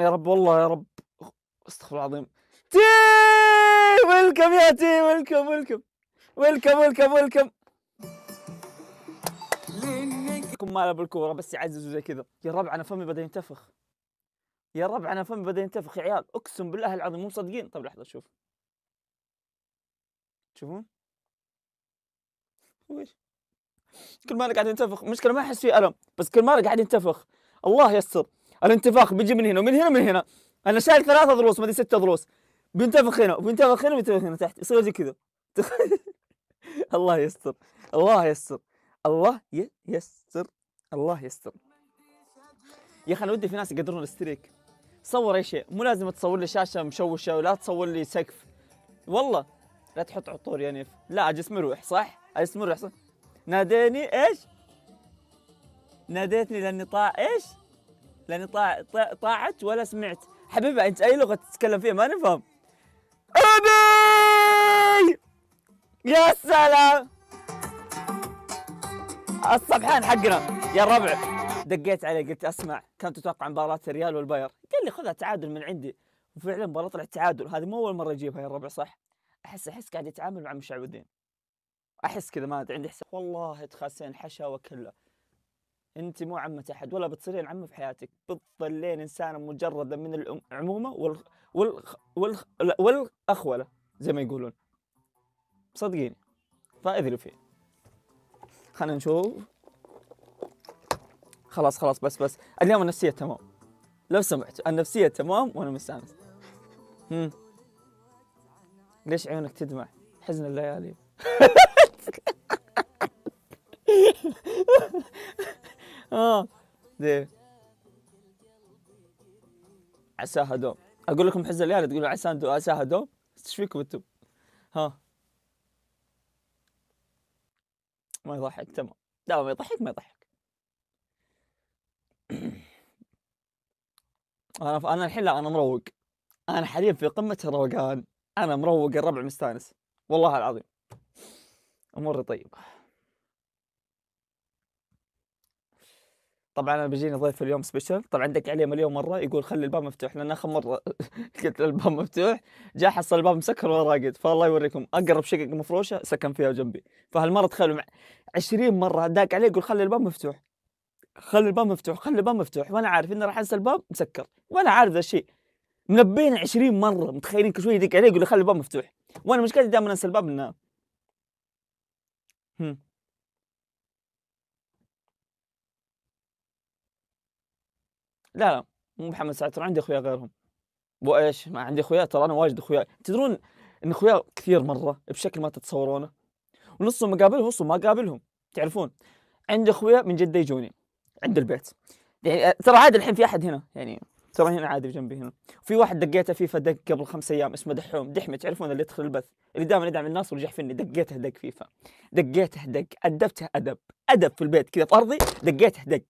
يا رب والله يا رب استغفر الله العظيم تي ويلكم يا تي ويلكم ويلكم ويلكم ويلكم ويلكم لكم ماله الكوره بس يعززوا زي كذا يا ربع انا فمي بدا ينتفخ يا ربع انا فمي بدا ينتفخ يا عيال اقسم بالله العظيم مو مصدقين طيب لحظه شوف تشوفون وش كل مره قاعد ينتفخ مشكله ما احس فيه الم بس كل مره قاعد ينتفخ الله يستر الانتفاخ بيجي من هنا ومن هنا ومن هنا انا شايل ثلاثة ضروس ما ادري ستة ضروس بينتفخ هنا وبينتفخ هنا وبينتفخ هنا تحت يصير زي كذا الله يستر الله يستر الله يستر الله يستر يا اخي انا ودي في ناس يقدرون الستريك صور اي شيء مو لازم تصور لي شاشه مشوشه ولا تصور لي سقف والله لا تحط عطور يا نيف لا اجلس مروح صح اجلس مروح صح ناديني ايش ناديتني لاني طاع ايش لاني طا... طاعت ولا سمعت حبيبي انت اي لغه تتكلم فيها ما نفهم ابي يا سلام الصبحان حقنا يا الربع دقيت عليه قلت اسمع كم تتوقع مباراه الريال والباير قال لي خذها تعادل من عندي وفعلا المباراه طلعت تعادل هذه مو اول مره يجيبها يا الربع صح احس احس قاعد يتعامل مع مشعوذين احس كذا ما عندي احساس والله تخسين حشا وكله انت مو عمة احد ولا بتصيرين عمة في حياتك بتظلين انسانة مجردة من العمومة والخ... والخ... والخ... والاخولة زي ما يقولون صدقيني فاذري فيه خلينا نشوف خلاص خلاص بس بس اليوم النفسية تمام لو سمحت النفسية تمام وانا مستانس ليش عيونك تدمع حزن الليالي اه. دي. عساها دوم اقول لكم حزه ليالي تقولوا عساها عساها دوم ايش فيكم انتم؟ ها ما يضحك تمام لا ما يضحك ما يضحك انا ف... انا الحين لا انا مروق انا حاليا في قمه الروقان انا مروق الربع مستانس والله العظيم اموري طيبه طبعا انا بيجيني ضيف اليوم سبيشل طبعا عندك عليه مليون مره يقول خلي الباب مفتوح لان اخر مره قلت الباب مفتوح جاء حصل الباب مسكر وانا راقد فالله يوريكم اقرب شقق مفروشه سكن فيها جنبي فهالمره تخيلوا مع 20 مره داق عليه يقول خلي الباب مفتوح خلي الباب مفتوح خلي الباب مفتوح وانا عارف اني راح انسى الباب مسكر وانا عارف ذا الشيء منبين 20 مره متخيلين كل شوي يدق عليه يقول لي خلي الباب مفتوح وانا مشكلتي دائما انسى الباب انه لا لا مو محمد سعد ترى عندي اخويا غيرهم وايش ما عندي اخويا ترى انا واجد اخويا تدرون ان اخويا كثير مره بشكل ما تتصورونه ونصهم مقابلهم ونصهم ما قابلهم تعرفون عندي اخويا من جده يجوني عند البيت يعني ترى عادي الحين في احد هنا يعني ترى هنا عادي جنبي هنا في واحد دقيته فيفا دق قبل خمس ايام اسمه دحوم دحمه تعرفون اللي يدخل البث اللي دائما يدعم الناس ويرجع فيني دقيته دق فيفا دقيته دق ادبته ادب ادب في البيت كذا في ارضي دقيته دق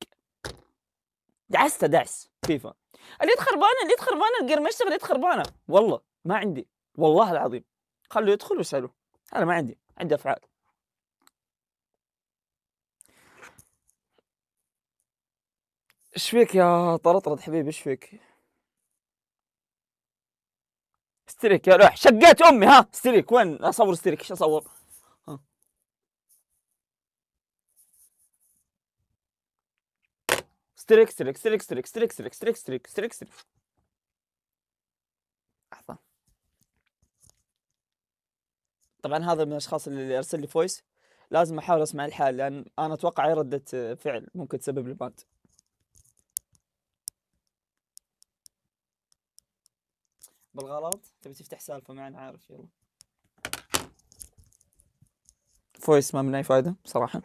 دعست دعس فيفا اليد خربانه اليد خربانه القرمشه اليد خربانه والله ما عندي والله العظيم خلوا يدخل واساله انا ما عندي عندي افعال ايش فيك يا طرطرد حبيبي ايش فيك؟ استريك يا لوح شقيت امي ها استريك وين اصور استريك ايش اصور؟ ستريك ستريك ستريك ستريك ستريك ستريك ستريك ستريك ستريك ستريك لحظة طبعا هذا من الاشخاص اللي ارسل لي فويس لازم احاول اسمع الحال لان انا اتوقع أي ردة فعل ممكن تسبب لي باند بالغلط تبي تفتح سالفة معنا عارف يلا فويس ما من اي فايدة بصراحة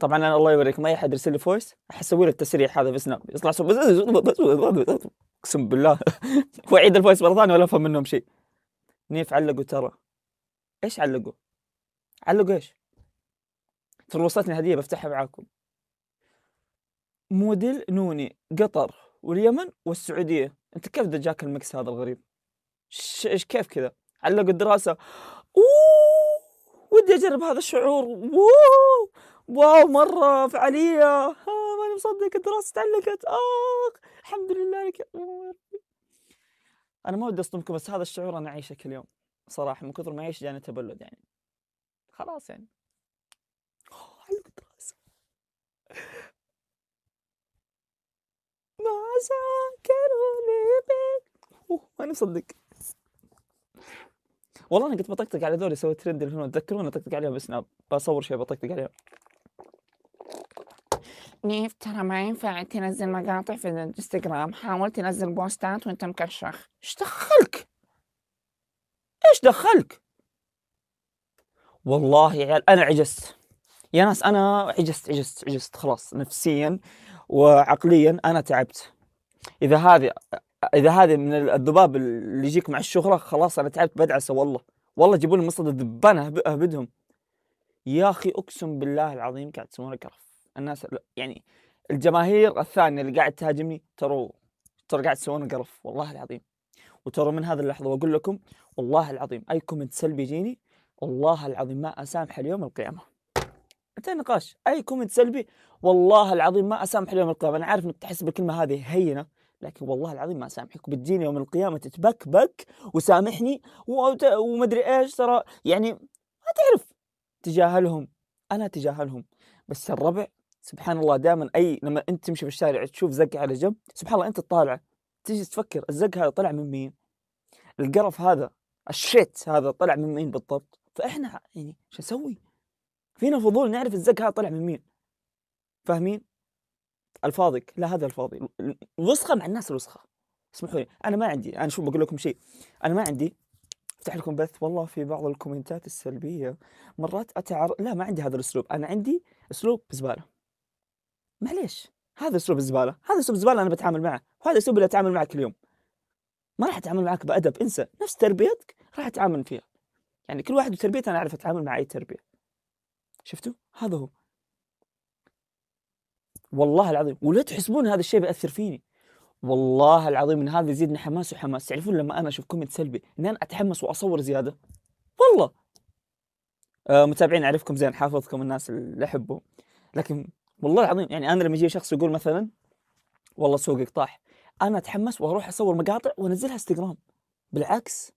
طبعا انا الله يوريكم اي حد يرسل لي فويس حسوي له التسريح هذا بس يطلع صوت اقسم بالله واعيد الفويس مره ثانيه ولا افهم منهم شيء نيف علقوا ترى ايش علقوا؟ علقوا ايش؟ ترى وصلتني هديه بفتحها معاكم موديل نوني قطر واليمن والسعوديه انت كيف دجاك المكس هذا الغريب؟ ايش كيف كذا؟ علقوا الدراسه اوه ودي اجرب هذا الشعور اوه واو مرة فعالية آه ماني مصدق الدراسة تعلقت آخ الحمد لله لك أنا ما ودي أصدمكم بس هذا الشعور أنا أعيشه كل يوم صراحة من كثر ما أعيش جاني تبلد يعني خلاص يعني علق الدراسة ما سكروني بك ماني مصدق والله انا كنت بطقطق على ذولي سويت ترند هم تذكرون اطقطق عليهم بسناب بصور شيء بطقطق عليهم نيف ايه، ترى ما ينفع تنزل مقاطع في الانستغرام حاول تنزل بوستات وانت مكشخ ايش دخلك ايش دخلك والله يا عيال انا عجزت يا ناس انا عجزت عجزت عجزت خلاص نفسيا وعقليا انا تعبت اذا هذه اذا هذه من الذباب اللي يجيك مع الشهره خلاص انا تعبت بدعسه والله والله جيبوا لي مصدر ذبانه اهبدهم يا اخي اقسم بالله العظيم قاعد تسوون كرف الناس يعني الجماهير الثانيه اللي قاعد تهاجمني ترى ترى قاعد تسوون قرف والله العظيم وترى من هذه اللحظه واقول لكم والله العظيم اي كومنت سلبي يجيني والله العظيم ما اسامحه اليوم القيامه انتهى النقاش اي كومنت سلبي والله العظيم ما اسامح اليوم القيامه انا عارف انك تحس بالكلمه هذه هينه لكن والله العظيم ما اسامحك بتجيني يوم القيامه تتبكبك وسامحني وما ومدري ايش ترى يعني ما تعرف تجاهلهم انا اتجاهلهم بس الربع سبحان الله دائما اي لما انت تمشي في الشارع تشوف زق على جنب سبحان الله انت تطالع تجي تفكر الزق هذا طلع من مين؟ القرف هذا الشيت هذا طلع من مين بالضبط؟ فاحنا يعني شو نسوي؟ فينا فضول نعرف الزق هذا طلع من مين؟ فاهمين؟ الفاضي لا هذا الفاضي وسخه مع الناس الوسخه اسمحوا لي انا ما عندي انا شو بقول لكم شيء انا ما عندي افتح لكم بث والله في بعض الكومنتات السلبيه مرات اتعر لا ما عندي هذا الاسلوب انا عندي اسلوب زباله معليش هذا اسلوب الزباله هذا اسلوب الزباله انا بتعامل معه وهذا اسلوب اللي اتعامل معك اليوم ما راح اتعامل معك بادب انسى نفس تربيتك راح اتعامل فيها يعني كل واحد وتربيته انا اعرف اتعامل مع اي تربيه شفتوا هذا هو والله العظيم ولا تحسبون هذا الشيء بياثر فيني والله العظيم ان هذا يزيدني حماس وحماس تعرفون لما انا اشوف كومنت سلبي ان انا اتحمس واصور زياده والله آه متابعين اعرفكم زين حافظكم الناس اللي احبهم لكن والله العظيم يعني انا لما يجي شخص يقول مثلا والله سوقك طاح انا اتحمس واروح اصور مقاطع وانزلها انستغرام بالعكس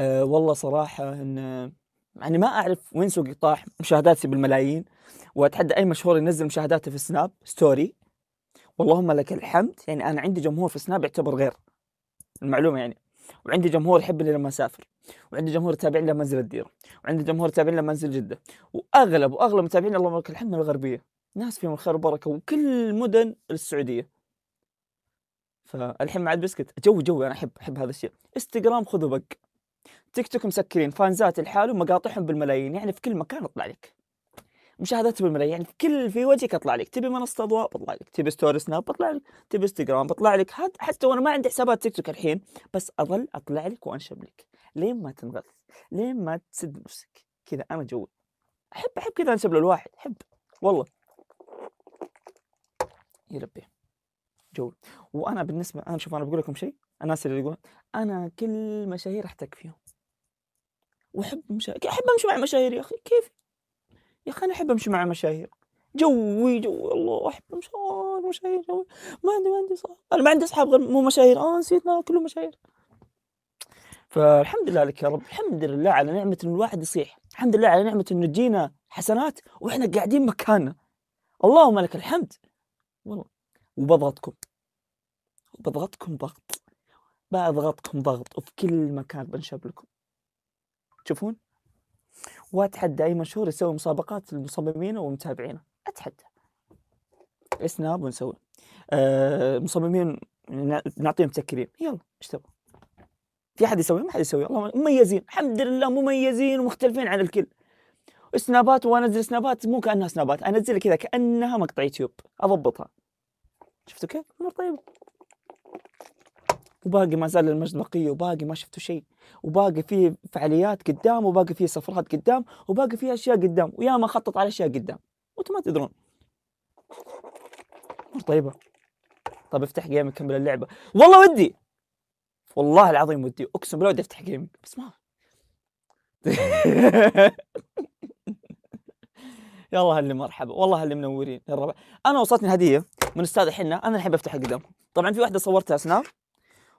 أه والله صراحه ان يعني ما اعرف وين سوقي طاح مشاهداتي بالملايين واتحدى اي مشهور ينزل مشاهداته في سناب ستوري واللهم لك الحمد يعني انا عندي جمهور في سناب يعتبر غير المعلومه يعني وعندي جمهور يحبني لما اسافر وعندي جمهور يتابعني لما انزل الديره وعندي جمهور يتابعني لما انزل جده واغلب واغلب متابعين اللهم لك الحمد من الغربيه ناس فيهم الخير والبركه وكل مدن السعوديه فالحين مع بسكت جو جو انا احب احب هذا الشيء انستغرام خذوا بق تيك توك مسكرين فانزات لحالهم مقاطعهم بالملايين يعني في كل مكان اطلع لك مشاهدات بالملايين يعني في كل في وجهك اطلع لك تبي منصه اضواء بطلع لك تبي ستوري سناب بطلع لك تبي انستغرام بطلع لك حتى وانا ما عندي حسابات تيك توك الحين بس اظل اطلع لك وانشب لك لين ما تنغث لين ما تسد نفسك كذا انا جوي احب احب كذا انشب للواحد احب والله يلبيه جو وانا بالنسبه انا شوف انا بقول لكم شيء الناس اللي يقول انا كل مشاهير احتك فيهم واحب مشاهير احب امشي مع مشاهير يا اخي كيف يا اخي انا احب امشي مع مشاهير جوي جوي الله احب مشاهير مشاهير جوي ما عندي ما عندي صح انا ما عندي اصحاب غير مو مشاهير اه نسيت كله كلهم مشاهير فالحمد لله لك يا رب الحمد لله على نعمه ان الواحد يصيح الحمد لله على نعمه انه تجينا حسنات واحنا قاعدين مكاننا اللهم لك الحمد والله وبضغطكم بضغطكم ضغط بضغطكم ضغط وفي كل مكان بنشب لكم تشوفون واتحدى اي مشهور يسوي مسابقات للمصممين ومتابعينه اتحدى سناب ونسوي أه مصممين نعطيهم تكريم يلا ايش تبغى في احد يسوي ما حد يسوي والله مميزين الحمد لله مميزين ومختلفين عن الكل سنابات وانزل سنابات مو كانها سنابات انزلها كذا كانها مقطع يوتيوب اضبطها شفتوا كيف؟ امور طيبه وباقي ما زال المجد بقيه وباقي ما شفتوا شيء وباقي في فعاليات قدام وباقي في سفرات قدام وباقي في اشياء قدام ويا ما خطط على اشياء قدام وانتم ما تدرون امور طيبه طب افتح جيم كمل اللعبه والله ودي والله العظيم ودي اقسم بالله ودي افتح جيم بس ما يا الله اللي مرحبا والله اللي منورين يا الربع انا وصلتني هديه من استاذ حنا انا الحين بفتح قدامكم طبعا في واحده صورتها سناب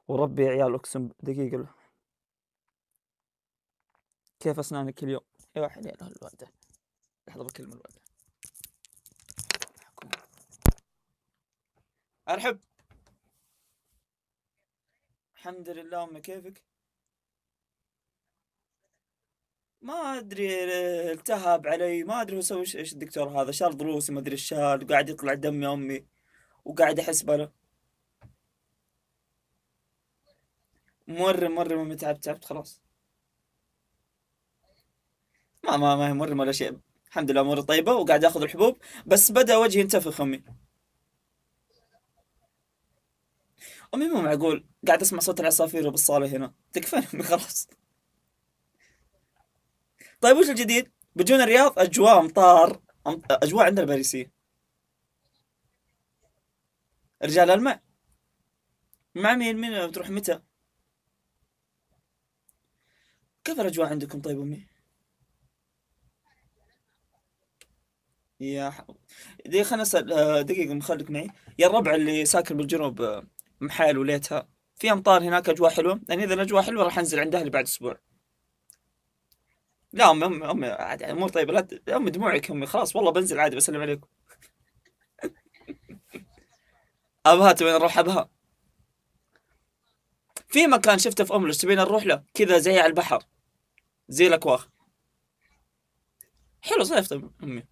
وربي عيال اقسم دقيقه كيف اسنانك اليوم أيوة، يا واحد يا الوالده لحظه بكلم الوالده ارحب الحمد لله امي كيفك ما ادري التهب علي ما ادري هو ايش الدكتور هذا شال ضروسي ما ادري الشال وقاعد يطلع دم يا امي وقاعد احس بله مرة مرة ما تعبت تعبت خلاص ما ما ما هي مرة ولا شيء الحمد لله اموري طيبة وقاعد اخذ الحبوب بس بدا وجهي ينتفخ امي امي مو معقول قاعد اسمع صوت العصافير بالصالة هنا تكفى امي خلاص طيب وش الجديد؟ بتجون الرياض اجواء امطار اجواء عندنا باريسيه رجال الماء مع مين مين بتروح متى؟ كيف الاجواء عندكم طيب امي؟ يا ح... دي خلنا اسال آه، دقيقه خليك معي يا الربع اللي ساكن بالجنوب آه، محايل وليتها في امطار هناك اجواء حلوه لان اذا الاجواء حلوه راح انزل عند اهلي بعد اسبوع لا امي امي امي عادي يعني امور طيبه لا امي دموعك امي خلاص والله بنزل عادي بسلم عليكم ابها تبي نروح ابها في مكان شفته في املس تبينا نروح له كذا زي على البحر زي الاكواخ حلو صيف طيب امي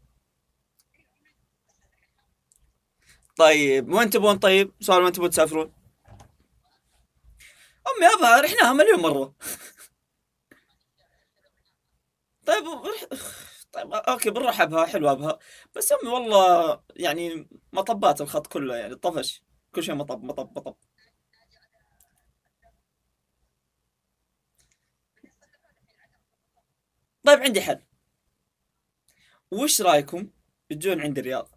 طيب وين تبون طيب؟ سؤال وين تبون تسافرون؟ امي ابها رحناها مليون مره طيب طيب اوكي بنروح ابها حلوه ابها بس امي والله يعني مطبات الخط كله يعني طفش كل شيء مطب مطب مطب طيب عندي حل وش رايكم تجون عند الرياض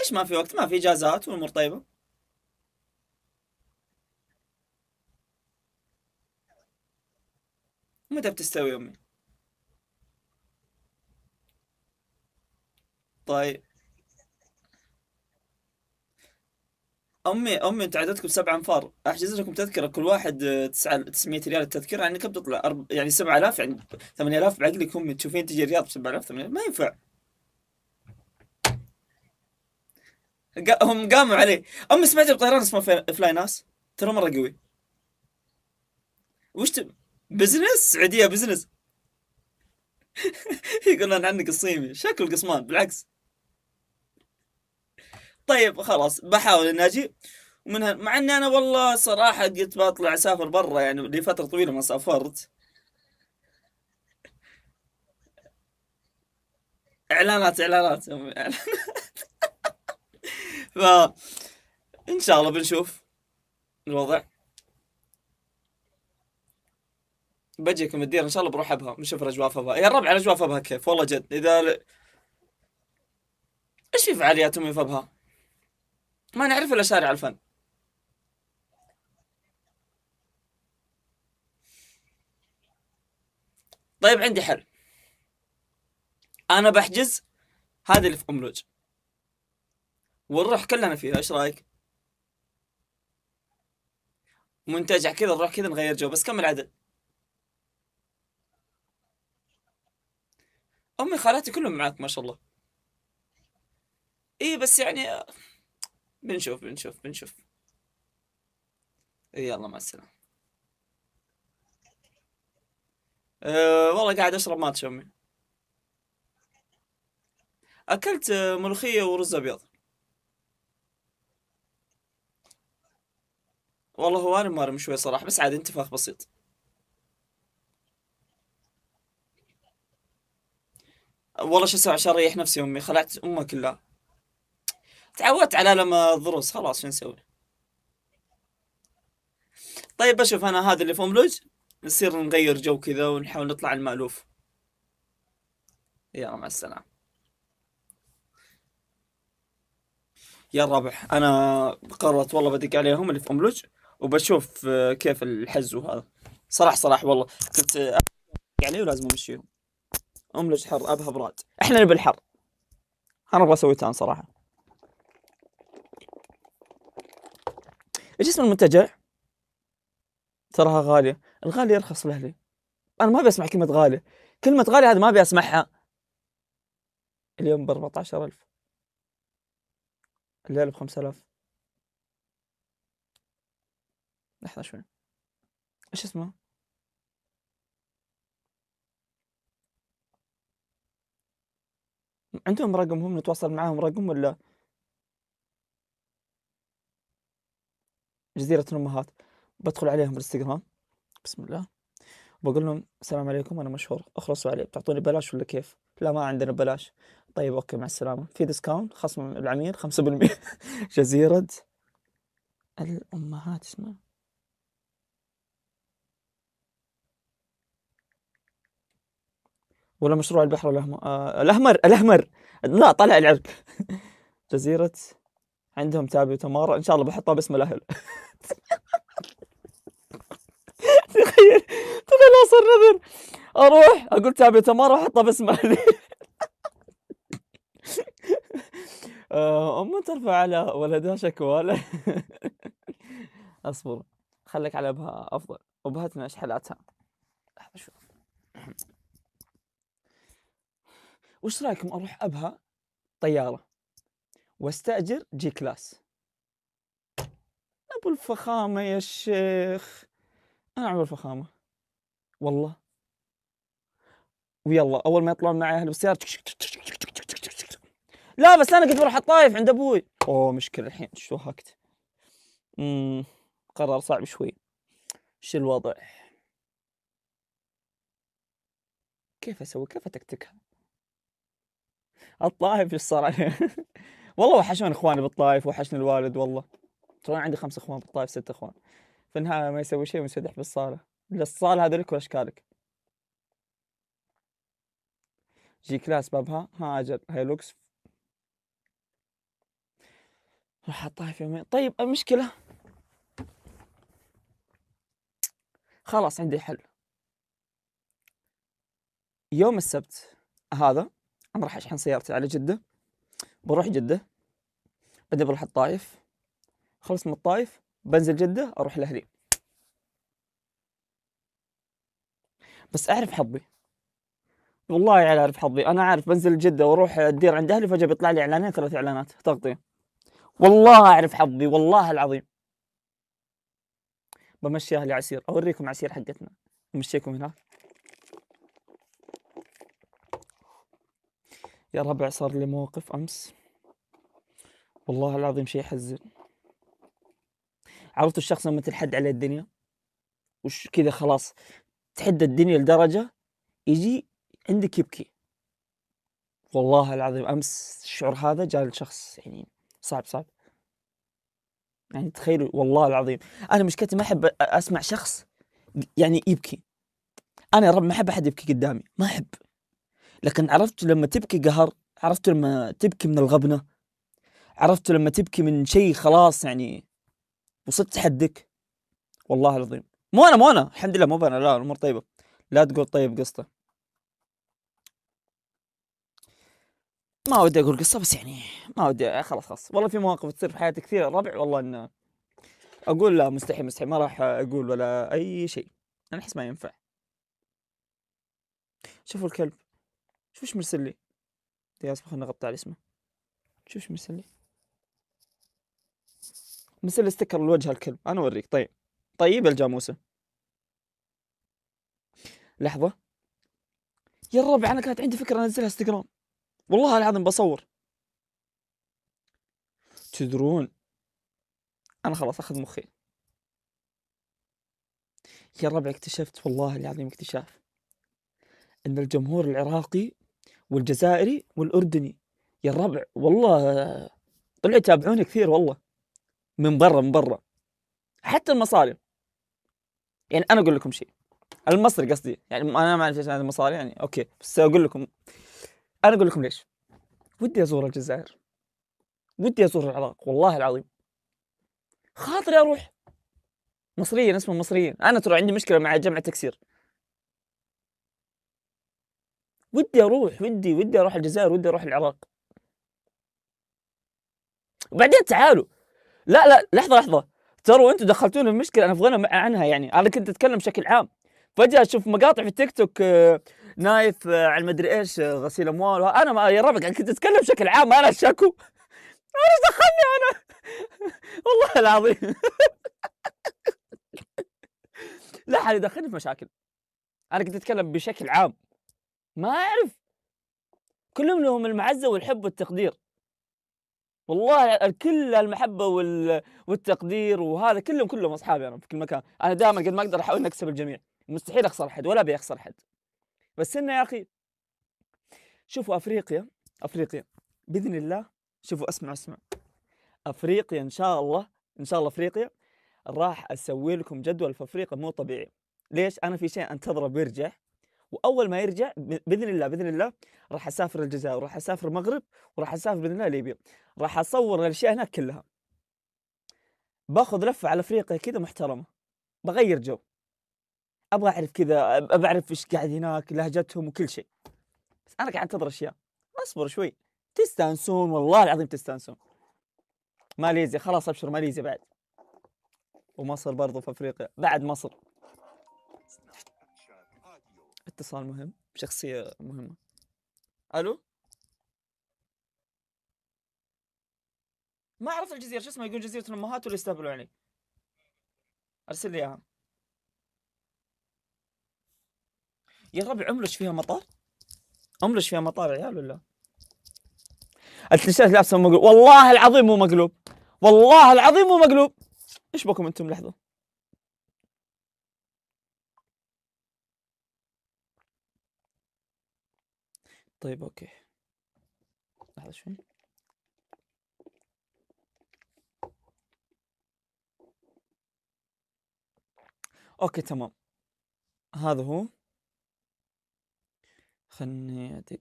ايش ما في وقت ما في اجازات والامور طيبه متى بتستوي أمي طيب امي امي انتوا عددكم سبع انفار احجز لكم تذكره كل واحد 900 آه، ريال التذكره يعني كم تطلع أرب... يعني 7000 يعني 8000 بعقلك امي تشوفين تجي الرياض ب 7000 8000 ما ينفع هم قاموا عليه امي سمعت بطيران اسمه فلاي ناس ترى مره قوي وش تب... بزنس سعوديه بزنس يقولون عنك الصيمي شكل قصمان بالعكس طيب خلاص بحاول اني اجي ومن مع اني انا والله صراحه قلت بطلع اسافر برا يعني لي فتره طويله ما سافرت اعلانات اعلانات اعلانات ف ان شاء الله بنشوف الوضع بجيكم الدير ان شاء الله بروح ابها بنشوف الاجواء ابها يا الربع الاجواء ابها كيف والله جد اذا ل... ايش في فعاليات امي في ابها؟ ما نعرف الا شارع الفن طيب عندي حل انا بحجز هذه اللي في املوج ونروح كلنا فيها ايش رايك؟ منتجع كذا نروح كذا نغير جو بس كم العدد؟ امي خالاتي كلهم معاك ما شاء الله اي بس يعني بنشوف بنشوف بنشوف إيه، يلا مع السلامه أه والله قاعد اشرب ماتش امي اكلت آه، ملوخيه ورز ابيض والله هو انا مارم شوي صراحه بس عاد انتفاخ بسيط والله شو اسوي عشان اريح نفسي امي خلعت امها كلها تعودت على لما الضروس خلاص شو نسوي طيب بشوف انا هذا اللي فوملوج نصير نغير جو كذا ونحاول نطلع المألوف يلا مع السلامة يا الربع انا قررت والله بدق عليهم اللي في املوج وبشوف كيف الحز وهذا صراحة صراحة والله كنت عليه ولازم امشيهم املج حر ابها براد احنا نبي الحر انا ابغى اسوي تان صراحه ايش اسم المنتجع؟ تراها غاليه الغاليه ارخص لأهلي. انا ما بسمع كلمه غاليه كلمه غاليه هذه ما بسمعها اليوم ب 14000 الليله ب 5000 لحظه شوي ايش اسمه عندهم رقم هم نتواصل معاهم رقم ولا جزيرة الأمهات بدخل عليهم بالانستغرام بسم الله بقول لهم السلام عليكم أنا مشهور اخلصوا علي بتعطوني بلاش ولا كيف؟ لا ما عندنا بلاش طيب أوكي مع السلامة في ديسكاونت خصم العميل 5% جزيرة الأمهات اسمها ولا مشروع البحر الأحمر آه الأحمر الأحمر لا طلع العرق جزيرة عندهم تابي وتمارا إن شاء الله بحطها باسم الأهل تخيل تخيل أوصل نذر أروح أقول تابي وتمارا وأحطها باسم أهلي آه، أم ترفع على ولدها شكوى أصبر خليك على أبها أفضل أبهتنا إيش حالاتها لحظة شوف وش رايكم اروح ابها طياره واستاجر جي كلاس ابو الفخامه يا شيخ انا ابو الفخامه والله ويلا اول ما يطلعون معي اهل بالسياره لا بس انا كنت بروح الطايف عند ابوي اوه مشكله الحين شو هكت امم قرار صعب شوي شو الوضع كيف اسوي كيف اتكتكها الطائف ايش صار عليه والله وحشون اخواني بالطائف وحشني الوالد والله ترى عندي خمس اخوان بالطائف ست اخوان في النهايه ما يسوي شيء وينسدح بالصاله للصاله لك واشكالك جي كلاس بابها ها اجل لوكس راح الطائف يومين طيب المشكله خلاص عندي حل يوم السبت هذا انا راح اشحن سيارتي على جده بروح جده بعدين بروح الطائف خلص من الطائف بنزل جده اروح لاهلي بس اعرف حظي والله يعني اعرف حظي انا عارف بنزل جده واروح الدير عند اهلي فجاه بيطلع لي اعلانين ثلاث اعلانات تغطيه والله اعرف حظي والله العظيم بمشي اهلي عسير اوريكم عسير حقتنا امشيكم هناك يا ربع صار لي موقف امس والله العظيم شيء يحزن عرفت الشخص لما تنحد عليه الدنيا وش كذا خلاص تحد الدنيا لدرجه يجي عندك يبكي والله العظيم امس الشعور هذا جاء لشخص يعني صعب صعب يعني تخيلوا والله العظيم انا مشكلتي ما احب اسمع شخص يعني يبكي انا يا رب ما احب احد يبكي قدامي ما احب لكن عرفت لما تبكي قهر عرفت لما تبكي من الغبنة عرفت لما تبكي من شيء خلاص يعني وصلت حدك والله العظيم مو انا مو انا الحمد لله مو انا لا الامور طيبه لا تقول طيب قصته ما ودي اقول قصه بس يعني ما ودي خلاص خلاص والله في مواقف تصير في حياتي كثير ربع والله انه اقول لا مستحيل مستحيل ما راح اقول ولا اي شيء انا احس ما ينفع شوفوا الكلب شوف اش مرسل لي يا اسمع خلينا نغطي على اسمه شوف اش مرسل لي مرسل استكر الوجه الكلب انا اوريك طيب طيب الجاموسه لحظه يا الربع انا كانت عندي فكره انزلها انستغرام والله العظيم بصور تدرون انا خلاص اخذ مخي يا ربع اكتشفت والله العظيم اكتشاف ان الجمهور العراقي والجزائري والاردني يا الربع والله طلعوا يتابعوني كثير والله من برا من برا حتى المصاري يعني انا اقول لكم شيء المصري قصدي يعني انا ما اعرف ايش المصاري يعني اوكي بس اقول لكم انا اقول لكم ليش ودي ازور الجزائر ودي ازور العراق والله العظيم خاطري اروح مصريا اسمه مصريا انا ترى عندي مشكله مع جمع التكسير ودي اروح ودي ودي اروح الجزائر ودي اروح العراق وبعدين تعالوا لا لا لحظه لحظه ترى انتم دخلتونا في مشكله انا غنى عنها يعني انا كنت اتكلم بشكل عام فجاه اشوف مقاطع في التيك توك آه، نايف آه، على المدري ايش آه، غسيل اموال انا ما يا ربك كنت اتكلم بشكل عام انا شكو انا دخلني انا والله العظيم لا حد يدخلني في مشاكل انا كنت اتكلم بشكل عام ما أعرف كلهم لهم المعزة والحب والتقدير والله الكل المحبة والتقدير وهذا كلهم كلهم أصحابي أنا في كل مكان أنا دائما قد ما أقدر أحاول أكسب الجميع مستحيل أخسر حد ولا أبي أخسر حد بس إنه يا أخي شوفوا أفريقيا أفريقيا بإذن الله شوفوا اسمع اسمع أفريقيا إن شاء الله إن شاء الله أفريقيا راح أسوي لكم جدول في أفريقيا مو طبيعي ليش أنا في شيء أنتظره بيرجع واول ما يرجع باذن الله باذن الله راح اسافر الجزائر وراح اسافر المغرب وراح اسافر باذن الله ليبيا راح اصور الاشياء هناك كلها باخذ لفه على افريقيا كذا محترمه بغير جو ابغى اعرف كذا ابغى اعرف ايش قاعد هناك لهجتهم وكل شيء بس انا قاعد انتظر اشياء اصبر شوي تستانسون والله العظيم تستانسون ماليزيا خلاص ابشر ماليزيا بعد ومصر برضو في افريقيا بعد مصر اتصال مهم بشخصية مهمة الو ما أعرف الجزيرة شو اسمها يقول جزيرة الأمهات ولا يستهبلوا علي أرسل لي إياها يا ربي عملش فيها مطار عملش فيها مطار يا عيال ولا التيشيرت لابسه مقلوب والله العظيم مو مقلوب والله العظيم مو مقلوب ايش بكم انتم لحظه طيب اوكي لحظة شوي اوكي تمام هذا هو خلني ادق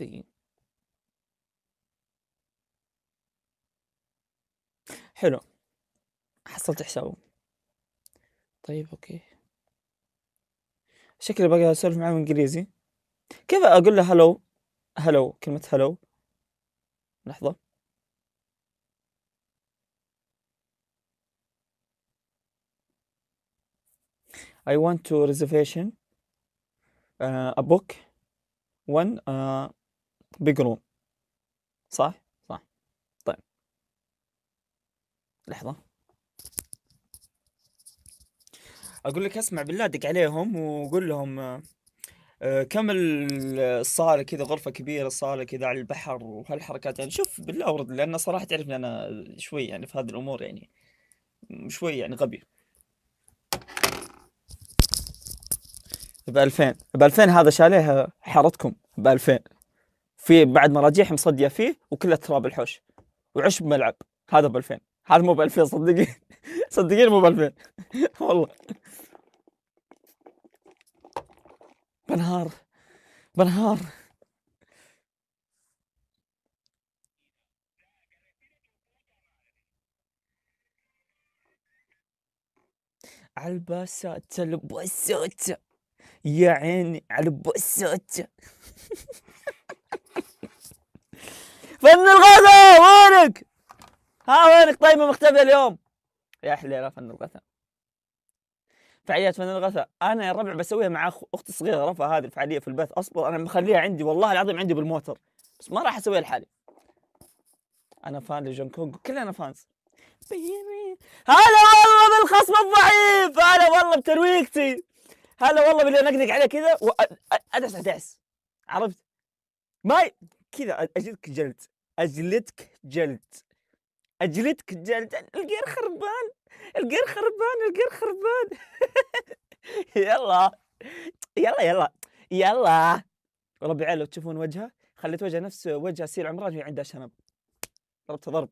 دقيقة حلو حصلت حسابه طيب اوكي شكلي بقى اسولف معاهم انجليزي كيف اقول له هلو هلو كلمة هلو لحظة I want to reservation uh, a book one uh, big room صح؟ صح طيب لحظة اقول لك اسمع بالله دق عليهم وقول لهم آه، آه، كم الصالة كذا غرفة كبيرة صالة كذا على البحر وهالحركات يعني شوف بالله ورد لأن صراحة تعرف أنا شوي يعني في هذه الأمور يعني شوي يعني غبي بألفين بألفين هذا شاليه حارتكم بألفين في بعد مراجيح مصدية فيه وكلها تراب الحوش وعشب ملعب هذا بألفين حد مو ب 2000 صدقين صدقين مو ب 2000 والله بنهار بنهار عالباسات الباسات يا عيني عالباسات فن الغزة وينك؟ ها وينك طيبة مختفية اليوم يا أحلى يا فن الغثاء فعاليات فن الغثاء أنا يا الربع بسويها مع أختي الصغيرة رفا هذه الفعالية في البث أصبر أنا مخليها عندي والله العظيم عندي بالموتر بس ما راح أسويها لحالي أنا فان لجون كونغ كلنا فانز هلا والله بالخصم الضعيف هلا والله بترويقتي هلا والله باللي انقدق عليه كذا وادعس ادعس عرفت؟ ما كذا اجلدك جلد اجلدك جلد اجلدك القير خربان القير خربان القير خربان يلا يلا يلا يلا والله بعيال لو تشوفون وجهه خليت وجهه نفس وجه سير عمران وهي عندها شنب ضربت ضرب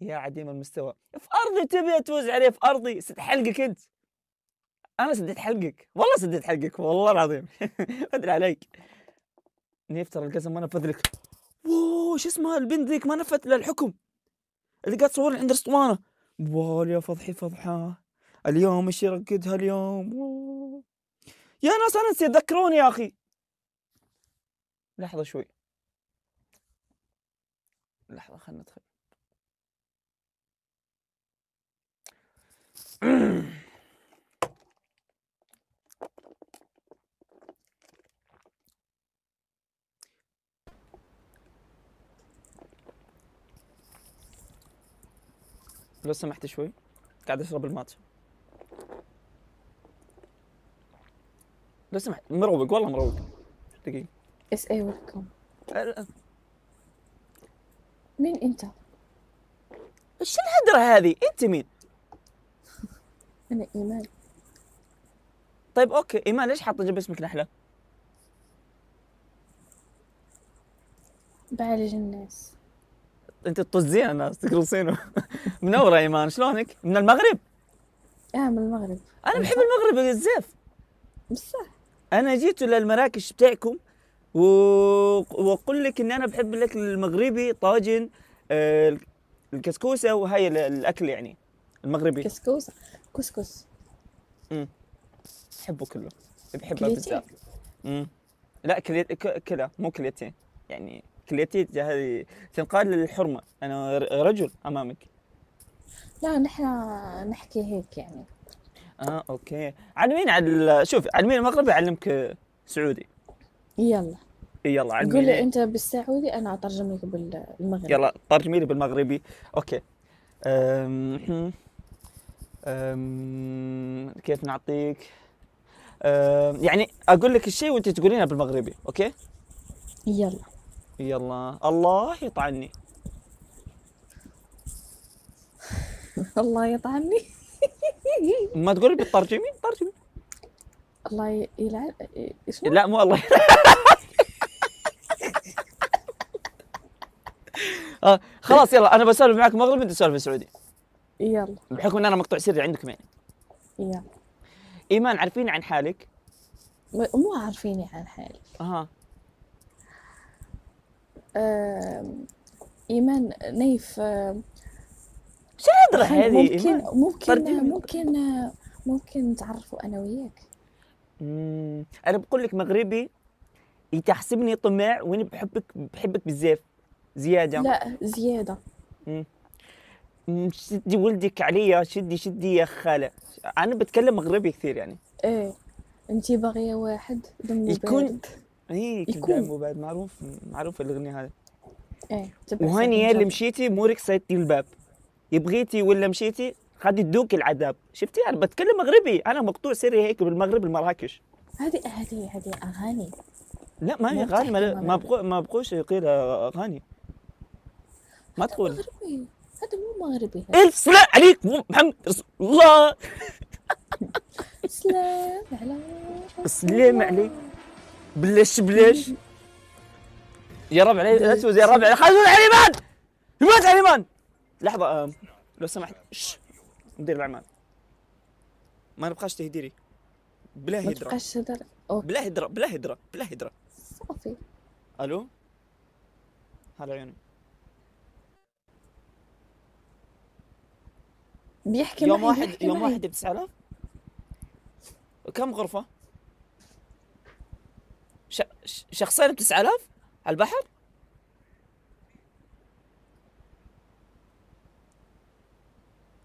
يا عديم المستوى في ارضي تبي تفوز عليه في ارضي سد حلقك انت انا سديت حلقك والله سديت حلقك والله العظيم ادري عليك نفتر القزم القسم ما نفذ لك اوه شو اسمها البنت ذيك ما نفذت للحكم اللي قاعد تصور عند الاسطوانه والله يا فضحي فضحه اليوم ايش يرقدها اليوم يا ناس انا نسيت ذكروني يا اخي لحظه شوي لحظه خلنا ندخل لو سمحت شوي قاعد اشرب الماتش لو سمحت مروق والله مروق دقيقة اس اي ويلكم أه، أه. مين انت؟ ايش الهدرة هذه؟ انت مين؟ انا ايمان طيب اوكي ايمان ليش حاطه جنب اسمك نحلة؟ بعالج الناس انت تطزيها الناس تقرصينه منوره ايمان شلونك؟ من المغرب؟ اه من المغرب انا بحب المغرب بزاف بصح انا جيت للمراكش بتاعكم و... واقول لك اني انا بحب الاكل المغربي طاجن آه الكسكوسه وهاي الاكل يعني المغربي كسكوسه كسكس امم بحبه كله بحبه بزاف امم لا كلي... كلا مو كليتين يعني كليتي هذه تنقال للحرمه انا رجل امامك لا نحن نحكي هيك يعني اه اوكي علميني على شوف علميني المغربي اعلمك سعودي يلا يلا علميني قول لي انت بالسعودي انا اترجم لك بالمغربي يلا ترجمي لي بالمغربي اوكي أم... أمم، أم... كيف نعطيك أم... يعني اقول لك الشيء وانت تقولينه بالمغربي اوكي يلا يلا الله يطعني الله يطعني ما تقولي بالترجمي ترجمي الله يلعن لا مو الله آه خلاص يلا انا بسولف معك مغرب انت تسولف سعودي يلا بحكم ان انا مقطوع سري عندكم يعني يلا ايمان عارفين عن حالك مو عارفيني عن حالي اها آه، ايمان نايف آه، شنو الهضره هذه ممكن ممكن ممكن ممكن نتعرفوا انا وياك انا بقول لك مغربي يتحسبني طماع وانا بحبك بحبك بزاف زياده لا زياده مم. شدي ولدك عليا شدي شدي يا خاله انا بتكلم مغربي كثير يعني ايه انت باغيه واحد يكون هي كذاب بعد معروف معروف الاغنيه هذه ايه وهاني يا اللي مشيتي مورك سيتي الباب يبغيتي ولا مشيتي غادي تدوكي العذاب شفتي انا بتكلم مغربي انا مقطوع سري هيك بالمغرب المراكش هذه هذه هذه اغاني لا ما هي اغاني ما, ما, بقو ما بقوش غير اغاني ما تقول مغربي هذا مو مغربي الف سلام عليك محمد رسول الله سلام عليك سلام عليك بلاش بلاش يا ربع لا تفوز يا ربع خلونا عليمان يموت عليمان لحظة لو سمحت شش مدير الأعمال ما نبقاش تهديري بلا هدرة ما بلا هدرة بلا هدرة بلا هدرة صافي ألو هلا عيوني بيحكي يوم واحد يوم واحد ب 9000 كم غرفة؟ شخصين ب 9000 على البحر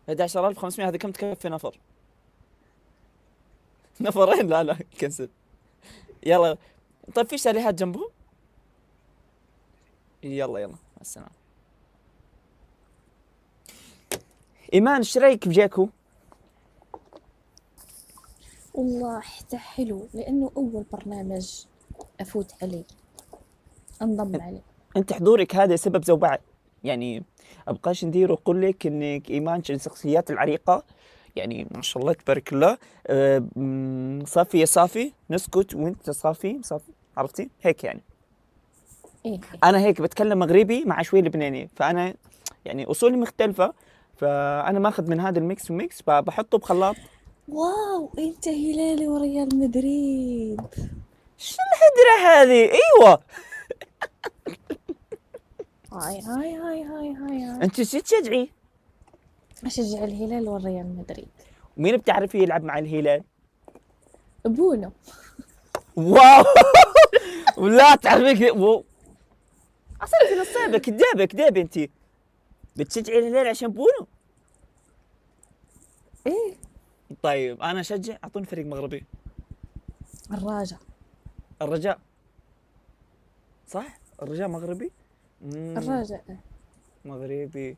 هذا 10500 هذا كم تكفي نفر؟ نفرين لا لا كنسل يلا طيب في شاليهات جنبهم؟ يلا يلا مع السلامة إيمان ايش رايك بجاكو؟ والله حتى حلو لأنه أول برنامج افوت عليه انضم عليه انت حضورك هذا سبب زوبعة يعني ابقاش ندير واقول لك انك ايمانش الشخصيات العريقه يعني ما شاء الله تبارك الله آه، صافي يا صافي نسكت وانت صافي صافي عرفتي هيك يعني إيه،, إيه. انا هيك بتكلم مغربي مع شوي لبناني فانا يعني اصولي مختلفه فانا ماخذ من هذا الميكس وميكس بحطه بخلاط واو انت هلالي وريال مدريد شو الهدرة هذه؟ ايوه هاي هاي هاي هاي هاي انت شو تشجعي؟ اشجع الهلال والريال مدريد مين بتعرفي يلعب مع الهلال؟ بونو واو لا تعرفيك اصلا انت نصيبة كذابه كذابه انت بتشجعي الهلال عشان بونو؟ ايه طيب انا اشجع اعطوني فريق مغربي الراجا الرجاء صح الرجاء مغربي الرجاء مغربي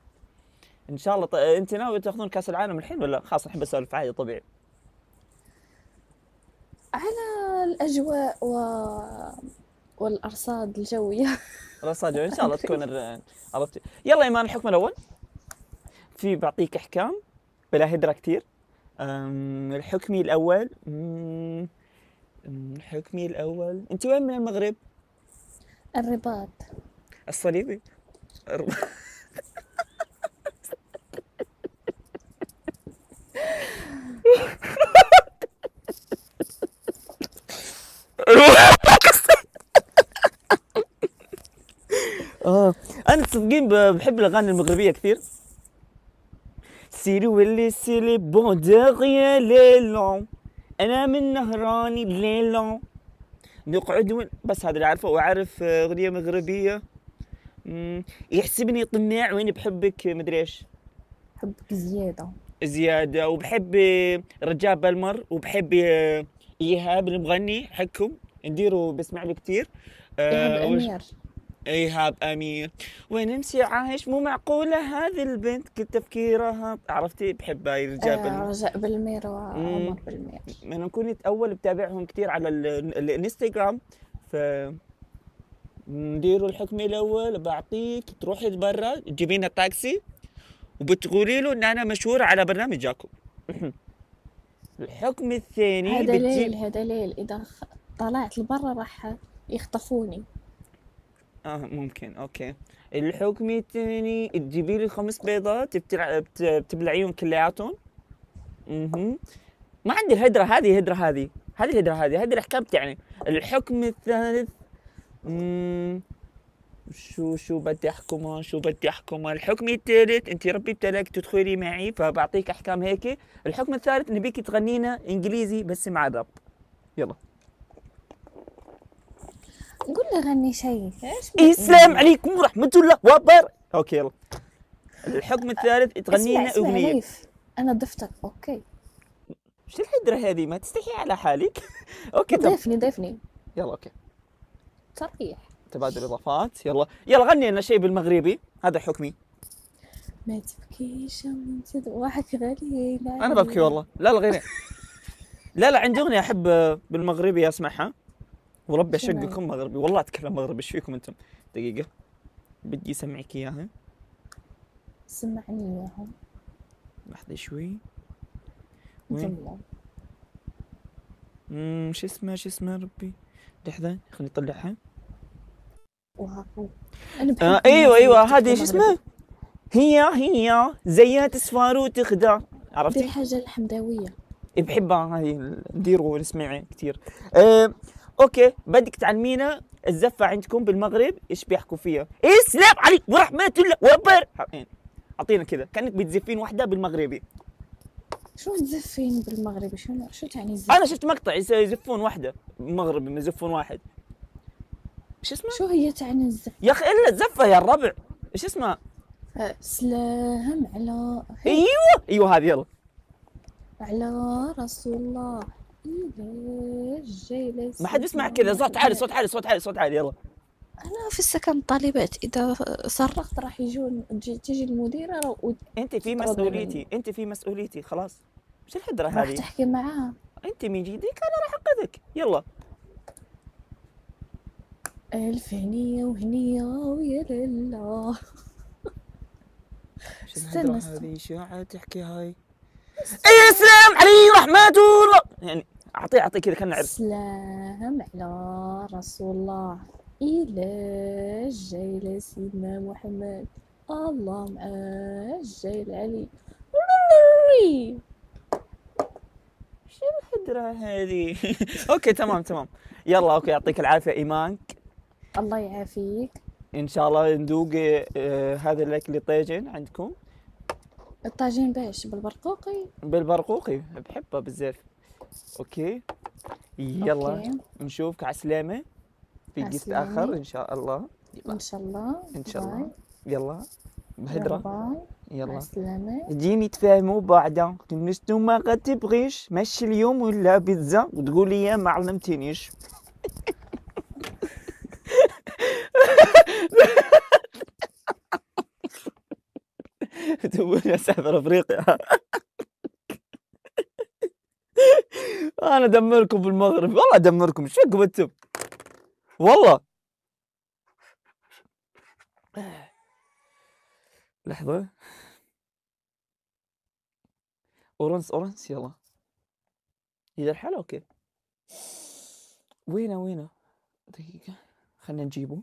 ان شاء الله ط... انت ناوي تاخذون كاس العالم الحين ولا خلاص الحين بسولف عادي طبيعي على الاجواء و والارصاد الجويه الارصاد الجويه ان شاء الله تكون عرفتي يلا ايمان الحكم الاول في بعطيك احكام بلا هدره كثير الحكمي الاول مم. حكمي الأول أنت وين من المغرب؟ الرباط الصليبي اه انا تصدقين بحب الاغاني المغربيه كثير سيري ولي سيري بون دغيا لي لون انا من نهراني بليلون نقعد ون... بس هذا اللي اعرفه واعرف آه، اغنيه مغربيه يحسبني طماع وين بحبك آه، مدري ايش حبك زياده زياده وبحب آه، رجاء بالمر وبحب ايهاب المغني حقكم نديروا بسمع له كثير آه ايهاب امير وين امشي عايش مو معقوله هذه البنت كل تفكيرها عرفتي بحب هاي الرجال إيه، رجاء بالمير وعمر بالمير انا كنت اول بتابعهم كثير على الانستغرام ف نديروا الحكم الاول بعطيك تروحي لبرا تجيبينا تاكسي وبتقولي له ان انا مشهور على برنامجكم الحكم الثاني هذا ليل هذا ليل اذا طلعت لبرا راح يخطفوني اه ممكن اوكي الحكم الثاني تجيبي لي خمس بيضات بتلع... بت... بتبلعيهم كلياتهم اها ما عندي الهدره هذه هدره هذه هذه الهدره هذه هذه الاحكام حكمت يعني الحكم الثالث امم شو شو بدي احكمها شو بدي احكمها الحكم الثالث انت ربي ابتلاك تدخلي معي فبعطيك احكام هيك الحكم الثالث نبيك تغنينا انجليزي بس مع رب يلا قول لي غني شيء السلام إيه، إيه. عليكم ورحمه الله وبركاته اوكي يلا الحكم الثالث تغني لنا اغنيه انا ضفتك اوكي شو الهدرة هذه ما تستحي على حالك اوكي ضيفني ضيفني يلا اوكي صريح تبادل اضافات يلا يلا غني لنا شيء بالمغربي هذا حكمي ما تبكيش واحد غالي انا ببكي والله لا لا غني لا لا عندي اغنيه احب بالمغربي اسمعها وربي اشقكم مغربي والله اتكلم مغربي ايش فيكم انتم دقيقه بدي اسمعك اياها سمعني اياها لحظه شوي وين امم شو اسمه شو اسمه ربي لحظه خليني اطلعها وهاكو آه ايوه ايوه هذه شو اسمه هي هي زيات تسفار تخدع عرفتي؟ دي الحاجه الحمداويه إيه، بحبها هذه نديروا نسمعها كثير أه اوكي بدك تعلمينا الزفه عندكم بالمغرب ايش بيحكوا فيها اسلام إيه، علي عليك ورحمه الله وبر إيه، اعطينا كذا كانك بتزفين واحدة بالمغربي شو تزفين بالمغربي شو شو تعني زف؟ انا شفت مقطع يزفون واحدة مغربي يزفون واحد شو اسمه شو هي تعني الزفه يا اخي الا الزفه يا الربع ايش اسمها سلام على ايوه ايوه هذه يلا على رسول الله ما حد يسمع كذا صوت عالي صوت عالي صوت عالي صوت عالي يلا انا في السكن طالبات اذا صرخت راح يجون تجي المديره و... انت في مسؤوليتي انت في مسؤوليتي خلاص مش الهدره هذه راح تحكي معاها انت من جديك انا راح انقذك يلا الف هنيه وهنيه ويا لله استنى استنى شو تحكي هاي؟ اي سلام علي رحمته يعني اعطيه اعطيه كذا كان نعرف سلام على رسول الله الى جاي سيدنا محمد الله مع الجيل علي شو الهدرة هذه؟ اوكي تمام تمام يلا اوكي يعطيك العافية ايمانك الله يعافيك ان شاء الله ندوق آه هذا الاكل الطاجين عندكم الطاجين باش بالبرقوقي بالبرقوقي بحبه بزاف اوكي يلا أوكي. نشوفك على السلامه في جيست اخر ان شاء الله يلا. ان شاء الله ان شاء الله باي. يلا بهدرة يلا جيني تفهموا بعدا تنستو ما غتبغيش ماشي اليوم ولا بيتزا وتقولي يا ما علمتنيش يا سحب افريقيا انا ادمركم بالمغرب والله ادمركم ايش فيكم انتم؟ والله لحظة اورنس اورنس يلا اذا الحال اوكي وينه وينه دقيقة خلنا نجيبه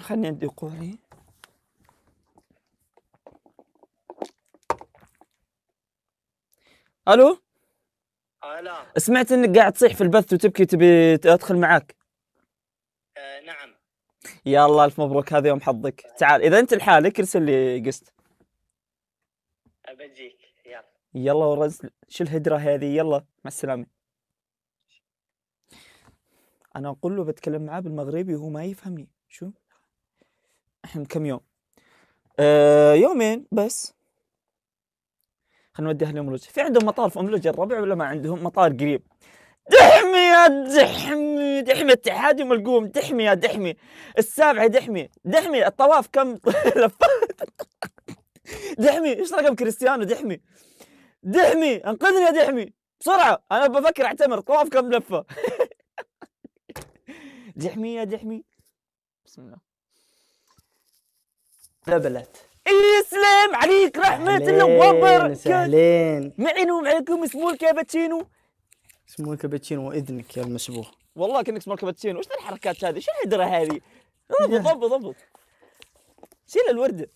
خلني عندي عليه الو لا سمعت انك قاعد تصيح في البث وتبكي تبي ادخل معاك آه نعم يلا الف مبروك هذا يوم حظك تعال اذا انت لحالك ارسل لي قست ابجيك يلا يلا ورز شو الهدره هذه يلا مع السلامه انا اقول له بتكلم معاه بالمغربي وهو ما يفهمني شو احنا كم يوم آه يومين بس خلينا نوديها لاملوج في عندهم مطار في املوج الربع ولا ما عندهم مطار قريب دحمي يا دحمي دحمي اتحاد يوم القوم دحمي يا دحمي السابعه دحمي دحمي الطواف كم لفات دحمي ايش رقم كريستيانو دحمي دحمي انقذني يا دحمي بسرعه انا بفكر اعتمر طواف كم لفه دحمي يا دحمي بسم الله لبلت السلام عليك رحمة الله وبركاته أهلين معنا ومعكم اسمو الكابتشينو اسمو الكابتشينو إذنك يا المسبوح والله كأنك اسمو الكابتشينو وش الحركات هذه؟ شو الهدرة هذه؟ ضبط ضبط شيل الوردة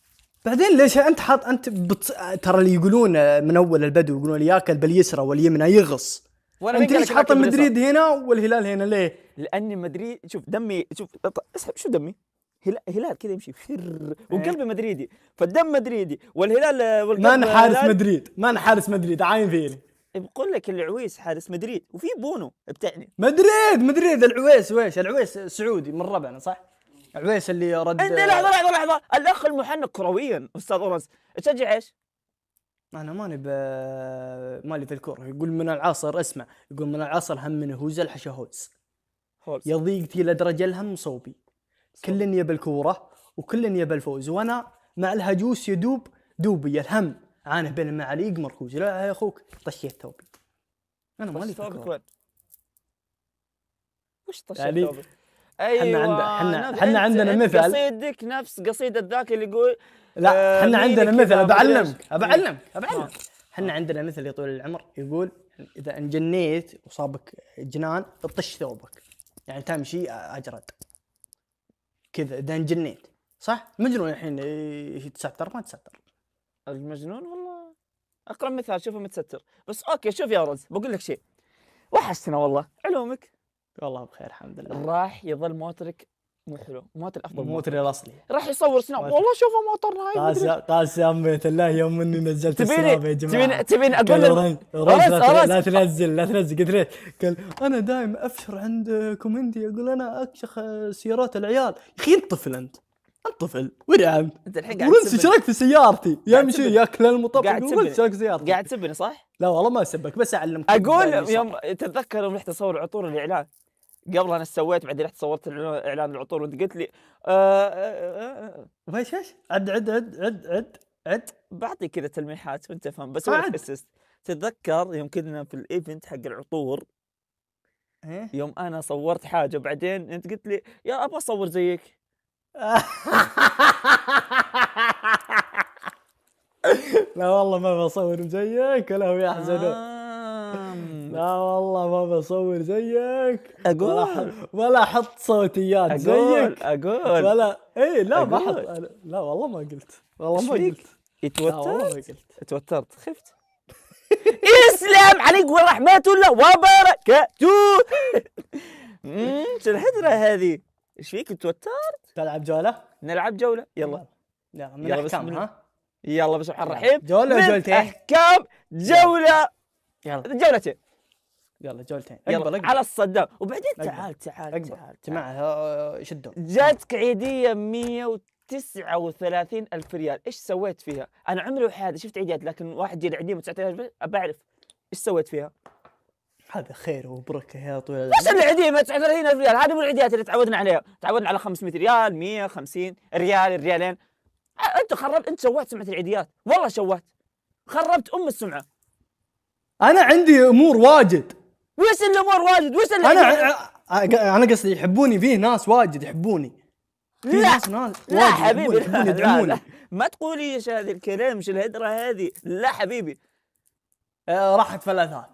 بعدين ليش انت حاط انت بت... ترى اللي يقولون من اول البدو يقولون ياكل باليسرى واليمنى يغص وانا انت ليش حاط مدريد هنا والهلال هنا ليه؟ لاني مدريد شوف دمي شوف اسحب شو دمي؟ هلال كذا يمشي فر إيه. وقلبه مدريدي فالدم مدريدي والهلال والقلب مان حارس مدريد مان حارس مدريد عاين فيني بقول لك العويس حارس مدريد وفي بونو بتعني مدريد مدريد العويس ويش العويس سعودي من ربعنا صح؟ العويس اللي رد انت إيه، لحظه لحظه لحظه الاخ المحنك كرويا استاذ اورنس تشجع ايش؟ انا ماني ب... مالي في الكوره يقول من العصر اسمع يقول من العصر هم من هوزل حشا هوز يضيق تي لدرجه الهم صوبي كل يبى الكوره وكل يبى الفوز وانا مع الهجوس يدوب دوبي الهم عانه بين المعاليق مركوز لا يا اخوك طشيت ثوبي انا مالي ثوبك وين؟ وش طشيت يعني ثوبك؟ ايوه احنا احنا عندنا مثل قصيدك نفس قصيده ذاك اللي يقول لا احنا آه، آه. عندنا مثل بعلمك بعلمك بعلمك احنا عندنا مثل يا طويل العمر يقول اذا انجنيت وصابك جنان طش ثوبك يعني تمشي اجرد كذا دنجنيت صح؟ مجنون الحين يتستر إيه، ما يتستر المجنون والله اقرب مثال شوفه متستر بس اوكي شوف يا رز بقول لك شيء وحشتنا والله علومك والله بخير الحمد لله راح يظل موترك مو حلو موتر افضل موت الاصلي راح يصور سناب والله شوفوا موترنا نايف قاسم قاسم بيت الله يوم اني نزلت السناب يا جماعه تبيني تبيني اقول لا تنزل لا تنزل قلت له قال انا دايم افشر عند كوميندي اقول انا اكشخ سيارات العيال يا اخي انت طفل انت انت طفل ورع انت الحين قاعد تسبني في سيارتي يمشي ياكل المطبخ قاعد تسبني شاركت سيارتي قاعد تسبني صح؟ لا والله ما اسبك بس اعلمك اقول يوم تتذكر يوم رحت اصور عطور الاعلان قبل انا سويت بعدين رحت صورت اعلان العطور وانت قلت لي ايش آه، آه، آه، ايش؟ عد عد عد عد عد عد بعطي كذا تلميحات وانت فاهم بس اسست تتذكر يوم كنا في الايفنت حق العطور إيه. يوم انا صورت حاجه بعدين انت قلت لي يا ابغى اصور زيك لا والله ما بصور زيك ولا هو يحزنون لا والله ما بصور زيك اقول ولا احط ولا احط صوتيات أقول زيك اقول ولا اي لا ما احط لا والله ما قلت والله ما قلت توترت توترت خفت اسلام عليك ورحمه الله وبركاته شو الهدره هذه ايش فيك توترت تلعب جوله نلعب جوله يلا يلا من الاحكام ها يلا بسم الله الرحمن الرحيم جوله جولتين احكام جوله يلا جولتين يلا جولتين يلا على الصدام وبعدين تعال تعال تعال, تعال. معها شدوا جاتك عيديه 139 ألف ريال ايش سويت فيها؟ انا عمري وحياتي شفت عيديات لكن واحد يجي عيديه 19000 بعرف ايش سويت فيها؟ هذا خير وبركه يا طويل العمر بس العيديه 39 ألف ريال هذه مو العيديات اللي تعودنا عليها تعودنا على 500 ريال 150 ريال ريالين انت خربت انت سويت سمعه العيديات والله شوهت خربت ام السمعه انا عندي امور واجد وسع الامور واجد اللي انا انا قصدي يحبوني فيه ناس واجد يحبوني لا ناس ناس لا حبيبي يحبوني يدعموني ما ايش هذه الكلام ايش الهدره هذه لا حبيبي آه راحت فلاثات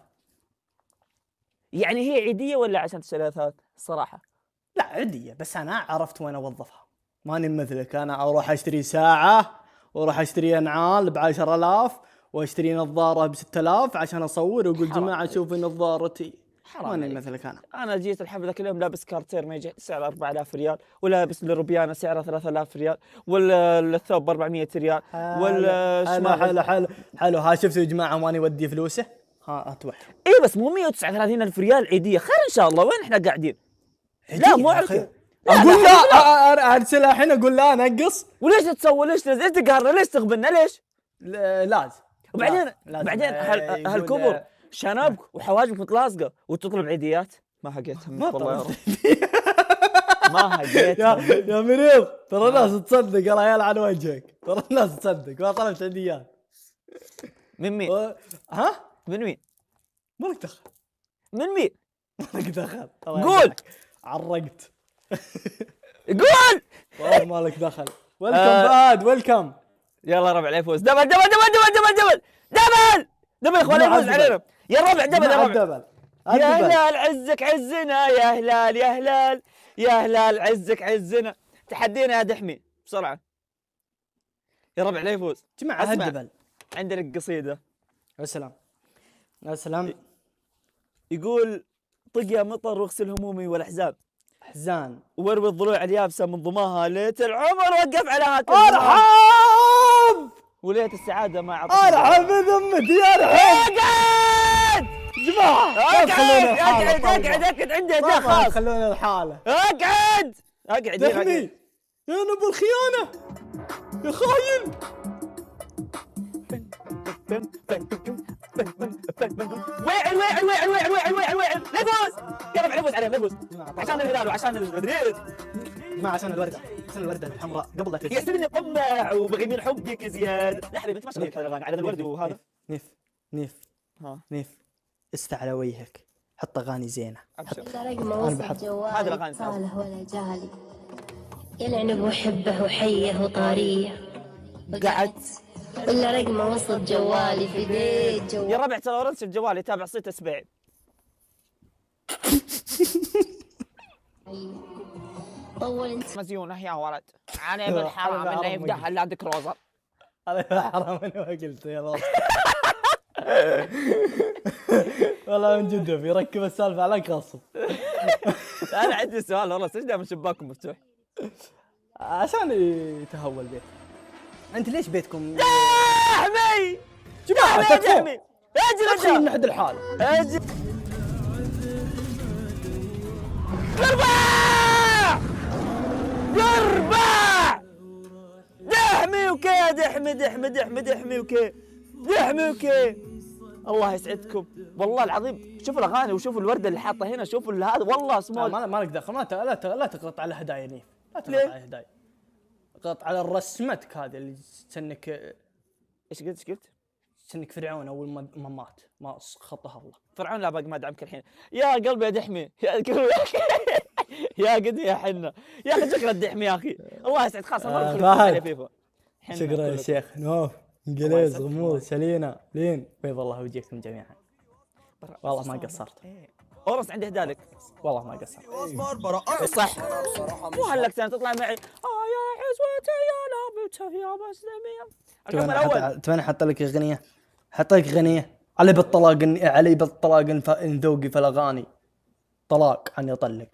يعني هي عيديه ولا عشان الثلاثات الصراحه لا عيديه بس انا عرفت وين اوظفها ماني مثلك انا اروح اشتري ساعه واروح اشتري نعال ب 10000 واشتري نظاره ب 6000 عشان اصور واقول جماعه شوفوا نظارتي حرام ماني مثلك انا انا جيت الحفله ذاك اليوم لابس كارتير ما يجي سعره 4000 ريال ولابس الروبيانه سعره 3000 ريال والثوب 400 ريال والشماعة حلو حلو حلو ها شفتوا يا جماعه ماني ودي فلوسه ها اتوح اي بس مو 139000 ريال عيديه خير ان شاء الله وين احنا قاعدين لا مو عرفت اقول لا ارسلها الحين اقول لا نقص وليش تسوي ليش ليش تقهرنا ليش تغبنا ليش لازم وبعدين بعدين هالكبر إيه، إيه. شنبك وحواجبك متلاصقه وتطلب عيديات ما حقيتها ما والله يا رب ما حقيتها يا, مريض ترى الناس تصدق الله يلعن وجهك ترى الناس تصدق ما طلبت عيديات من مين؟ ها؟ من مين؟ مالك دخل من مين؟ مالك دخل قول عرقت قول والله مالك دخل ويلكم فهد ويلكم يلا ربع لا يفوز دبل دبل دبل دبل دبل دبل دبل يا اخوان لا يفوز علينا يا ربع دبل يا ربع يا هلال عزك عزنا يا هلال يا هلال يا هلال عزك عزنا تحدينا يا دحمي بسرعه يا ربع لا يفوز جمع الدبل عندنا قصيده يا سلام يا سلام يقول طق يا مطر واغسل همومي والاحزان احزان واروي الضلوع اليابسه من ضماها ليت العمر وقف على هاتف ارحم الحب وليت السعاده ما اعطتني ارحب بذمتي ارحم اقعد جماعه طيب، طيب. طيب، اقعد اقعد اقعد اقعد عندي خلاص خلونا الحاله اقعد اقعد دحمي يا نبو الخيانه يا خاين ويعل ويعل ويعل ويعل ويعل ويعل لا تفوز يا ربع فوز عليه نفوس نعم، عشان الهلال وعشان مدريد ما عشان الوردة عشان الوردة الحمراء قبل لا تجي يا طماع وبغي من حبك زياد لا حبيبي انت ما على الاغاني على الورد وهذا نيف نيف ها نيف استع على وجهك حط اغاني زينه ابشر انا بحط هذا الاغاني صالح ولا جالي يلعنب وحبه وحيه وطاريه قعدت الا رقمه وسط جوالي في بيت جوالي يا ربع ترى ورنس الجوال يتابع صيت اسبعي طول انت مزيونه يا ولد انا ابن أيوة، الحرام انه يفتح الا كروزر انا حرام انا ما قلت يا ضرب والله من جد في ركب السالفه عليك غصب انا عندي سؤال والله ليش دائما شباككم مفتوح؟ عشان يتهوى البيت انت ليش بيتكم يا حمي يا تكفون اجل اجل نحد الحال اجل الربع يحمي يا احمد احمد احمد احمي وكي دحمي وكي الله يسعدكم والله العظيم شوفوا الاغاني وشوفوا الورده اللي حاطه هنا شوفوا هذا والله سمول ما لك دخل ما لا لا تقلط على هدايا نيف لا تقلط على هدايا قلط على رسمتك هذه اللي سنك ايش قلت ايش قلت؟ سنك فرعون اول ما مات ما خطه الله فرعون لا باقي ما دعمك الحين يا قلبي يا دحمي يا قلبي يا قد يا حنا يا اخي شكرا الدحم يا اخي الله يسعد خلاص آه فيفا شكرا يا طيب. شيخ نوف نعم. انجليز غموض سلينا لين بيض الله وجهكم جميعا إيه. والله ما قصرت اورس عندي هدالك والله ما قصرت صح مو هلك تطلع معي اه يا عزوتي يا لابته يا مسلمية الكلام الاول احط لك اغنيه حط لك اغنيه علي بالطلاق علي بالطلاق ان ذوقي في الاغاني طلاق اني اطلق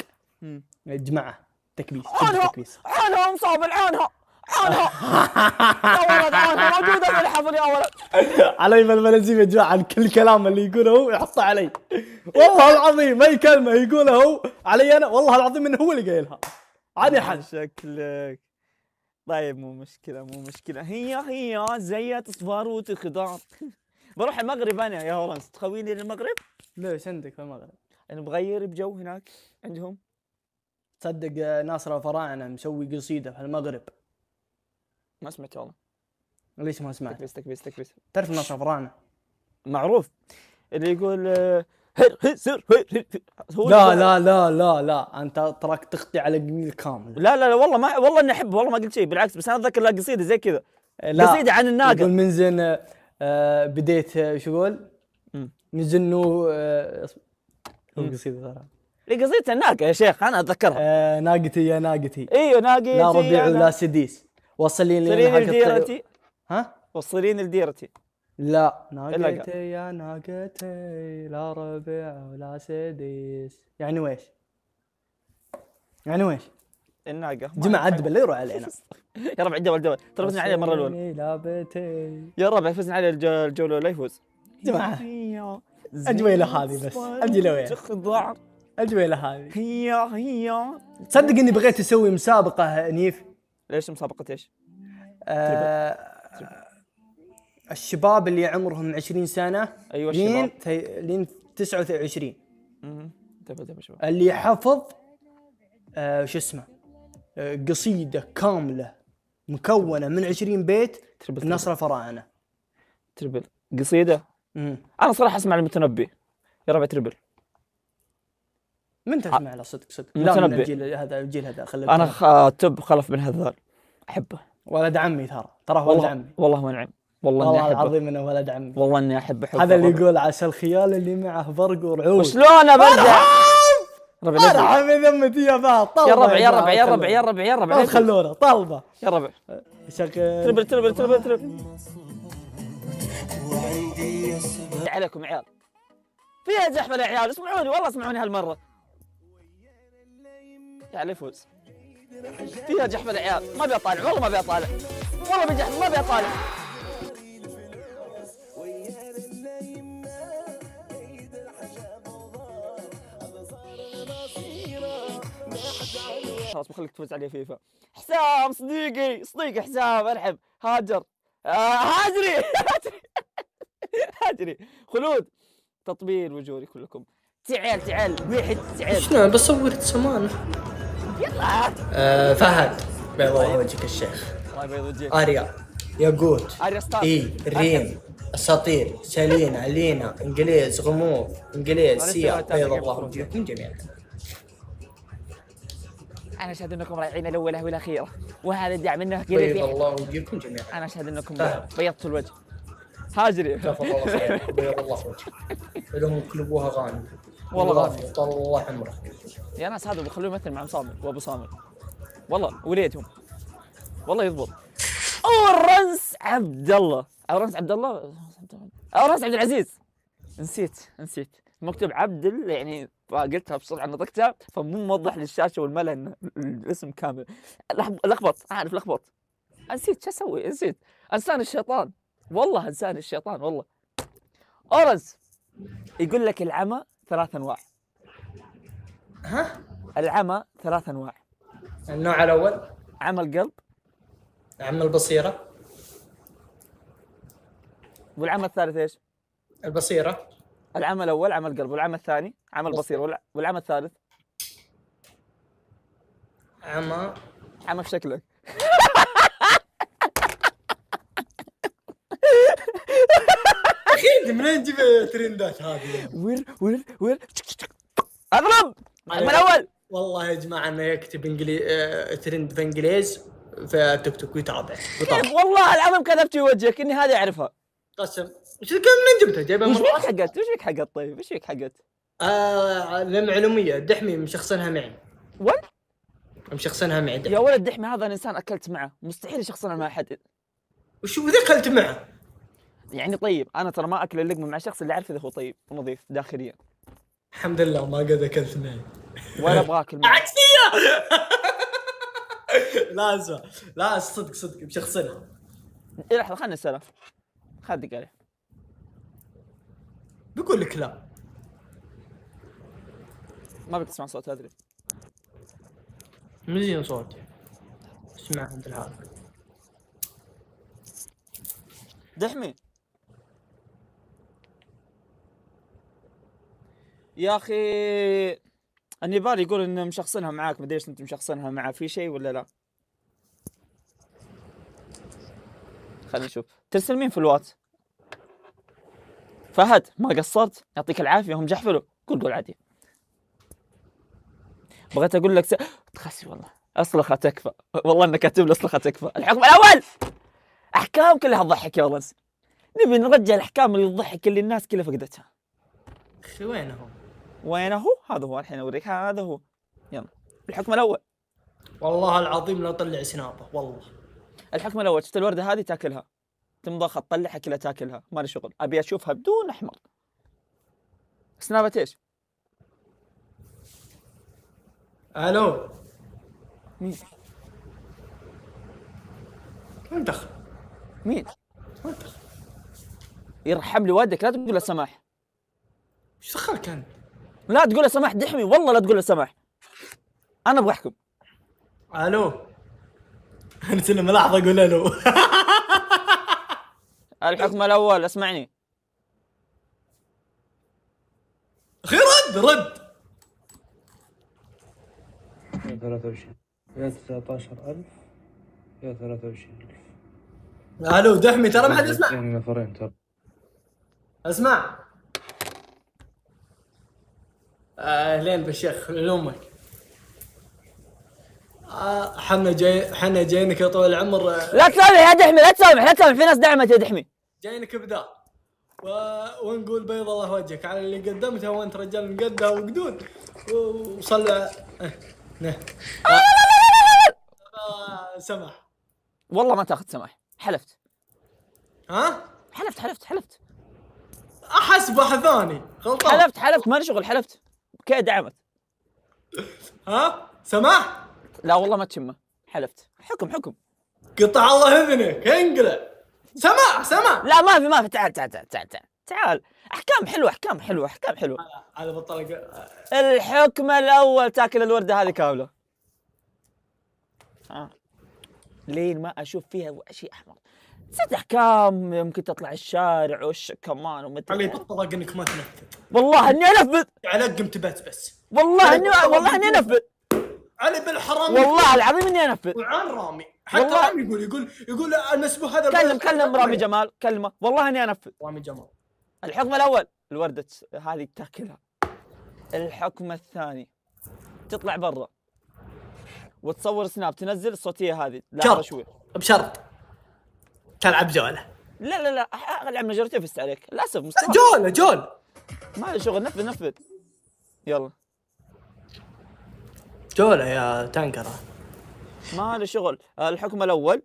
جماعه تكبيس عنها تكبيس. عنها مصابل عنها عنها يا ولد عنها موجوده بالحفل يا ولد علي ململزيم يا جماعه عن كل كلام اللي يقوله هو يحطه علي والله العظيم اي كلمه يقولها هو علي انا والله العظيم انه هو اللي قايلها عادي حد شكلك طيب مو مشكلة مو مشكلة هي هي زي تصبر وتخضع بروح المغرب انا يا هورنس تخويني للمغرب؟ ليش عندك في المغرب؟ انا بغير بجو هناك عندهم تصدق ناصر الفراعنه مسوي قصيده في المغرب ما سمعت والله ليش ما سمعت؟ تكبس تكبس تكبس تعرف ناصر الفراعنه معروف اللي يقول آه، لا لا لا لا لا انت تراك تخطي على جميل كامل لا لا لا والله ما والله اني احبه والله ما قلت شيء بالعكس بس انا اتذكر له قصيده زي كذا آه، قصيده عن الناقه يقول من زين آه، بديت شو يقول؟ من زنو قصيده ترى القزيت الناقه يا شيخ انا اتذكرها آه ناقتي يا ناقتي ايوه ناقتي لا ربيع ولا سديس وصلين لي لديرتي ها وصلين لديرتي لا ناقتي يا ناقتي لا ربيع ولا سديس يعني ويش؟ يعني ويش؟ الناقة جمع عدبل لا يروح علينا يا ربع الدول الجبل ترى فزنا عليه المرة الأولى يا ربع فزنا عليه الجولة لا يفوز جماعة الجويلة هذه بس الجلوية الجميله هذه هي هي تصدق اني بغيت اسوي مسابقه نيف ليش مسابقه ايش؟ آه الشباب اللي عمرهم 20 سنه ايوه الشباب لين لين 29 اها اللي حفظ آه شو اسمه آه قصيده كامله مكونه من 20 بيت تربل نصر الفراعنه تربل قصيده مم. انا صراحه اسمع المتنبي يا ربع تربل من تسمع له صدق صدق لا من الجيل هذا الجيل هذا خليك انا خ... توب خلف بن هذال احبه ولد عمي ترى ترى هو ولد عمي والله هو نعم والله, والله العظيم انه ولد عمي والله اني احب حب هذا اللي يقول عسى الخيال اللي معه برق ورعود وشلون ابدا ربع ارحم ذمتي يا فهد يا ربع يا ربع يا ربع يا ربع يا ربع خلونا طلبه يا ربع شغل تربل تربل تربل تربل عليكم عيال فيها زحمه يا عيال اسمعوني والله اسمعوني هالمره يعني يفوز فيها جحفل عيال ما بيطالع والله ما بيطالع والله بجحفل ما بيطالع خلاص بخليك تفوز علي فيفا حسام صديقي صديقي حسام ارحب هاجر آه هاجري هاجري خلود تطبيل وجوري كلكم تعال تعال واحد تعال شنو بصور سمان يلا آه، فهد الله وجهك الشيخ وجهك اريا ياقوت اي ريم اساطير سالينا علينا انجليز غموض انجليز سيا بيض الله وجهكم جميعا انا اشهد انكم رائعين الاوله والاخيره وهذا الدعم انه قليل بيض الله وجهكم جميعا انا اشهد انكم بيضت الوجه هاجري كفى الله خير بيض الله وجهك لهم كلبوها غانم والله غافي عمرك يا ناس هذا بخلوه يمثل مع صامر وابو صامل والله وليتهم والله يضبط اورنس عبد الله اورنس عبد الله اورنس عبد العزيز نسيت نسيت مكتوب عبد يعني قلتها بسرعه نطقتها فمو موضح للشاشه والملا الاسم كامل لخبط عارف لخبط نسيت شو اسوي نسيت انسان الشيطان والله انسان الشيطان والله اورز يقول لك العمى ثلاث انواع ها العمى ثلاث انواع النوع الاول عمى القلب عمى البصيره والعمى الثالث ايش؟ البصيره العمى الاول عمى القلب والعمى الثاني عمى البصيره والعمى الثالث عمى عمى في شكلك منين تجيب ترندات هذه؟ وير وير وير اضرب من الاول والله يا جماعه انه يكتب انجلي ترند بانجليز في تيك توك ويتابع والله العظيم كذبت في وجهك اني هذه اعرفها قسم وش منين جبتها؟ جايبها وش فيك حقت؟ وش فيك حقت طيب؟ وش فيك حقت؟ آه المعلوميه مشخصنها معي وين؟ مشخصنها معي يا ولد دحمي هذا الانسان اكلت معه مستحيل شخصنا مع احد وشو ذا اكلت معه؟ يعني طيب انا ترى ما اكل اللقمه مع الشخص اللي اعرفه اذا هو طيب ونظيف داخليا الحمد لله ما قد اكلت معي ولا ابغى اكل معي عكسيه لا اسمع لا صدق صدق بشخصنها إيه، لحظه خلنا نساله خلنا ندق عليه بقول لك لا ما بتسمع صوت ادري مزين صوت اسمع عبد الحال دحمي يا اخي النيفال يقول انه مشخصنها معاك ما ايش انت مشخصنها مع في شيء ولا لا خلينا نشوف ترسل مين في الوات فهد ما قصرت يعطيك العافيه هم جحفلوا قول قول عادي بغيت اقول لك س... تخسي والله اصلخه تكفى والله انك كاتب لي اصلخه تكفى الحكم الاول احكام كلها تضحك يا ولد نبي نرجع الاحكام اللي تضحك اللي الناس كلها فقدتها اخي وينهم وين هو هذا هو الحين اوريك هذا هو يلا الحكم الاول والله العظيم لا طلع سنابه والله الحكم الاول شفت الورده هذه تاكلها تمضخها تطلعها كلها تاكلها ما لي شغل ابي اشوفها بدون احمر سنابه ايش؟ الو مين؟ وين دخل؟ مين؟ وين دخل؟ يرحم لي والدك لا تقول له سماح ايش دخلك انت؟ لا تقول له سمحت دحمي والله لا تقول له سمحت انا ابغى احكم الو انت ملاحظه اقول الو الحكم الاول اسمعني اخي رد رد يا 23 يا 19000 يا 23000 الو دحمي ترى ما حد يسمع نفرين ترى اسمع اهلين بالشيخ علومك آه، حنا جاي حنا جايينك يا طويل العمر لا تسامح يا دحمي لا تسامح لا تسامح في ناس دعمت يا دحمي جايينك بدا و... ونقول بيض الله وجهك على اللي قدمته وانت رجال مقدة وقدود وصلى أه، آه، سمح والله ما تاخذ سماح حلفت ها؟ حلفت حلفت حلفت احس ثاني غلطان حلفت حلفت ما لي شغل حلفت اوكي دعمت ها سماح لا والله ما تشمه حلفت حكم حكم قطع الله اذنك انقلع سماح سماح لا ما في ما في تعال تعال تعال تعال تعال, تعال. احكام حلوه احكام حلوه احكام حلوه هذا بطلق الحكم الاول تاكل الورده هذه كامله آه. لين ما اشوف فيها شيء احمر ست احكام يمكن تطلع الشارع وش كمان ومتى علي انك ما تنفذ والله اني انفذ على قمت بس والله اني والله اني انفذ علي بالحرام والله العظيم اني انفذ وعان رامي حتى والله رامي يقول يقول يقول المسبوح هذا كلم كلم رامي جمال كلمه والله اني انفذ رامي جمال الحكم الاول الورده هذه تاكلها الحكم الثاني تطلع برا وتصور سناب تنزل الصوتيه هذه لا شوي بشرط تلعب جوله لا لا لا العب ماجورتيفست عليك للاسف مستحيل جوله جول ما له شغل نفذ نفذ يلا جوله يا تنكره ما له شغل الحكم الاول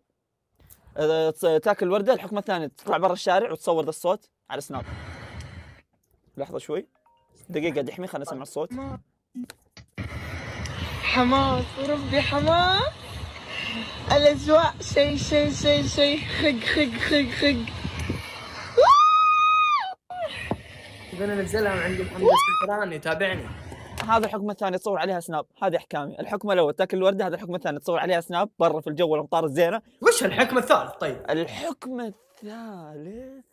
تاكل ورده الحكم الثاني تطلع برا الشارع وتصور ذا الصوت على سناب لحظه شوي دقيقه دحمي خلنا نسمع الصوت حماس وربي حماس الاجواء شي شي شي شي خق خق خق خق انا نزلها من عندي محمد تابعني هذا الحكم الثاني تصور عليها سناب هذه احكامي الحكم الاول تاكل الورده هذا الحكم الثاني تصور عليها سناب برا في الجو الامطار الزينه وش الحكم الثالث طيب الحكم الثالث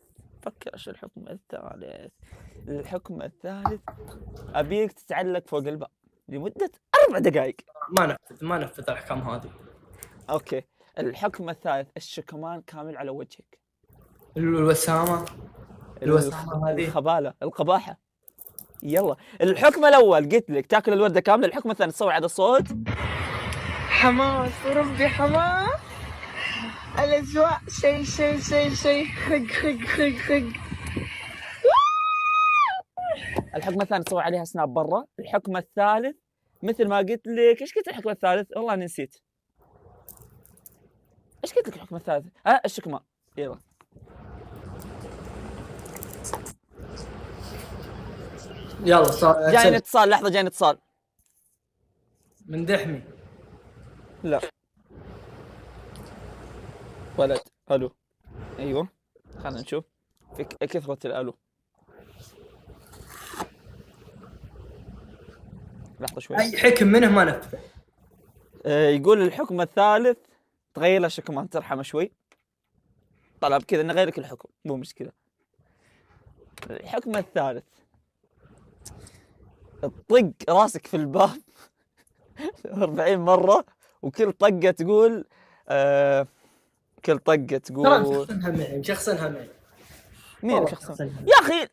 فكر ايش الحكم الثالث الحكم الثالث ابيك تتعلق فوق الباب لمده اربع دقائق ما نفذ ما نفذ الاحكام هذه اوكي الحكم الثالث الشكمان كامل على وجهك الوسامه الوسامه هذه الخباله القباحه يلا الحكم الاول قلت لك تاكل الورده كامله الحكم الثاني تصور على الصوت حماس وربي حماس الاجواء شيء شيء شيء شيء خق خق خق خق الحكم الثاني تصور عليها سناب برا الحكم الثالث مثل ما قلت لك ايش قلت الحكم الثالث والله نسيت ايش قلت لك الحكم الثالث؟ ها الشكمة يلا يلا صار جاي اتصال لحظة جاي اتصال من دحمي لا ولد الو ايوه خلينا نشوف في كثرة الالو لحظة شوي اي حكم منه ما نفذ آه، يقول الحكم الثالث تغير له شكل ما ترحمه شوي طلب كذا نغير لك الحكم مو مشكله الحكم الثالث طق راسك في الباب 40 مره وكل طقه تقول آه كل طقه تقول شخصنها معي شخصنها معي مين شخصنها يا اخي يا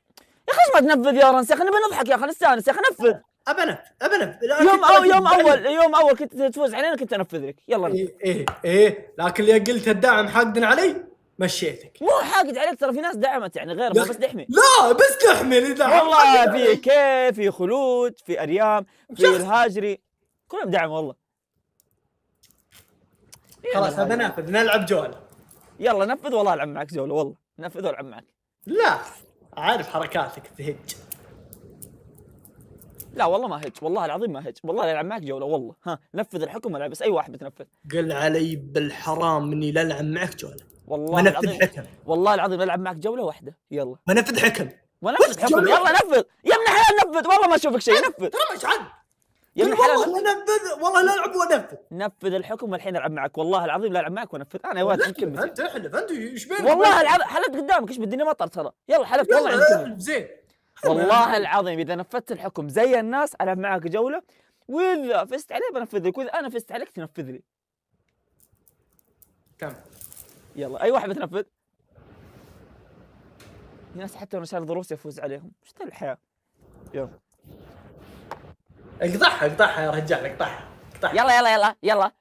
اخي ايش ما تنفذ يا رنس يا اخي نبي نضحك يا اخي نستانس يا اخي نفذ ابنف ابنف يوم أو يوم اول يوم اول كنت تفوز علينا كنت انفذ لك يلا ايه ايه ايه لكن اللي قلت الدعم حاقد علي مشيتك مو حاقد عليك ترى في ناس دعمت يعني غير بس تحمي لا بس تحمي والله في كيف في خلود في اريام في الهاجري كلهم دعم والله خلاص هذا نافذ نلعب جوله يلا نفذ والله العب معك جوله والله نفذ والعب معك لا عارف حركاتك تهج لا والله ما هج والله العظيم ما هج والله العب معك جوله والله ها نفذ الحكم العب بس اي واحد بتنفذ قل علي بالحرام اني لا العب معك جوله والله العظيم حكم والله العظيم العب معك جوله واحده يلا نفذ حكم نفذ حكم يلا نفذ يا ابن الحلال نفذ والله ما اشوفك شيء نفذ ترى مش عاد يا ابن الحلال والله نفذ والله لا العب وانفذ نفذ الحكم والحين العب معك والله العظيم لا العب معك وانفذ انا واد انت احلف انت ايش بينك والله العظيم حلفت قدامك ايش بالدنيا مطر ترى يلا حلفت والله زين والله العظيم اذا نفذت الحكم زي الناس العب معك جوله واذا فزت عليه بنفذ لك واذا انا فزت عليك تنفذ لي كم يلا اي واحد بتنفذ ناس حتى لو شال ضروس يفوز عليهم ايش ذا الحياه يلا اقطعها اقطعها يا رجال اقطعها اقطعها يلا يلا يلا يلا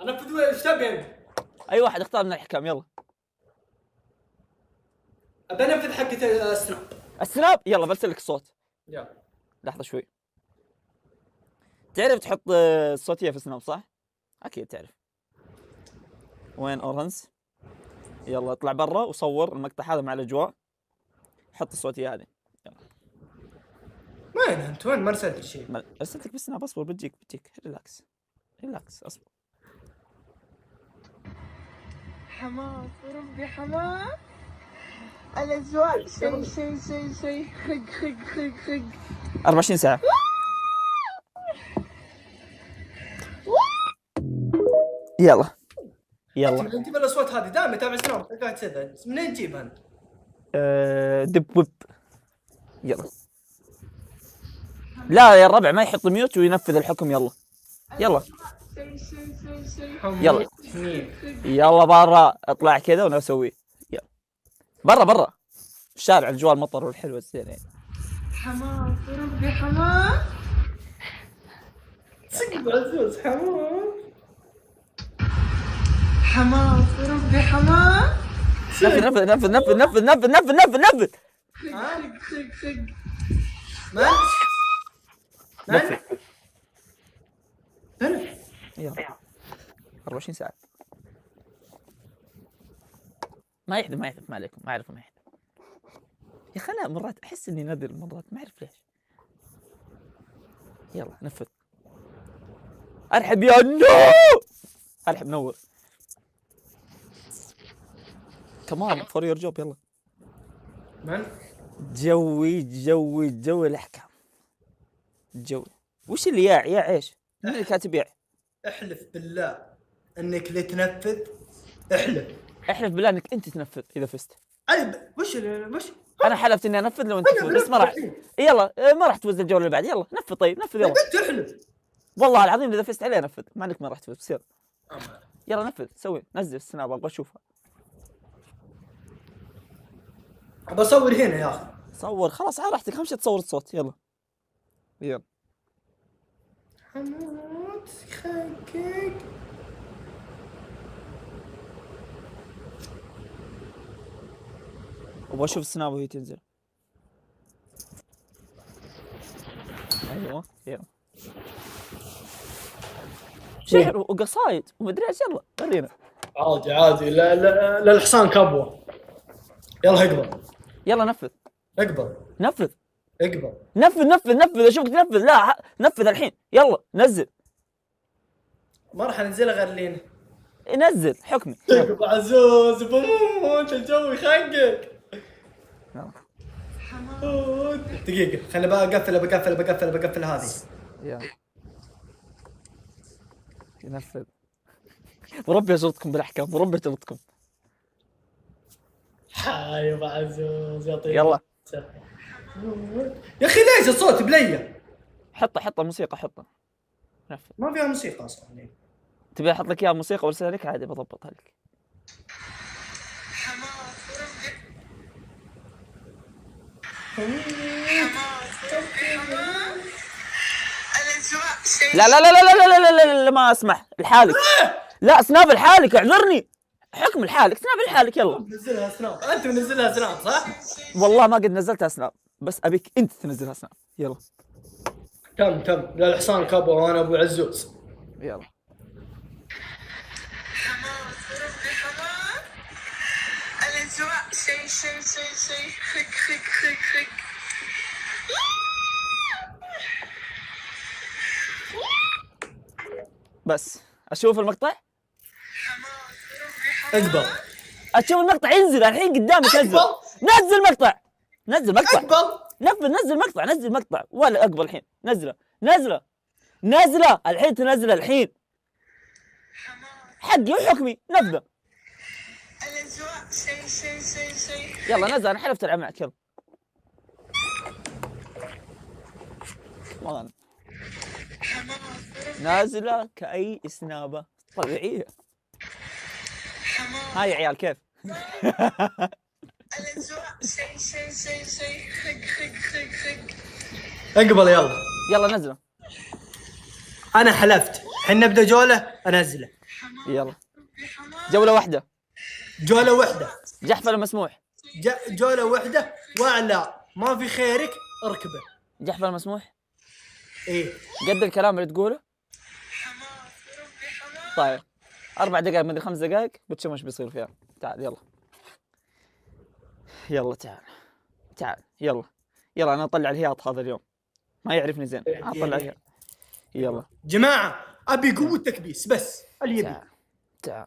انفذ ايش تبي اي واحد اختار من الحكام يلا بنفذ حق السناب السناب يلا برسل لك الصوت يلا لحظه شوي تعرف تحط الصوتيه في سناب صح؟ اكيد تعرف وين اورنس؟ يلا اطلع برا وصور المقطع هذا مع الاجواء حط الصوتيه هذه يلا وين انت وين ما ارسلت شيء؟ ارسلت لك بالسناب اصبر بتجيك بتجيك ريلاكس ريلاكس اصبر حماس وربي حماس شي شي شي شي خق خق خق خق 24 ساعه يلا يلا نجيب الاصوات هذه دائما تابع سناب 2007 منين نجيبها أه، دب وب يلا لا يا الربع ما يحط ميوت وينفذ الحكم يلا يلا يلا يلا برا اطلع كذا ونسوي برا برا الشارع الجو المطر والحلوه الزينه يعني حمام ربي حماس صدق عزوز حماس حمام ربي حماس نفذ نفذ نفذ نفذ نفذ نفذ نفذ نفذ خق خق خق ما نفذ يلا 24 ساعه ما يحذف ما يحذف ما عليكم ما اعرف ما يحذف يا اخي انا مرات احس اني نادر مرات ما اعرف ليش يلا نفذ ارحب يا نو ارحب نور كمان فور يور جوب يلا من؟ جوي جوي جوي الاحكام جوي وش اللي يا يا ايش؟ من اللي كاتب يا احلف بالله انك لتنفذ احلف احلف بالله انك انت تنفذ اذا فزت اي وش وش انا حلفت اني انفذ لو انت تفوز بس ما راح إيه؟ يلا إيه، ما راح تفوز الجوله اللي بعد يلا نفذ طيب نفذ يلا تحلف والله العظيم اذا فزت عليه انفذ ما انك ما راح تفوز بس يلا نفذ سوي نزل السناب ابغى اشوفها ابى اصور هنا يا اخي صور خلاص على راحتك اهم شيء تصور الصوت يلا يلا حمود خلقك وبشوف السناب وهي تنزل ايوه يلا شعر إيه. وقصايد ومدري ايش يلا ورينا عادي عادي لا لا للحصان كبوه يلا اقبل يلا نفذ اقبل نفذ اقبل نفذ نفذ نفذ اشوفك تنفذ لا نفذ الحين يلا نزل ما راح انزلها غير لينا نزل حكمي عزوز بموت الجو يخنقك دقيقة خليني بقفل بقفل بقفل بقفل هذه يلا ينفذ وربي ازورتكم بالاحكام وربي تبتكم حايب عزوز يعطيك يلا يا اخي ليش الصوت بلية حطه حطه موسيقى حطه ما فيها موسيقى اصلا تبي احط لك اياها موسيقى وارسلها لك عادي بضبطها لك لا لا لا لا لا لا لا لا, لا ما اسمح لحالك إيه؟ لا سناب لحالك اعذرني حكم لحالك سناب لحالك يلا منزلها سناب انت منزلها سناب صح؟ والله ما قد نزلتها سناب بس ابيك انت تنزلها سناب يلا تم تم للحصان كابو وانا ابو عزوز يلا بس اشوف المقطع اقبل اشوف المقطع انزل الحين قدامك انزل نزل مقطع نزل مقطع اقبل نزل نزل مقطع نزل مقطع ولا اقبل الحين نزله نزله نزله الحين تنزله الحين حقي وحكمي نفذه سي سي سي يلا نزل انا حلفت العب معك يلا والله نازله كاي سنابه طبيعيه هاي يا عيال كيف؟ خق خق خق خق اقبل يلا يلا نزله انا حلفت حنا نبدا جوله انزله يلا جوله واحده جوله وحده جحفل مسموح ج... جوله وحده واعلى ما في خيرك اركبه جحفل مسموح ايه قد الكلام اللي تقوله طيب اربع دقائق مدري خمس دقائق بتشوف ايش بيصير فيها تعال يلا يلا تعال تعال يلا يلا انا اطلع الهياط هذا اليوم ما يعرفني زين اطلع الهياط يلا جماعه ابي قوه تكبيس بس اللي يبي تعال تعال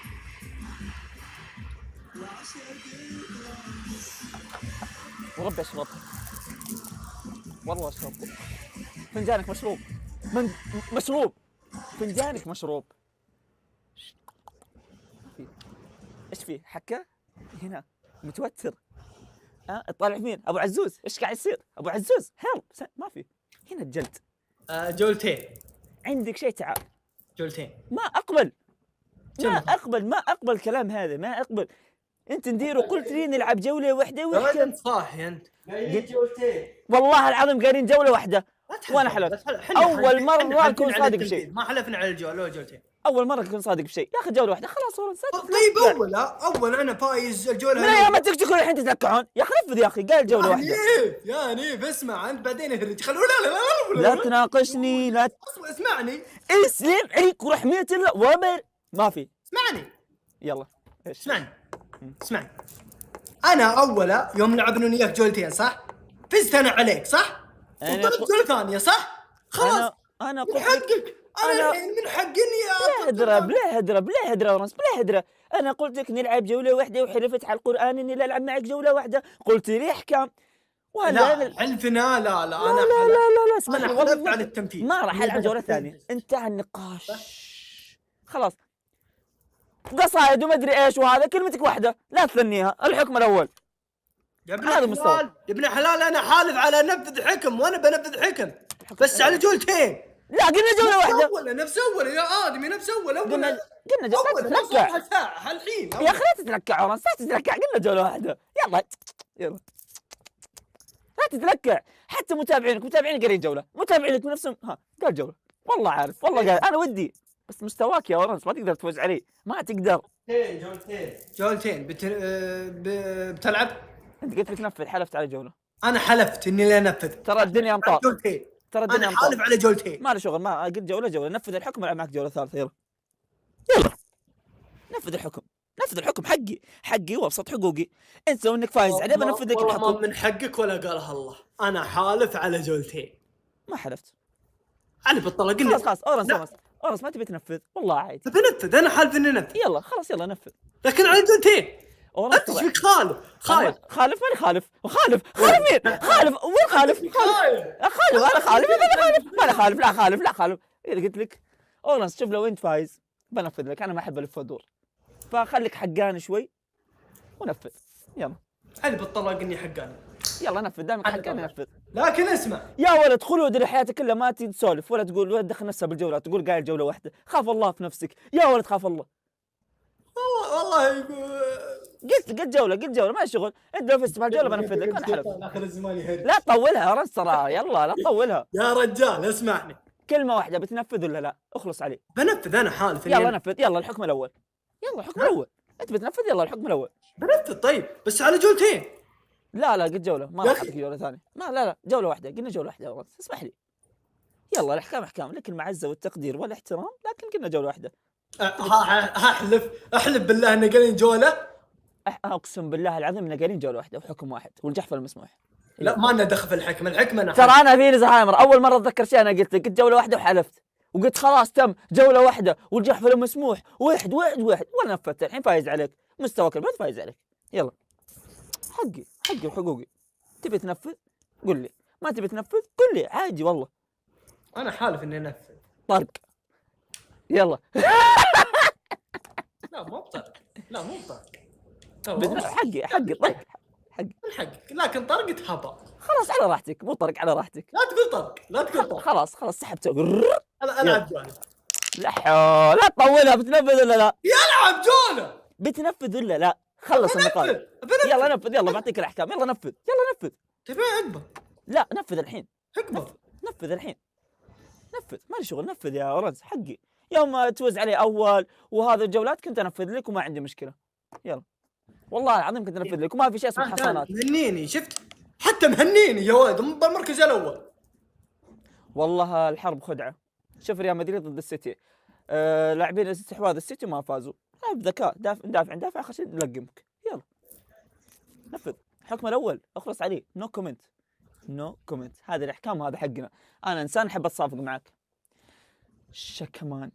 وربي اشرب والله اشرب فنجانك مشروب من مشروب فنجانك مشروب ايش فيه حكه هنا متوتر ها أه؟ طالع مين ابو عزوز ايش قاعد يصير ابو عزوز هل ما في هنا الجلد آه جولتين عندك شيء تعال جولتين ما اقبل ما اقبل ما اقبل كلام هذا ما اقبل انت ندير وقلت لي نلعب جوله واحده وحكيت انت صاحي انت جولتين والله العظيم قارين جوله واحده وانا حلفت اول مره اكون صادق بشيء ما حلفنا على الجوله ولا جولتين اول مره اكون صادق بشيء يا اخي جوله واحده خلاص والله صادق طيب اول اول انا فايز الجوله من ايام تكتكون الحين تتلكعون يا اخي نفذ يا اخي قال جوله يعني واحده يا إيه؟ نيف يعني نيف اسمع انت بعدين اهرج خلونا لا لا لا لا تناقشني لا اسمعني اسلم عليك وروح الله وامر ما في اسمعني يلا اسمعني اسمعني انا اولا يوم لعبنا وياك جولتين صح؟ فزت انا عليك صح؟ وطلبت جوله ثانيه صح؟ خلاص انا انا من حقك انا الحين من حق اني لا هدره بلا هدره بلا هدره ورنس بلا هدره انا قلت لك نلعب جوله واحده وحلفت على القران اني لا العب معك جوله واحده قلت لي احكام ولا لا حلفنا لا لا انا لا لا لا لا, لا اسمع انا حلفت على التنفيذ ما راح العب جوله ثانيه انتهى النقاش خلاص قصايد ومدري ايش وهذا كلمتك واحده لا تثنيها الحكم الاول يا ابن حلال يا ابن حلال انا حالف على نبذ حكم وانا بنفذ حكم بس على جولتين لا قلنا جوله واحده اول نفس اول يا ادمي نفس اول اول قلنا جوله نفس تتلكع ساعه هالحين يا اخي لا تتلكع عمر لا تتلكع قلنا جوله واحده يلا يلا لا تتلكع حتى متابعينك متابعينك قارين جوله متابعينك نفسهم ها قال جوله والله عارف والله قال انا ودي بس مستواك يا ورنس ما تقدر تفوز عليه ما تقدر جولتين جولتين آه، بتلعب انت قلت بتنفذ حلفت على جوله انا حلفت اني لا انفذ ترى الدنيا امطار جولتين ترى الدنيا انا حالف على جولتين ما له شغل ما قلت جوله جوله نفذ الحكم العب معك جوله ثالثه يلا يلا نفذ الحكم نفذ الحكم حقي حقي وابسط حقوقي انت لو انك فايز عليه بنفذ لك الحكم من حقك ولا قالها الله انا حالف على جولتين ما حلفت علي بالطلاق خلاص خلاص اورنس خلاص خلاص ما تبي تنفذ والله عادي بنفذ انا حالف اني انفذ يلا خلاص يلا نفذ لكن على دولتين انت ايش فيك خالف خالف خالف ماني خالف وخالف خالف مين؟ خالف وين خالف؟ خالف انا خالف انا خالف انا خالف لا خالف لا خالف اذا إيه، قلت لك اونس شوف لو انت فايز بنفذ لك انا ما احب الف وادور فخليك حقاني شوي ونفذ يلا انا بتطلق اني حقاني يلا نفذ دامك حقك نفذ لكن اسمع يا ولد خلود اللي حياتك كلها ما تسولف ولا تقول ولا تدخل نفسها بالجوله تقول قايل جوله واحده خاف الله في نفسك يا ولد خاف الله والله والله قلت قلت جوله قلت جوله ما شغل انت لو فزت بهالجوله بنفذ لك انا حلف لا تطولها يا رجال يلا لا تطولها يا رجال اسمعني كلمه واحده بتنفذ ولا لا اخلص علي بنفذ انا حالف يلا نفذ يلا الحكم الاول يلا الحكم الاول انت بتنفذ يلا الحكم الاول بنفذ طيب بس على جولتين لا لا قد جوله ما راح جوله ثانيه ما لا لا جوله واحده قلنا جوله واحده غلط اسمح لي يلا الاحكام احكام لك المعزه والتقدير والاحترام لكن قلنا جوله واحده أه، احلف احلف بالله ان قالين جوله اقسم بالله العظيم ان قالين جوله واحده وحكم واحد والجحفل المسموح لا ما لنا دخل في الحكم الحكم انا ترى انا فيني زهايمر اول مره اتذكر شيء انا قلت قلت جوله واحده وحلفت وقلت خلاص تم جوله واحده والجحفل مسموح واحد واحد واحد وانا نفذت الحين فايز عليك مستواك ما فايز عليك يلا حقي حقي وحقوقي تبي تنفذ قل لي ما تبي تنفذ قل لي عادي والله انا حالف اني انفذ طرق يلا لا مو بطرق لا مو بطرق طيب، حقي حقي طرق طيب. حقي من حقك لكن طرق تهبى خلاص على راحتك مو طرق على راحتك لا تقول طرق لا تقول طرق خلاص خلاص سحبت انا العب جولة لا حول لا تطولها بتنفذ ولا لا؟ يلعب جولة بتنفذ ولا لا؟ خلص النقاط يلا نفذ يلا بعطيك الاحكام يلا نفذ يلا نفذ تبي عقبه لا نفذ الحين عقبه نفذ الحين نفذ ما لي شغل نفذ يا رز حقي يوم توز علي اول وهذا الجولات كنت انفذ لك وما عندي مشكله يلا والله العظيم كنت انفذ لك وما في شيء اسمه آه، حصانات مهنيني شفت حتى مهنيني يا ولد بالمركز الاول والله الحرب خدعه شوف ريال مدريد ضد السيتي أه لاعبين استحواذ السيتي ما فازوا دافع بذكاء دافع دافع دافع اخر شيء نلقمك يلا نفذ الحكم الاول اخلص عليه نو كومنت نو كومنت هذه الاحكام هذا حقنا انا انسان احب اتصافق معك شكمان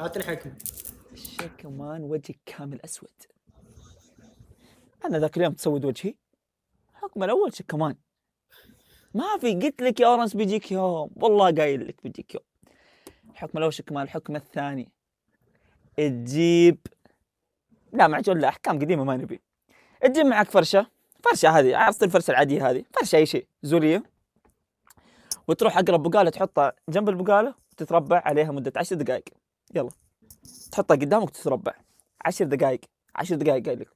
اعطني حكم شكمان وجهك كامل اسود انا ذاك اليوم تسود وجهي الحكم الاول شكمان ما في قلت لك يا اورنس بيجيك يوم والله قايل لك بيجيك يوم الحكم الاول شكمان الحكم الثاني تجيب لا معجون لا احكام قديمه ما نبي تجيب معك فرشه فرشه هذه عرفت الفرشه العاديه هذه فرشه اي شيء زوليه وتروح اقرب بقاله تحطها جنب البقاله وتتربع عليها مده عشر دقائق يلا تحطها قدامك وتتربع عشر دقائق عشر دقائق قال لك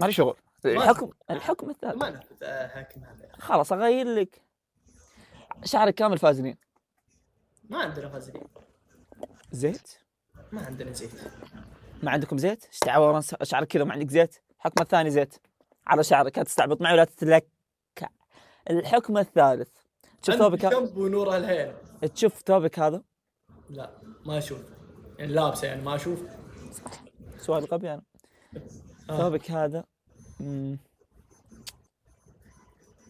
ما لي شغل الحكم الحكم الثالث ما آه، حاكم خلاص اغير لك شعرك كامل فازلين ما عندنا فازلين زيت ما عندنا زيت ما عندكم زيت؟ ايش دعوه شعرك كذا ما عندك زيت؟ الحكم الثاني زيت على شعرك لا تستعبط معي ولا تتلكع الحكم الثالث تشوف ثوبك شامبو ونور الهين تشوف ثوبك هذا؟ لا ما اشوف يعني لابسه يعني ما اشوف سؤال غبي انا ثوبك آه. هذا مم.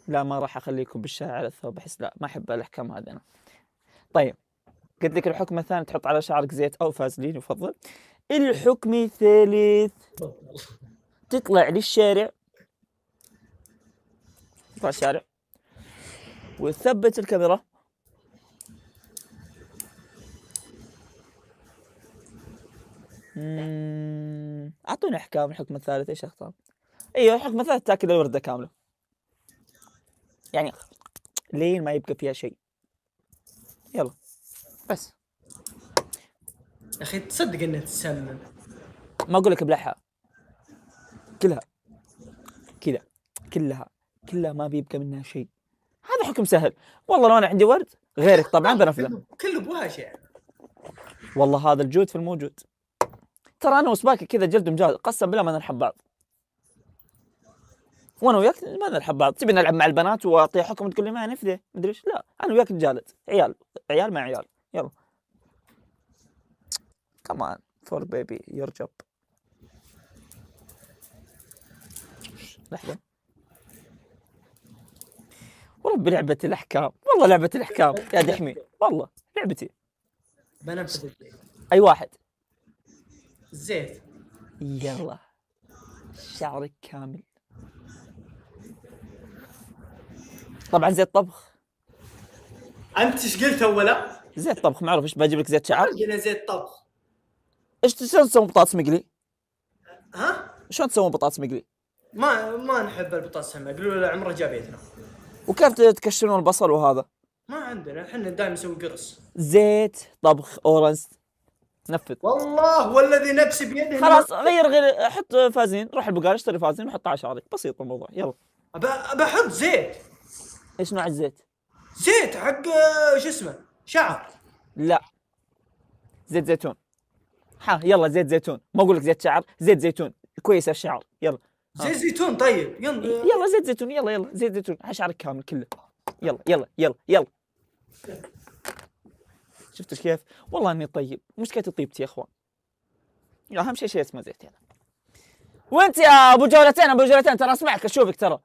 لا ما راح اخليكم بالشارع على الثوب احس لا ما احب الاحكام هذه انا طيب قلت لك الحكم الثاني تحط على شعرك زيت او فازلين يفضل الحكم الثالث تطلع للشارع تطلع الشارع وتثبت الكاميرا اعطوني احكام الحكم الثالث ايش اختار؟ ايوه الحكم الثالث تاكل الورده كامله يعني لين ما يبقى فيها شيء يلا بس يا اخي تصدق انها تسمم ما اقول لك ابلعها كلها كذا كلها كلها ما بيبقى منها شيء هذا حكم سهل والله لو انا عندي ورد غيرك طبعا بنفله كله بواشع يعني. والله هذا الجود في الموجود ترى انا وسباكي كذا جلد مجاز قسم بالله ما نلحق بعض وانا وياك ما نلحق بعض تبي نلعب مع البنات واعطيها حكم تقول لي ما نفذه مدري ايش لا انا وياك نجالد عيال عيال مع عيال يلا كمان فور بيبي يور جوب لحظة ورب لعبة الأحكام والله لعبة الأحكام يا دحمي والله لعبتي بنفس أي واحد زيت يلا شعرك كامل طبعا زيت طبخ انت ايش قلت اولا؟ زيت طبخ معروف اش بجيب لك زيت شعر قلنا زيت طبخ اش شلون تسوي بطاطس مقلي؟ ها؟ شلون تسوي بطاطس مقلي؟ ما ما نحب البطاطس المقلي ولا عمره جابيتنا بيتنا وكيف تكشنون البصل وهذا؟ ما عندنا احنا دائما نسوي قرص زيت طبخ اورنج نفذ والله والذي نفسي بيده خلاص غير غير حط فازين روح البقال اشتري فازين وحط على شعرك بسيط الموضوع يلا بحط زيت ايش نوع الزيت؟ زيت حق شو اسمه شعر لا زيت زيتون ها يلا زيت زيتون ما اقول لك زيت شعر زيت زيتون كويس الشعر يلا زيت زيتون طيب يلا يلا زيت زيتون يلا يلا زيت زيتون على شعرك كامل كله يلا يلا يلا يلا شفت كيف؟ والله اني طيب مشكلة طيبتي يا اخوان اهم شيء شيء اسمه زيت يلا وانت يا ابو جولتين ابو جولتين ترى اسمعك اشوفك ترى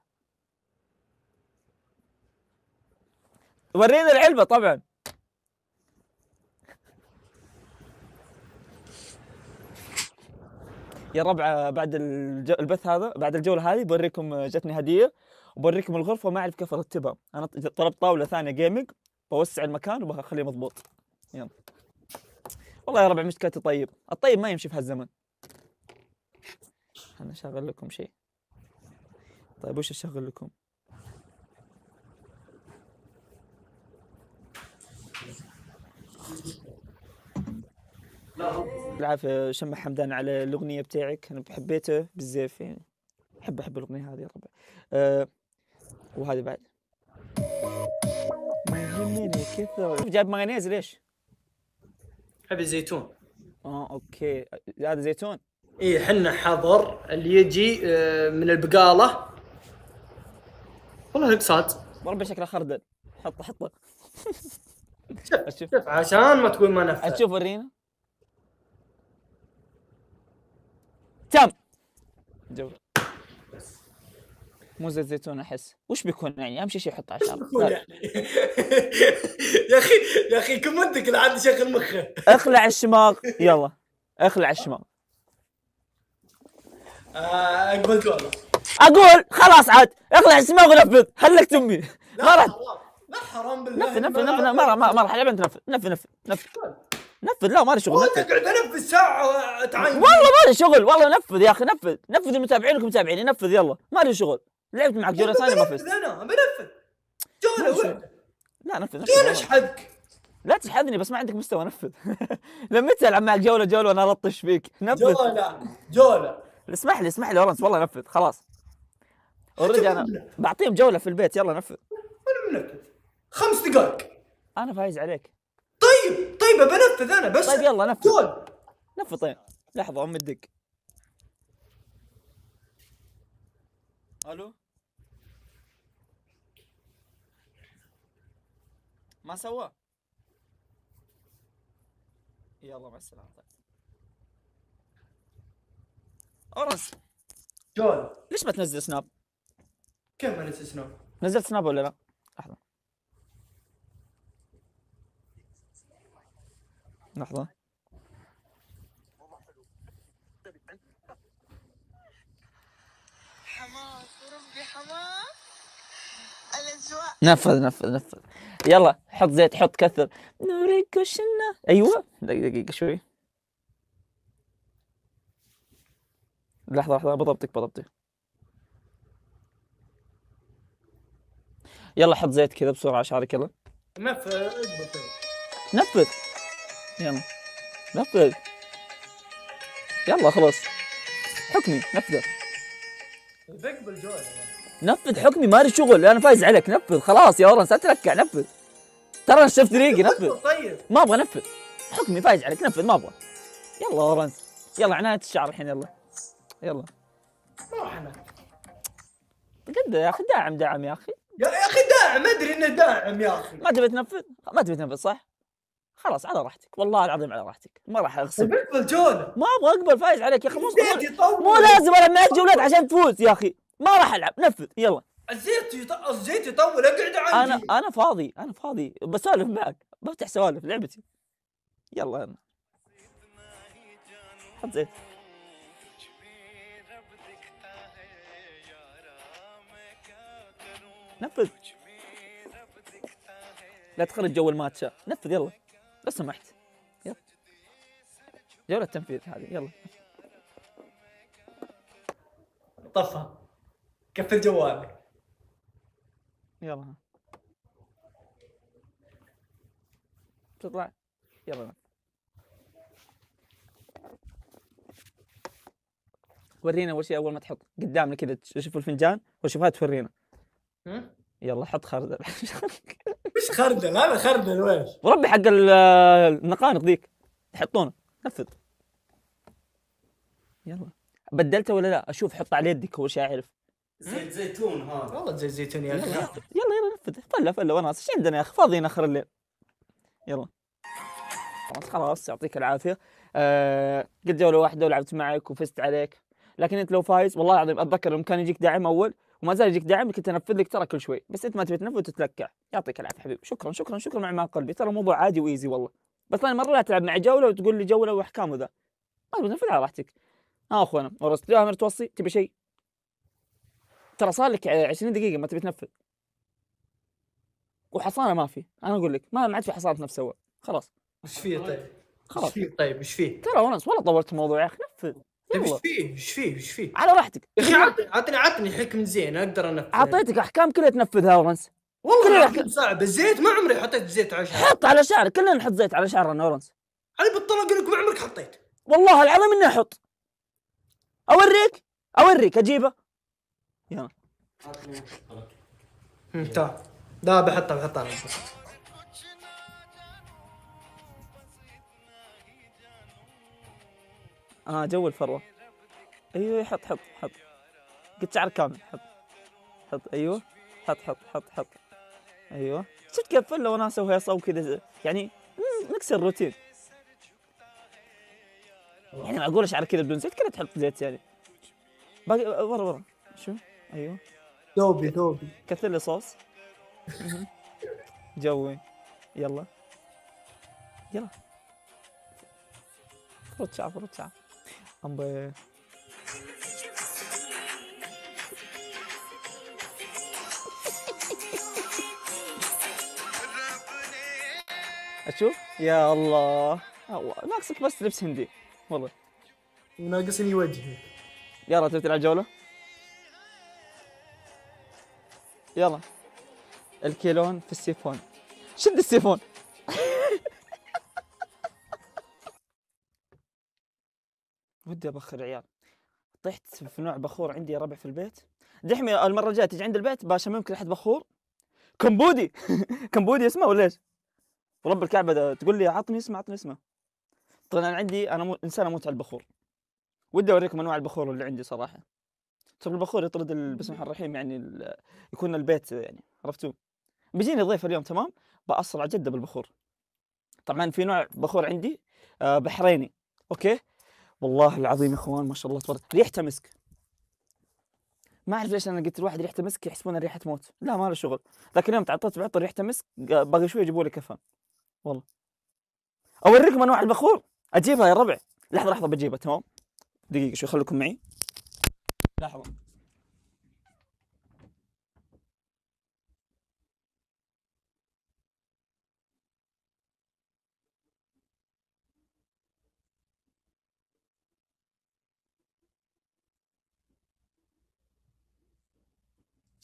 ورينا العلبه طبعا يا ربعة بعد البث هذا بعد الجولة هذه بوريكم آه، جتني هدية وبوريكم الغرفة وما أعرف كيف أرتبها أنا طلبت طاولة ثانية جيمنج بوسع المكان وبخليه مضبوط يلا والله يا ربع مشكلتي طيب الطيب ما يمشي في هالزمن أنا أشغل لكم شيء طيب وش أشغل لكم العافيه شم حمدان على الاغنيه بتاعك انا حبيته بزاف يعني حب احب الاغنيه هذه طبعا أه وهذا بعد ما يهمني كثر جاب مايونيز ليش؟ ابي زيتون اه اوكي هذا زيتون اي حنا حضر اللي يجي أه، من البقاله والله اقصاد وربي شكله خردل حطه حطه شوف عشان ما تقول ما نفع شوف ورينا تم جو. مو زيت زيتون احس وش بيكون يعني اهم شيء شيء يحط عشان يعني يا اخي يا اخي كم منطق لعند شغل مخه اخلع الشماغ يلا اخلع الشماغ آه، قبلت والله اقول خلاص عاد اخلع الشماغ ونفذ خليك تمي ما لا حرام بالله نفذ نفذ نفذ ما راح ما راح نفذ نفذ نفذ نفذ طيب. نفذ لا ما لي شغل تقعد انفذ ساعه اتعين آه، والله ما لي شغل والله نفذ يا اخي نفذ نفذ لكم متابعيني نفذ يلا ما لي شغل لعبت معك جوله ثانيه ما فزت انا بنفذ جوله لا نفذ نفذ اشحذك لا تشحذني بس ما عندك مستوى نفذ لما العب معك جوله جوله وانا الطش فيك نفذ جوله جوله اسمح لي اسمح لي والله والله نفذ خلاص اوريدي انا بعطيهم جوله في البيت يلا نفذ من خمس دقائق انا فايز عليك طيب طيب بنفذ انا بس طيب يلا نفذ جول نفذ طيب لحظه ام الدق الو ما سواه يلا مع السلامه طيب اورنز جول ليش ما تنزل سناب؟ كيف ما نزل سناب؟ نزلت سناب ولا لا؟ لحظة حماس وربي حماس نفذ نفذ نفذ يلا حط زيت حط كثر نوريك وشنا ايوه دقيقة شوي لحظة لحظة بضبطك بضبطك يلا حط زيت كذا بسرعة شعرك يلا نفذ نفذ يلا نفذ يلا خلاص حكمي نفذ نفذ حكمي مالي شغل انا فايز عليك نفذ خلاص يا ورن لا تركع نفذ ترى انا شفت ريقي نفذ طيب ما ابغى نفذ حكمي فايز عليك نفذ ما ابغى يلا ورن يلا عنايه الشعر الحين يلا يلا روح انا قد يا اخي داعم داعم يا اخي يا اخي داعم ادري انه داعم يا اخي ما تبي تنفذ ما تبي تنفذ صح؟ خلاص على راحتك والله العظيم على راحتك ما راح اغسل اقبل جوله ما ابغى اقبل فايز عليك يا اخي مو مو لازم انا معك جولات عشان تفوز يا اخي ما راح العب نفذ يلا الزيت يط... الزيت يطول اقعد عندي انا انا فاضي انا فاضي بسولف معك بفتح سوالف لعبتي يلا انا حط زيت نفذ لا تخرج جو الماتشا نفذ يلا لو سمحت يلا جولة تنفيذ هذه يلا طفى قفل جوالك يلا تطلع يلا ورينا اول شيء اول ما تحط قدامنا كذا تشوف الفنجان هات تورينا يلا حط خردل مش خردل هذا خردل ويش وربي حق النقانق ذيك يحطونه نفذ يلا بدلته ولا لا اشوف حط على يدك اول شيء اعرف زيت زيتون هذا والله زيت زيتون يا اخي يلا يلا نفذ فله فله وناس ايش عندنا يا اخي فاضيين اخر الليل يلا خلاص يعطيك العافيه آه قد جوله واحده ولعبت معك وفزت عليك لكن انت لو فايز والله العظيم اتذكر يوم كان يجيك داعم اول وما زال يجيك دعم كنت تنفذ لك ترى كل شوي بس انت ما تبي تنفذ وتتلكع يعطيك العافيه حبيبي شكرا شكرا شكرا مع ما قلبي ترى الموضوع عادي وايزي والله بس انا مره لا تلعب مع جوله وتقول لي جوله واحكام وذا ما تبي تنفذ على راحتك ها اخوانا ورست يا امر توصي تبي شيء ترى صار لك 20 دقيقه ما تبي تنفذ وحصانه ما في انا اقول لك ما عاد في حصانه نفس اول خلاص ايش فيه طيب؟ خلاص ايش فيه طيب ايش فيه؟ ترى ونس والله طولت الموضوع يا اخي نفذ ايش فيه ايش فيه ايش فيه على راحتك يا عطني عطني حكم زين اقدر انفذ اعطيتك احكام كلها تنفذها اورنس والله صعب الزيت ما عمري حطيت زيت على شعري حط على شعرك كلنا نحط زيت على شعرنا اورنس انا اقول لك ما عمرك حطيت والله العظيم اني احط اوريك اوريك اجيبه يلا ممتاز لا بحطها بحطها اه جو الفروه ايوه, أيوة، حط حط حط قد شعرك كامل حط حط ايوه حط حط حط حط ايوه شفت كيف فله اسوي وهيصه وكذا يعني نكسر الروتين يعني معقول شعرك كذا بدون زيت كذا تحط زيت يعني باقي ورا ورا شو ايوه ثوبي ثوبي كثر لي صوص جوي يلا يلا فرط شعر فرط شعر நம்ம اشوف يا الله الله ناقصك بس لبس هندي والله ناقصني وجهي يلا تبي تلعب جوله يلا الكيلون في السيفون شد السيفون ودي ابخر عيال طحت في نوع بخور عندي ربع في البيت دحمي المره الجايه تجي عند البيت باشا ممكن احد بخور كمبودي كمبودي اسمه ولا ايش؟ ورب الكعبه ده تقول لي عطني اسمه عطني اسمه طبعا انا عندي انا مو... انسان اموت على البخور ودي اوريكم انواع البخور اللي عندي صراحه طب البخور يطرد بسم الله الرحمن الرحيم يعني ال... يكون البيت يعني عرفتوا بيجيني ضيف اليوم تمام باسرع جدا بالبخور طبعا في نوع بخور عندي آه، بحريني اوكي والله العظيم يا اخوان ما شاء الله تبارك ريحته مسك ما اعرف ليش انا قلت الواحد ريحته مسك يحسبون ريحه موت لا ما له شغل لكن يوم تعطيت بعطر ريحته مسك باقي شوي يجيبوا لي كفن والله اوريكم انواع البخور اجيبها يا ربع لحظه لحظه بجيبها تمام دقيقه شوي خليكم معي لحظه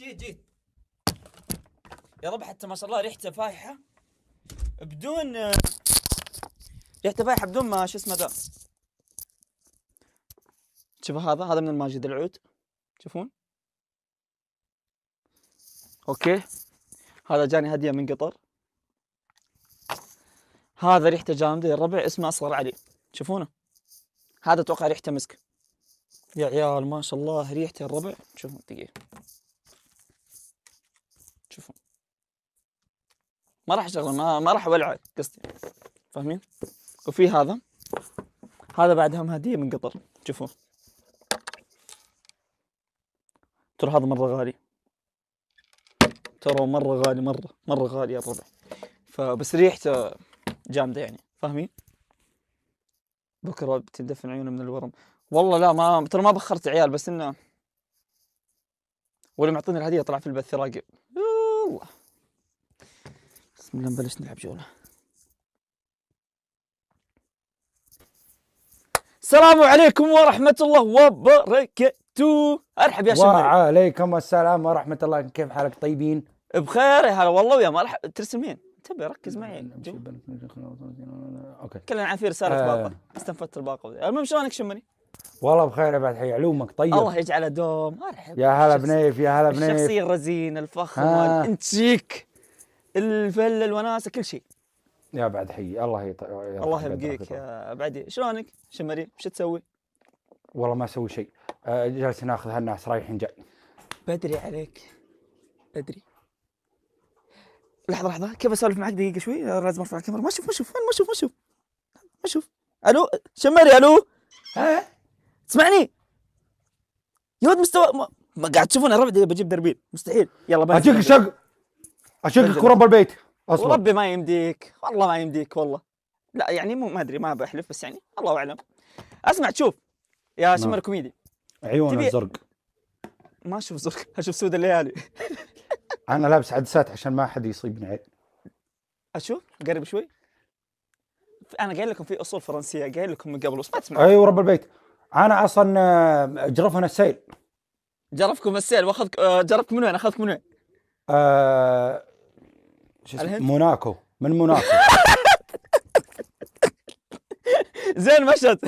جيت جيت يا رب حتى ما شاء الله ريحته فايحه بدون ريحته فايحه بدون ما شو اسمه ذا شوف هذا هذا من الماجد العود تشوفون اوكي هذا جاني هديه من قطر هذا ريحته جامده يا ربع اسمه اصغر علي تشوفونه هذا اتوقع ريحته مسك يا عيال ما شاء الله ريحته الربع شوفوا دقيقه ما راح اشغله ما, ما راح اولعه قصدي فاهمين؟ وفي هذا هذا بعد هم هديه من قطر شوفوا ترى هذا مره غالي ترى مره غالي مره مره غالي يا الربع فبس ريحته جامده يعني فاهمين؟ بكره بتدفن عيونه من الورم والله لا ما ترى ما بخرت عيال بس انه واللي معطيني الهديه طلع في البث راقب الله بسم الله بلاش نلعب جولة السلام عليكم ورحمة الله وبركاته أرحب يا شباب وعليكم السلام ورحمة الله كيف حالك طيبين؟ بخير يا هلا والله ويا مرحبا ترسم مين؟ انتبه ركز معي نعم، اوكي كلنا عن رسالة آه. باقة استنفذت الباقة المهم شلونك شمني؟ والله بخير يا بعد حي علومك طيب الله يجعله دوم أرحب يا هلا بنيف يا هلا بنيف الشخصية الرزينة الفخمة آه. انت شيك الفل الوناسه كل شيء يا بعد حي الله يط... الله يبقيك يا بعدي شلونك شمري شو تسوي والله ما اسوي شيء آه، جالس ناخذ هالناس رايحين جاي بدري عليك بدري لحظه لحظه كيف اسولف معك دقيقه شوي لازم ارفع الكاميرا ما اشوف ما اشوف ما اشوف ما اشوف ما اشوف الو شمري الو ها تسمعني يود مستوى ما, ما قاعد تشوفون ربع دقيقه بجيب دربين مستحيل يلا بجيك شق اشوف الكره بالبيت اصلا وربي ما يمديك والله ما يمديك والله لا يعني مو ما ادري ما بحلف بس يعني الله اعلم اسمع تشوف يا نعم. شمر كوميدي عيونه زرق ما اشوف زرق اشوف سود الليالي انا لابس عدسات عشان ما حد يصيبني عين اشوف قرب شوي انا قايل لكم في اصول فرنسيه قايل لكم من قبل بس ما تسمع ايوه رب البيت انا اصلا آه، جرفنا السيل جرفكم السيل واخذ آه، جرفك من وين اخذت من وين؟ آه موناكو من موناكو زين مشت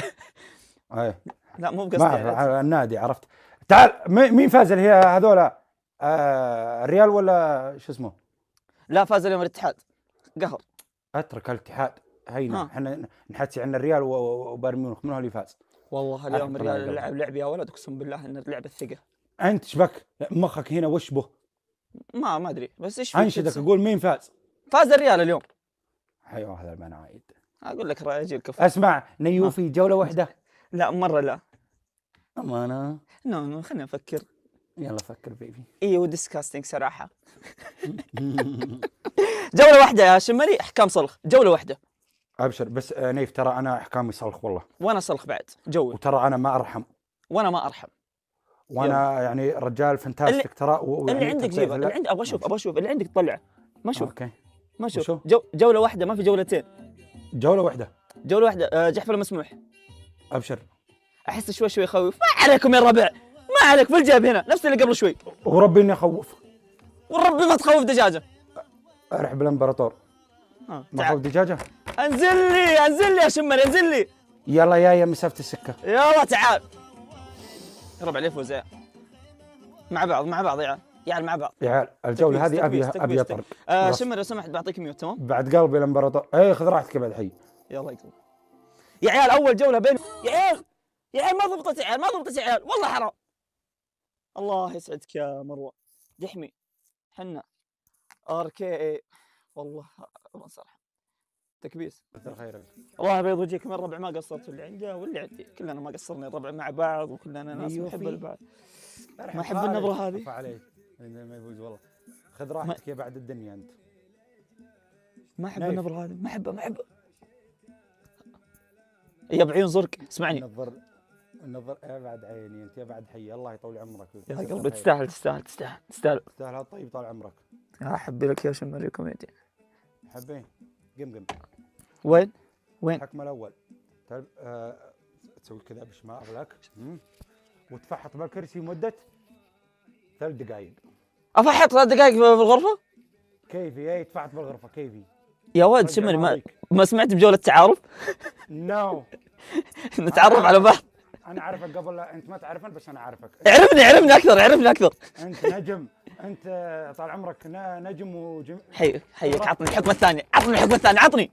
أي. لا مو بقصدي النادي عرفت تعال مين فاز اللي هي هذولا آه الريال ولا شو اسمه؟ لا فاز اليوم الاتحاد قهر اترك الاتحاد هينا احنا نحكي عن الريال وبايرن ميونخ من هو اللي فاز؟ والله اليوم الريال لعب لعب يا ولد اقسم بالله ان اللعبه الثقه انت شبك مخك هنا وش به؟ ما ما ادري بس ايش في انشدك اقول مين فاز؟ فاز الريال اليوم ايوه هذا المناعيد اقول لك راجل كفو اسمع نيوفي جوله واحده لا مره لا امانه نو نو خليني افكر يلا فكر بيبي اي وديسكاستنج صراحه جوله واحده يا شمري احكام صلخ جوله واحده ابشر بس آه، نيف ترى انا احكامي صلخ والله وانا صلخ بعد جوي وترى انا ما ارحم وانا ما ارحم وانا يعني رجال فانتاستيك ترى اللي عندك جيبه اللي عندك ابغى اشوف ابغى اشوف اللي عندك طلعه ما اشوف اوكي ما اشوف جو جوله واحده ما في جولتين جوله واحده جوله واحده آه، جحفل مسموح ابشر احس شوي شوي خوف ما عليكم يا الربع ما عليك في الجيب هنا نفس اللي قبل شوي وربي اني اخوف وربي ما تخوف دجاجه ارح بالامبراطور آه، ما تخوف دجاجه انزل لي انزل لي يا شمر انزل لي يلا يا يا مسافه السكه يلا تعال ربع الف وزاء مع بعض مع بعض يا عيال يا عيال مع بعض يا عيال الجوله هذه ابي ابي اطرق آه شمر لو سمحت بعطيك ميوت تمام بعد قلبي الامبراطور اي خذ راحتك بعد حي يلا يقلب يا عيال اول جوله بين يا عيال يا عيال ما ضبطت يا عيال ما ضبطت يا عيال والله حرام الله يسعدك يا مروه دحمي حنا ار كي اي والله ما صار تكبيس كثر خيرك الله يبيض وجهك من الربع ما قصرت اللي عنده واللي عندي كلنا ما قصرنا الربع مع بعض وكلنا ناس أيوة نحب البعض ما احب النظره هذه عليك ما يفوز والله خذ راحتك يا بعد الدنيا انت ما احب النظره هذه ما احبها ما احبها يا بعيون زرق اسمعني نظر نظر يا بعد عيني انت يا بعد حي الله يطول عمرك يا قلبي تستاهل تستاهل تستاهل تستاهل تستاهل طيب طال عمرك احب لك يا شمر الكوميديا حبين قم قم وين وين الحكم الاول طيب، آه، تسوي كذا باش ما اغلاك وتفحط بالكرسي مده ثلاث دقائق افحط ثلاث دقائق في الغرفه؟ كيفي اي تفحط بالغرفه كيفي يا ولد سمر ما ما سمعت بجوله تعارف؟ نو نتعرف على بعض انا اعرفك قبل لا انت ما تعرفني بس انا اعرفك اعرفني اعرفني اكثر اعرفني اكثر انت نجم انت طال عمرك نجم وجم حيك حيك عطني الحكمه الثانيه عطني الحكمه الثانيه عطني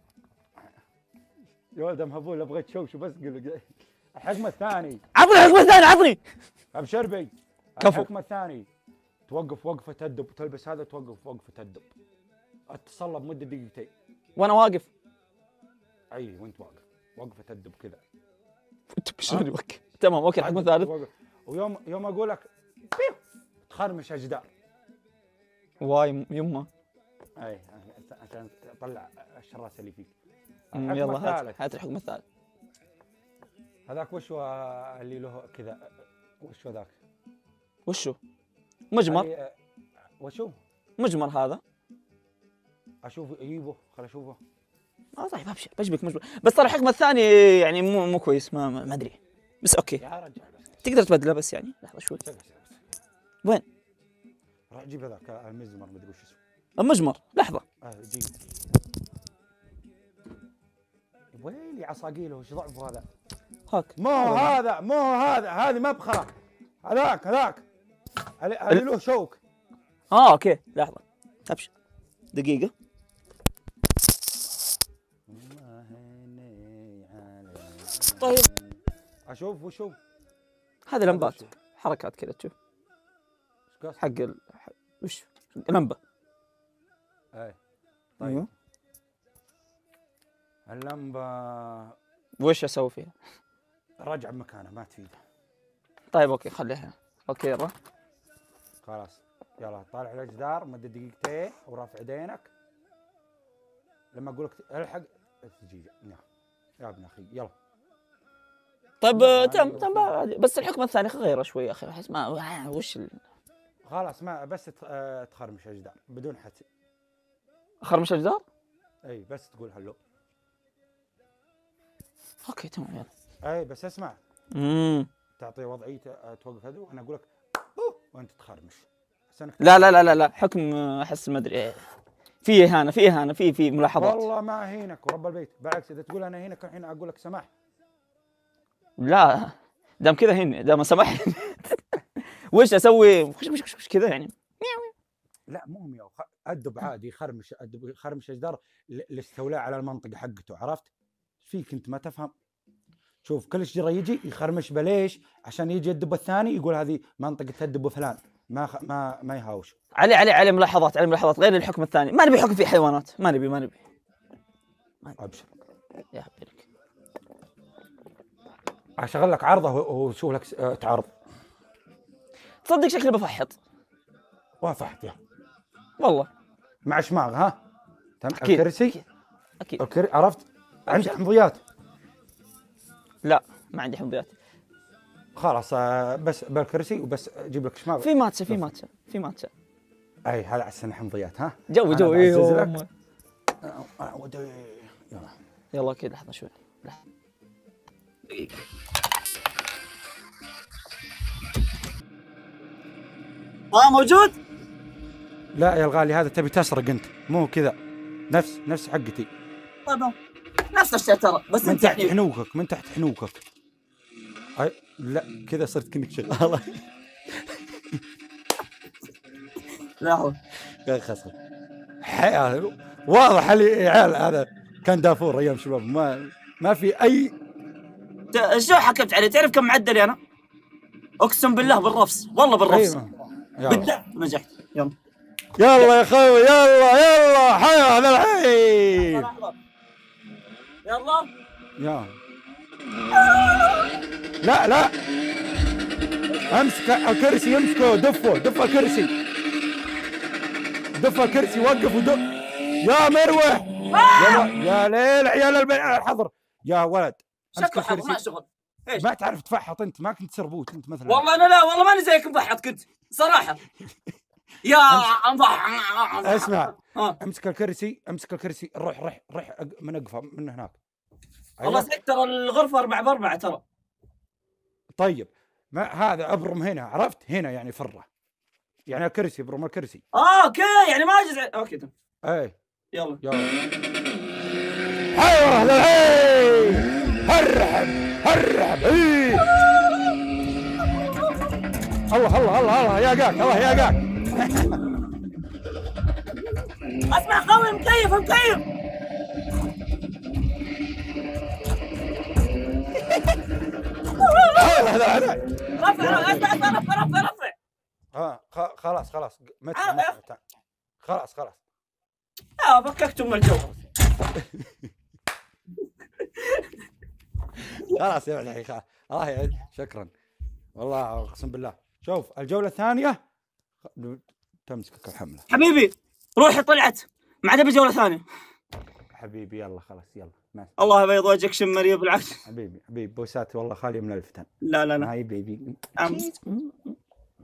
يا ولد مهبول لا بغيت شوشو بس قل الحكم الثاني عطني الحكم الثاني عطني بي كفو الحكم الثاني توقف وقفه تدب وتلبس هذا توقف وقفه تدب اتصلب مده دقيقتين وانا واقف اي وانت واقف وقفه تدب كذا تبشرني أه؟ تمام اوكي الحكم الثالث ويوم يوم اقول لك تخرمش اجدار واي يمه اي عشان تطلع الشراسه اللي فيك يلا هات هات الحكم الثالث هذاك وشو اللي له كذا وشو ذاك وشو مجمر أه، وشو مجمر هذا اشوف اجيبه خل اشوفه اه صحيح ابشر بجبك مجمر بس ترى الحكم الثاني يعني مو مو كويس ما ما ادري بس اوكي يا رجل تقدر تبدله بس يعني لحظه شوي وين؟ راح اجيب هذاك المزمر ادري وش اسمه المجمر لحظه اه جيب ويلي عصاقيله وش ضعفه هذا هاك مو آه. هذا مو هذا هذه مبخره هذاك هذاك هذا له شوك اه اوكي لحظه ابشر دقيقه طيب اشوف وشوف هذه لمبات حركات كذا تشوف حق ال... وش لمبه اي طيب أيوه. اللمبه وش اسوي فيها؟ راجع مكانه ما تفيد طيب اوكي خليها اوكي يلا خلاص يلا طالع الجدار مدة دقيقتين ورافع يدينك لما اقول لك الحق تجي يا ابن اخي يلا طيب آه، تم تم آه، بس الحكم الثاني غيره شوي يا اخي احس ما آه، وش ال... خلاص ما بس تخرمش الجدار بدون حتى اخرمش الجدار؟ اي بس تقول هلو اوكي تمام يلا اي بس اسمع امم تعطيه وضعيته توقف هذا وانا اقول لك وانت تخرمش لا لا لا لا لا حكم احس ما ادري إيه. في اهانه في اهانه في في ملاحظات والله ما اهينك ورب البيت بالعكس اذا تقول انا هناك الحين اقول لك سماح لا دام كذا هين دام سماح وش اسوي وش كذا يعني لا مو مياو ادب عادي خرمش ادب خرمش جدار للاستولاء على المنطقه حقته عرفت؟ فيك انت ما تفهم شوف كل شجره يجي يخرمش بليش عشان يجي الدب الثاني يقول هذه منطقه الدب فلان ما خ... ما ما يهاوش علي علي علي ملاحظات علي ملاحظات غير الحكم الثاني ما نبي حكم في حيوانات ما نبي ما نبي ابشر يا حبيبك اشغل لك عرضه وشوف لك آه، تعرض تصدق شكلي بفحط وافحط يا والله مع شماغ ها اكيد الكرسي اكيد, أكيد. عرفت عندك حمضيات؟ لا ما عندي حمضيات خلاص آه، بس بالكرسي وبس اجيب لك شماغ في ماتسه في ماتسه في ماتسه اي هذا احسن حمضيات ها جو جو اي يلا يلا لحظه شوي لحظه دقيقه آه، ها موجود؟ لا يا الغالي هذا تبي تسرق انت مو كذا نفس نفس حقتي طيب نفس الشيء ترى بس من تحت يعني- حنوكك من تحت حنوكك أي... لا كذا صرت كأنك شغاله لا يا خسر واضح عيال هذا كان دافور ايام شباب ما ما في اي شو حكمت عليه تعرف كم معدلي انا؟ اقسم بالله بالرفس والله بالرفس بالدعم نجحت يلا يلا يا خوي يلا يلا حيا هذا الحين يلا يا لا لا امسك الكرسي امسكه دفه دف الكرسي دف الكرسي وقف ودق يا مروه آه! يا ليل عيال الحضر آه، الحظر يا ولد امسك الكرسي ما شغل ما تعرف تفحط انت ما كنت سربوت انت مثلا والله انا لا والله ماني زيك مفحط كنت صراحه يا اسمع آه. امسك الكرسي امسك الكرسي روح روح روح من اقفه من هناك والله أيوة. ترى الغرفه اربعه باربعه ترى طيب ما هذا ابرم هنا عرفت هنا يعني فره يعني كرسي ابرم الكرسي اه اوكي يعني ما اجز اوكي تم ايه يلا يلا هاي اهلا هاي هرحب هرحب ايه الله الله الله الله يا قاك الله يا قاك اسمع قوي مكيف مكيف رفع رفع رفع رفع رفع اه خلاص خلاص آه، آه. متى خلاص خلاص اه فككتم من الجو خلاص يا الحين خلاص الله شكرا والله اقسم بالله شوف الجوله الثانيه تمسكك الحمله حبيبي روحي طلعت ما عاد ابي جوله ثانيه حبيبي يلا خلاص يلا الله يبيض وجهك شمريه بالعافيه حبيبي حبيبي بوسات والله خاليه من الفتن لا لا لا هاي بيبي امس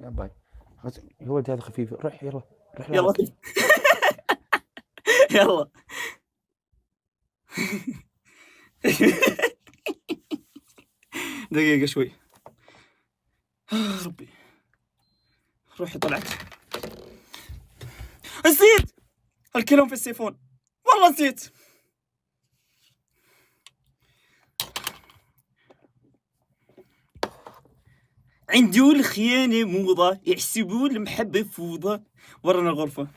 يا باي يا ولدي هذا خفيف روح يلا روح يلا يلا دقيقة شوي ربي روحي طلعت نسيت الكلام في السيفون والله نسيت عندي الخيانة موضة يحسبون المحبة فوضى ورانا الغرفة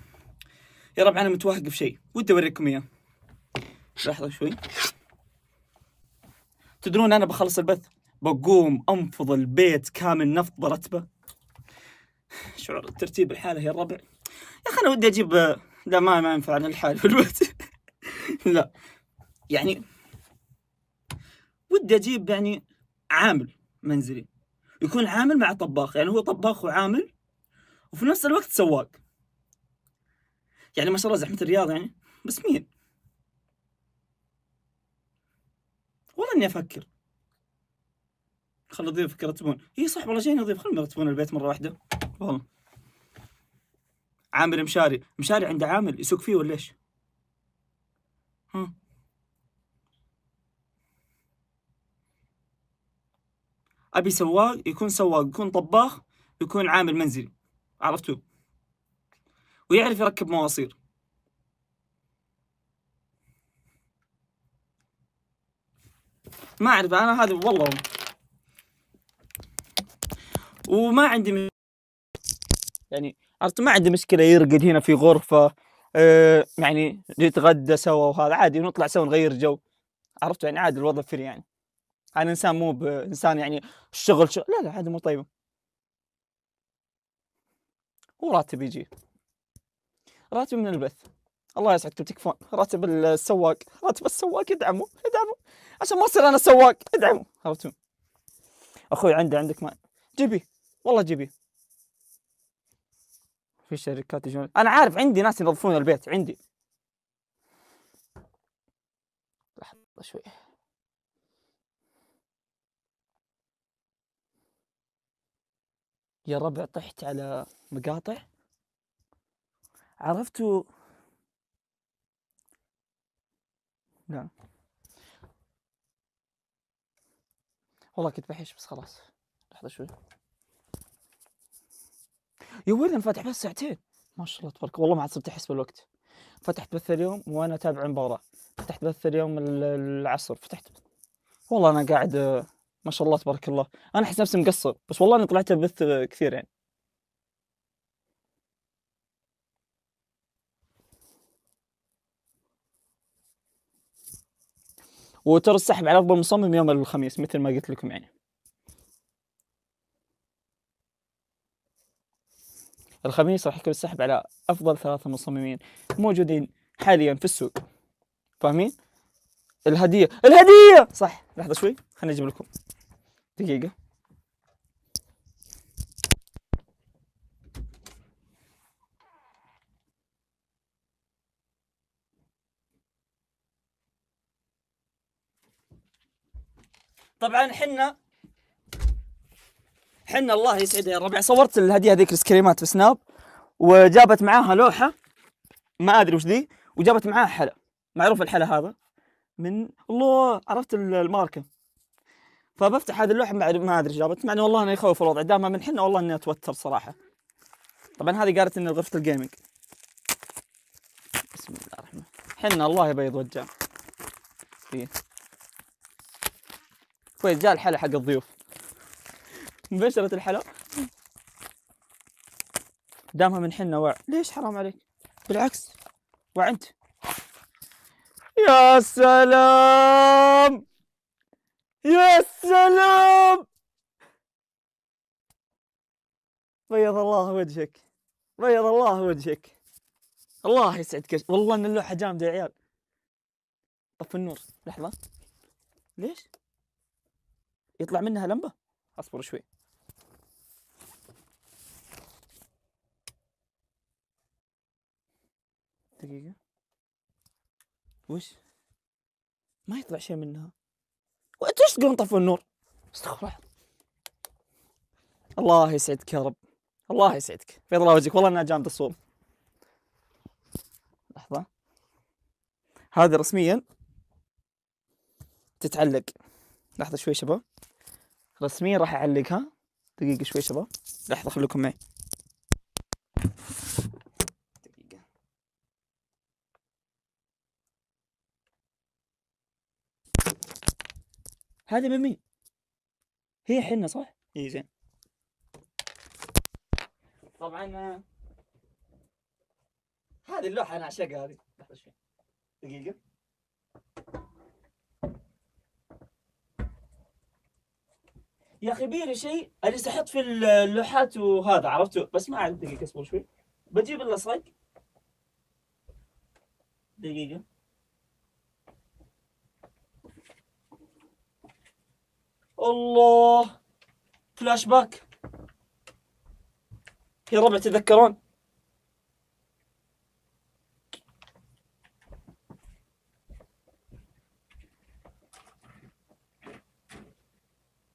يا رب أنا متوهق بشيء ودي أوريكم إياه لحظة شوي تدرون أنا بخلص البث بقوم أنفض البيت كامل نفط برتبة شعور الترتيب الحالة يا الربع يا أخي أنا ودي أجيب لا ما ما ينفع أنا الحال في الوقت لا يعني ودي أجيب يعني عامل منزلي يكون عامل مع طباخ يعني هو طباخ وعامل وفي نفس الوقت سواق يعني ما شاء الله زحمة الرياض يعني بس مين والله اني افكر خل اضيفك يرتبون اي صح والله جايين اضيف خلهم يرتبون البيت مره واحده والله عامل مشاري مشاري عنده عامل يسوق فيه ولا ايش؟ ها ابي سواق يكون سواق يكون طباخ يكون عامل منزلي عرفتوا ويعرف يركب مواصير ما اعرف انا هذا والله وما عندي مش... يعني عرفت ما عندي مشكله يرقد هنا في غرفه آه، يعني نتغدى سوا وهذا عادي نطلع سوا نغير جو عرفت يعني عادي الوضع فري يعني انا انسان مو بانسان يعني الشغل شغل لا لا عاد مو طيبه هو راتب يجي راتب من البث الله يسعدكم تكفون راتب السواق راتب السواق ادعموا ادعموا عشان ما اصير انا سواق ادعموا عرفتوا اخوي عنده عندك ما جيبي والله جيبي في شركات يجون انا عارف عندي ناس ينظفون البيت عندي لحظه شوي يا ربع طحت على مقاطع عرفتوا نعم والله كنت بحش بس خلاص لحظة شوي يا ولد فاتح بس ساعتين ما شاء الله تبارك والله ما عاد صرت احس بالوقت فتحت بث اليوم وانا اتابع المباراة فتحت بث اليوم العصر فتحت والله انا قاعد ما شاء الله تبارك الله انا احس نفسي مقصر بس والله اني طلعت بث كثير يعني وترى السحب على افضل مصمم يوم الخميس مثل ما قلت لكم يعني الخميس راح يكون السحب على افضل ثلاثه مصممين موجودين حاليا في السوق فاهمين الهديه الهديه صح لحظه شوي خليني اجيب لكم دقيقه طبعا حنا حنا الله يسعده يا ربع صورت الهديه هذيك السكريمات في سناب وجابت معاها لوحه ما ادري وش ذي وجابت معاها حلا معروف الحلا هذا من الله عرفت الماركه فبفتح هذه اللوحه ما ادري جابت مع انه والله انا يخوف الوضع دامها من حنا والله اني اتوتر صراحه طبعا هذه قالت ان غرفه الجيمنج بسم الله الرحمن حنا الله يبيض وجهه فيه كويس جاء الحلا حق الضيوف مبشرة الحلا دامها من حنا وع ليش حرام عليك بالعكس وعنت يا سلام يا سلام بيض الله وجهك بيض الله وجهك الله يسعدك والله ان اللوحه جامده يا عيال طفي النور لحظه ليش يطلع منها لمبه اصبر شوي دقيقه وش ما يطلع شيء منها ايش تقولون طفوا النور استغفر الله يسعدك يا رب الله يسعدك بيض الله وجهك والله انها جامده الصوم لحظه هذا رسميا تتعلق لحظه شوي شباب رسميا راح اعلقها دقيقه شوي شباب لحظه خليكم معي هذه من مين؟ هي حنه صح؟ اي زين طبعا آه. هذه اللوحه انا اعشقها هذه لحظه شوي دقيقه يا اخي بيلي شيء اجلس احط في اللوحات وهذا عرفته بس ما عاد دقيقه اصبر شوي بجيب اللصق دقيقه الله فلاش باك يا ربع تتذكرون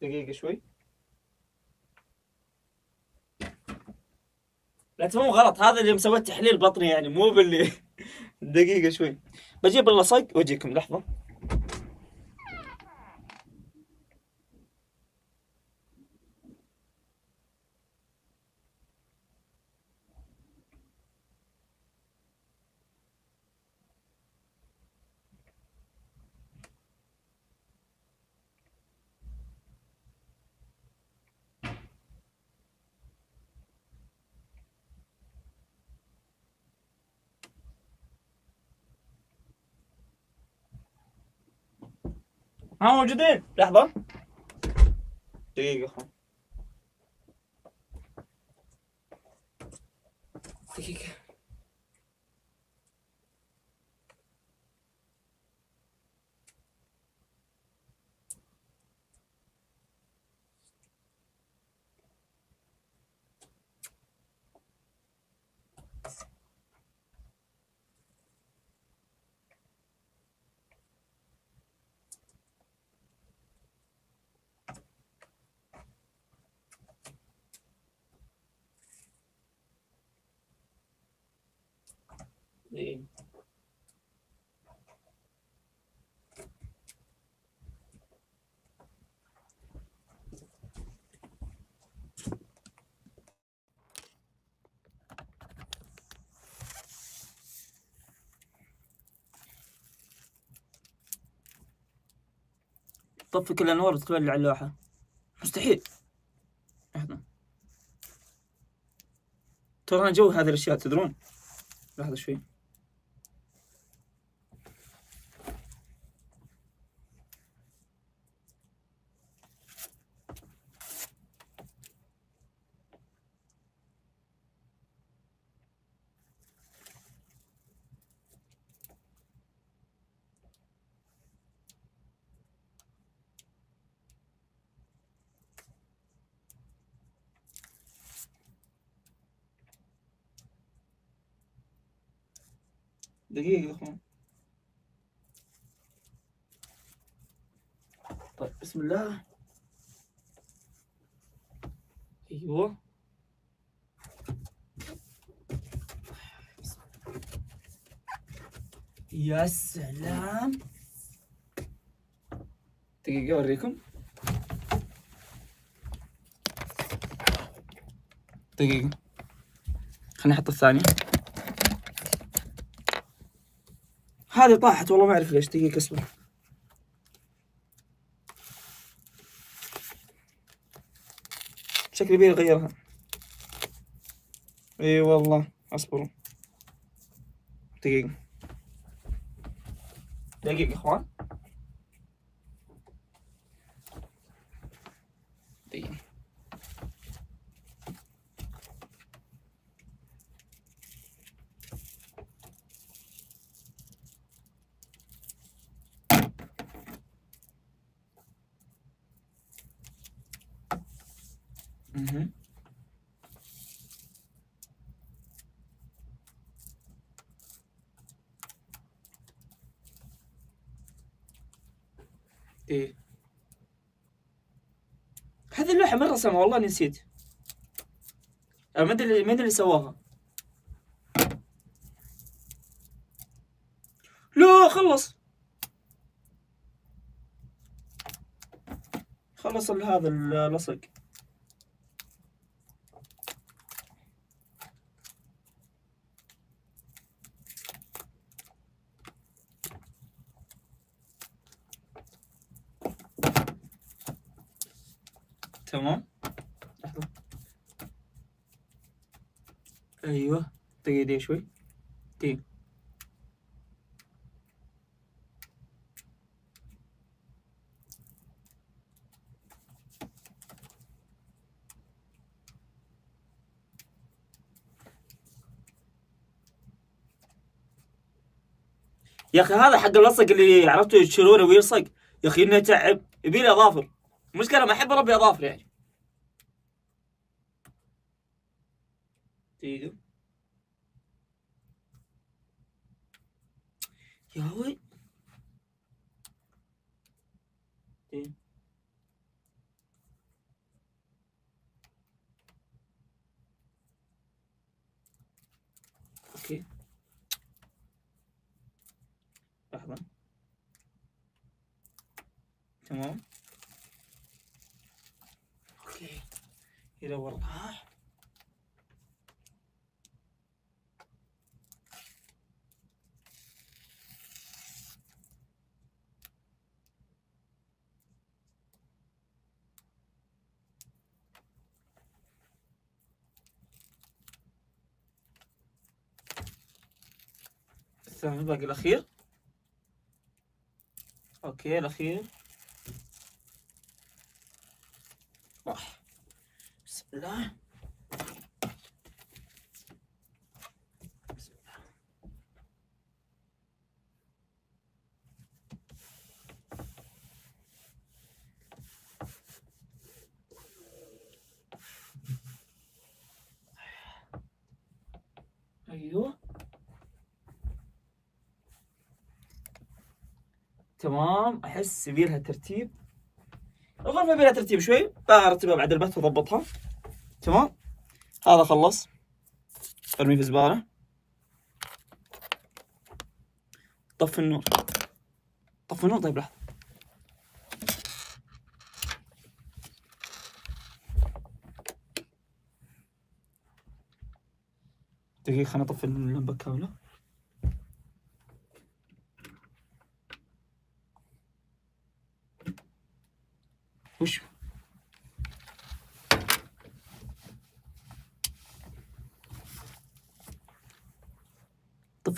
دقيقة شوي لا تفهمون غلط هذا اللي مسويت تحليل بطني يعني مو باللي دقيقة شوي بجيب اللصق واجيكم لحظة موجودين لحظة دقيقة دقيقة طفي كل الانوار وتتولع اللوحه مستحيل لحظه ترى انا جو هذه الاشياء تدرون لحظه شوي بسم الله ايوه يا سلام دقيقة أوريكم دقيقة خليني أحط الثانية هذه طاحت والله ما أعرف ليش دقيقة اصبر بشكل كبير غيرها اي أيوة والله اصبروا دقيقة دقيقة يا اخوان قسما والله نسيت أه، ما اللي مين اللي سواها لا خلص خلص هذا اللصق عالية شوي تي يا اخي هذا حق اللصق اللي عرفته يشيلونه ويلصق يا اخي انه تعب يبي له اظافر المشكله ما احب اربي اظافر يعني دقيقه يا هوي إيه. اوكي لحظة تمام اوكي اذا ورا آه. باقي الأخير أوكي الأخير بس يبيلها ترتيب الغرفة يبيلها ترتيب شوي برتبها بعد البث واضبطها تمام هذا خلص ارميه في الزبالة طفي النور طفي النور طيب لحظة دقيقة خليني اطفي اللمبة كاملة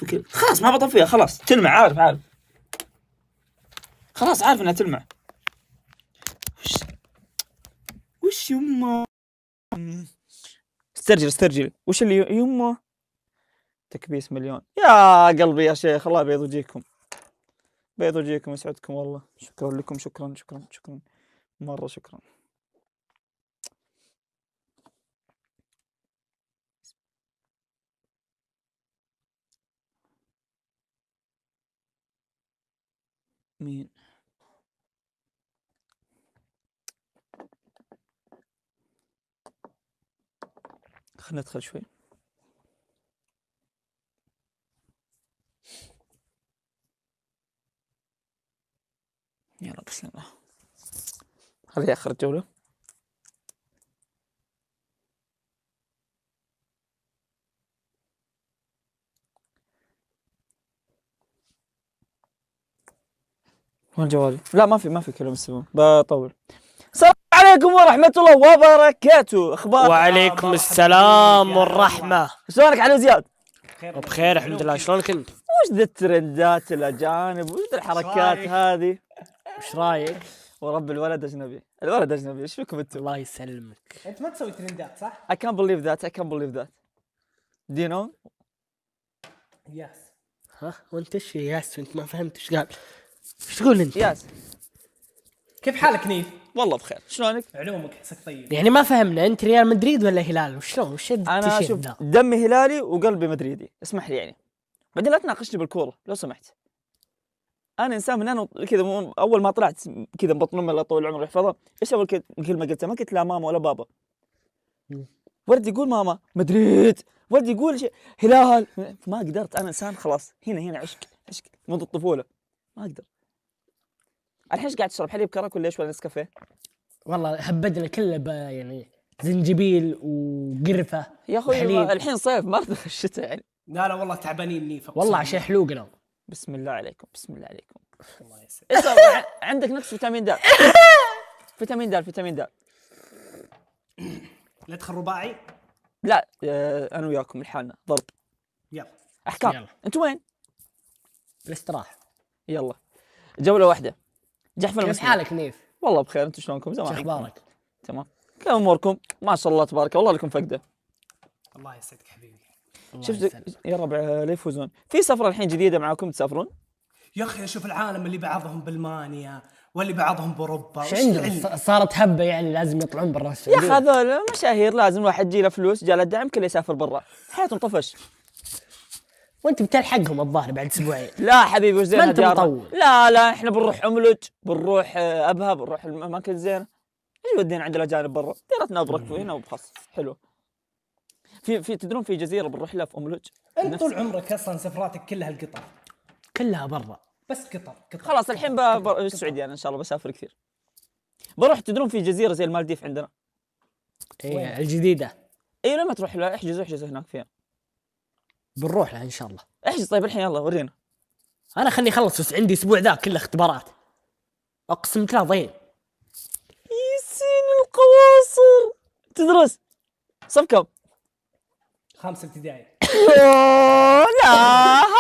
كل خلاص ما بطفيها خلاص تلمع عارف عارف خلاص عارف انها تلمع وش وش يما استرجل استرجل وش اللي يما تكبيس مليون يا قلبي يا شيخ الله يبيض وجيكم بيض وجيكم يسعدكم والله شكرا لكم شكرا شكرا شكرا مره شكرا مين خلنا ندخل شوي يلا بسم الله هذه آخر جولة وين جوالي؟ لا ما في ما في كلام السلام بطول السلام عليكم ورحمة الله وبركاته اخبار وعليكم السلام والرحمة شلونك علي زياد؟ بخير بخير الحمد لله شلونك انت؟ وش ذا الترندات الاجانب وش ذا الحركات هذه؟ وش رايك؟ ورب الولد اجنبي، الولد اجنبي ايش فيكم انتم؟ الله يسلمك انت ما تسوي ترندات صح؟ I can't believe that I can't believe that Do you know؟ ياس ها وانت ايش ياس وانت ما فهمت ايش قال؟ ايش تقول انت؟ ياس كيف حالك نيف؟ والله بخير شلونك؟ علومك حسك طيب يعني ما فهمنا انت ريال مدريد ولا هلال وشلون وش انا شوف دمي هلالي وقلبي مدريدي اسمح لي يعني بعدين لا تناقشني بالكوره لو سمحت انا انسان من انا كذا اول ما طلعت كذا بطن امي الله يطول عمره ويحفظها ايش اول كلمه قلتها ما قلت لا ماما ولا بابا ورد يقول ماما مدريد ورد يقول شيء هلال ما قدرت انا انسان خلاص هنا هنا عشق عشق منذ الطفوله ما اقدر الحين ايش قاعد تشرب حليب كرك ولا ايش ولا نسكافيه؟ والله هبدنا كله يعني زنجبيل وقرفه يا اخوي الحين صيف ما في الشتاء يعني لا لا والله تعبانين نيفا والله عشان حلوقنا بسم الله عليكم بسم الله عليكم الله يسعدك عندك نقص فيتامين د فيتامين د فيتامين د لا تدخل رباعي لا آه، انا وياكم لحالنا ضرب يلا احكام يلا. انت وين؟ الاستراحه يلا جوله واحده جحفل كيف حالك نيف؟ والله بخير انتم شلونكم؟ زمان شو اخبارك؟ تمام كيف اموركم؟ ما شاء الله تبارك الله لكم فقده الله يسعدك حبيبي شفت يا ربع لا يفوزون في سفره الحين جديده معاكم تسافرون؟ يا اخي اشوف العالم اللي بعضهم بالمانيا واللي بعضهم باوروبا ايش صارت هبه يعني لازم يطلعون برا السعوديه يا اخي هذول مشاهير لازم واحد يجي له فلوس جاله دعم كله يسافر برا حياتهم طفش وانت بتلحقهم الظاهر بعد اسبوعين لا حبيبي وش زين ما انت مطول لا لا احنا بنروح عملج بنروح آه، ابها بنروح الاماكن الزينه ايش يودينا عند الاجانب برا؟ ديرتنا ابرك وهنا وبخص حلو في في تدرون في جزيره بنروح لها في املج انت طول عمرك اصلا سفراتك كلها القطر كلها برا بس قطر قطر خلاص الحين بالسعوديه انا يعني ان شاء الله بسافر كثير بروح تدرون في جزيره زي المالديف عندنا ايه الجديده اي لما تروح لها احجز احجز هناك فيها بنروح له ان شاء الله احجز طيب الحين يلا ورينا انا خلني اخلص بس عندي اسبوع ذا كله اختبارات اقسم بالله ضيع يسين القواصر تدرس صف كم؟ خامس ابتدائي لا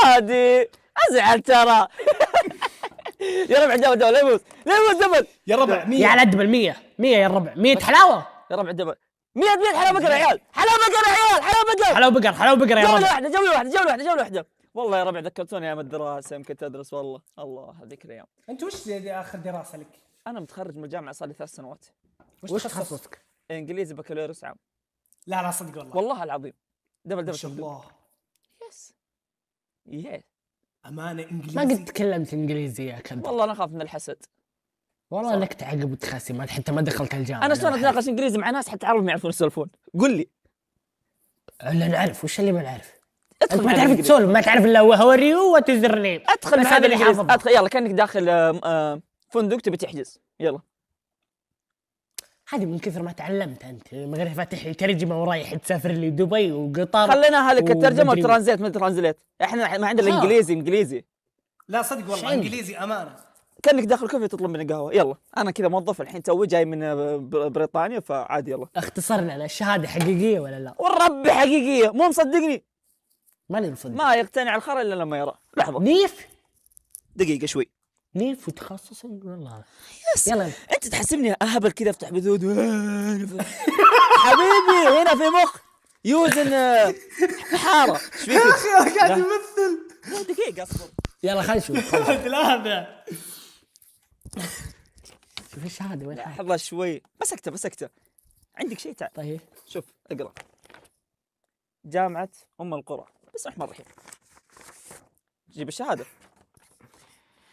هادي ازعل ترى يا ربع الدبل دبل لا ليموس لا دبل يا ربع 100 يا على الدبل 100 100 يا ربع 100 حلاوه يا ربع الدبل 100 100 حلاوه بقر يا عيال حلاوه بقر يا عيال حلاوه بقر حلاوه بقر حلاوه بقر يا رب جوله واحده جوله واحده جوله واحده جوله واحده والله يا ربع ذكرتوني ايام الدراسه يوم كنت ادرس والله الله هذيك الايام انت وش اخر دراسه لك؟ انا متخرج من الجامعه صار لي ثلاث سنوات وش تخصصك؟ انجليزي بكالوريوس عام لا لا صدق والله والله العظيم دبل دبل ما شاء الله يس يس امانه انجليزي ما قد تكلمت انجليزي يا كذاب والله انا اخاف من الحسد والله انك تعقب وتخاسي ما حتى ما دخلت الجامعه انا شلون اتناقش انجليزي مع ناس حتى عرفوا ما يعرفون يسولفون قل لي لا نعرف وش اللي ما نعرف ادخل ما تعرف تسولف ما تعرف الا هو ريو وتزر نيم ادخل هذا اللي حافظ ادخل يلا كانك داخل فندق تبي تحجز يلا هذه من كثر ما تعلمت انت من غير فاتح ترجمه ورايح تسافر لي دبي وقطر خلينا هذيك الترجمه وترانزليت ما ترانزليت احنا ما عندنا الانجليزي آه. انجليزي لا صدق والله انجليزي امانه كانك داخل كوفي تطلب مني قهوه يلا انا كذا موظف الحين توي جاي من بريطانيا فعادي يلا اختصرنا على الشهاده حقيقيه ولا لا؟ والرب حقيقيه مو مصدقني ماني مصدق ما يقتنع الخر الا لما يرى لحظه نيف دقيقه شوي نيف وتخصص والله يس يلا انت تحسبني اهبل كذا افتح بثوث حبيبي هنا في مخ يوزن آه، حاره يا اخي قاعد يمثل دقيقه اصبر يلا خلينا نشوف شوف ايش هذا وين لحظه شوي بس اكتب بس اكتب عندك شيء تعال طيب شوف اقرا جامعه ام القرى بسم الله الرحمن الرحيم جيب الشهاده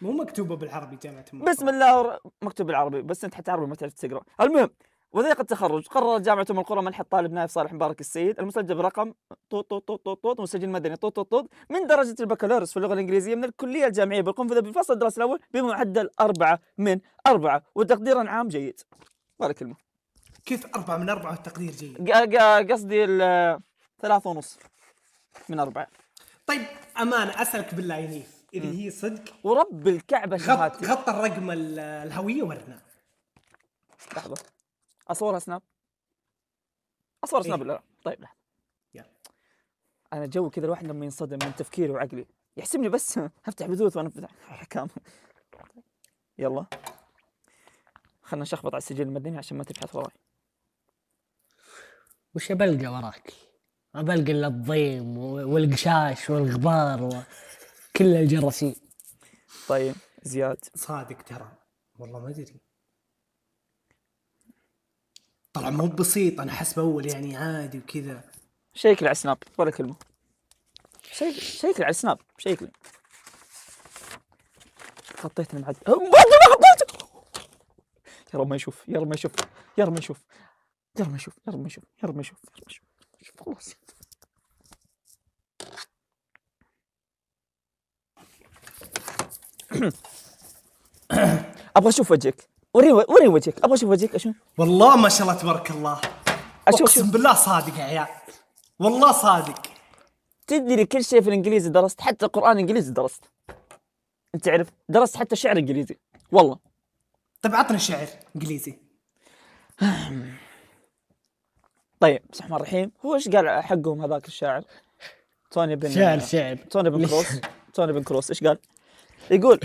مو مكتوبه بالعربي جامعه ام القرى بسم الله ور... مكتوب بالعربي بس انت حتى عربي ما تعرف تقرا المهم وثيقة التخرج قررت جامعة أم القرى منح الطالب نايف صالح مبارك السيد المسجل برقم طوط طوط طوط طوط طوط مسجل مدني طوط طوط طوط من درجة البكالوريوس في اللغة الإنجليزية من الكلية الجامعية بالقنفذة بالفصل الدراسي الأول بمعدل أربعة من أربعة وتقديرا عام جيد بارك الله كيف أربعة من أربعة والتقدير جيد؟ قصدي ال ثلاثة ونص من أربعة طيب أمانة أسألك بالله يا نيف إذا هي صدق ورب الكعبة شهادتي غط, غط الرقم الهوية ورنا لحظة اصورها سناب اصور إيه؟ سناب ولا لا طيب لحظه انا جو كذا الواحد لما ينصدم من تفكيري وعقلي يحسبني بس افتح بثوث وانا افتح احكام يلا خلنا نشخبط على السجل المدني عشان ما تبحث وراي وش بلقى وراك؟ ما بلقى الا الضيم والقشاش والغبار وكل الجراثيم طيب زياد صادق ترى والله ما ادري طلع مو بسيط انا حسب اول يعني عادي وكذا شيك على السناب ولا كلمه شيك شيك على السناب لي حطيت المعد أه، يا رب ما يشوف يا رب ما يشوف يا رب ما يشوف يا رب ما يشوف يا رب ما يشوف يا رب ما يشوف يا رب ما يشوف خلاص ابغى اشوف وجهك وريني وريني وجهك ابغى اشوف وجهك اشوف والله ما شاء الله تبارك الله اشوف اقسم بالله صادق يا عيال والله صادق تدري كل شيء في الانجليزي درست حتى القران الانجليزي درست انت تعرف درست حتى شعر انجليزي والله طيب عطنا شعر انجليزي طيب بسم الله الرحمن الرحيم هو ايش قال حقهم هذاك الشاعر توني بن شعر شعر توني بن كروس توني بن كروس ايش قال يقول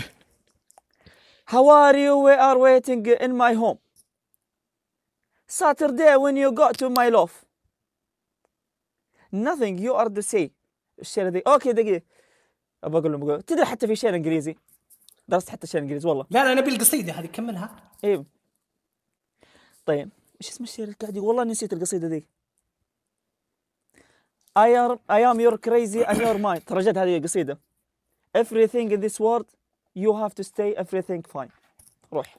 How are you? We are waiting in my home. Saturday when you go to my love. Nothing you are the same. الشيء ذي اوكي دقيقة ابغى اقول لهم تدري حتى في شيء انجليزي درست حتى شيء انجليزي والله لا لا انا القصيده هذه كملها ايوه طيب ايش اسم الشيء اللي قاعد والله نسيت القصيدة ذي I am, I am your crazy and your mind ترى جد هذه قصيدة Everything in this world يو هاف تو ستي everything فاين روح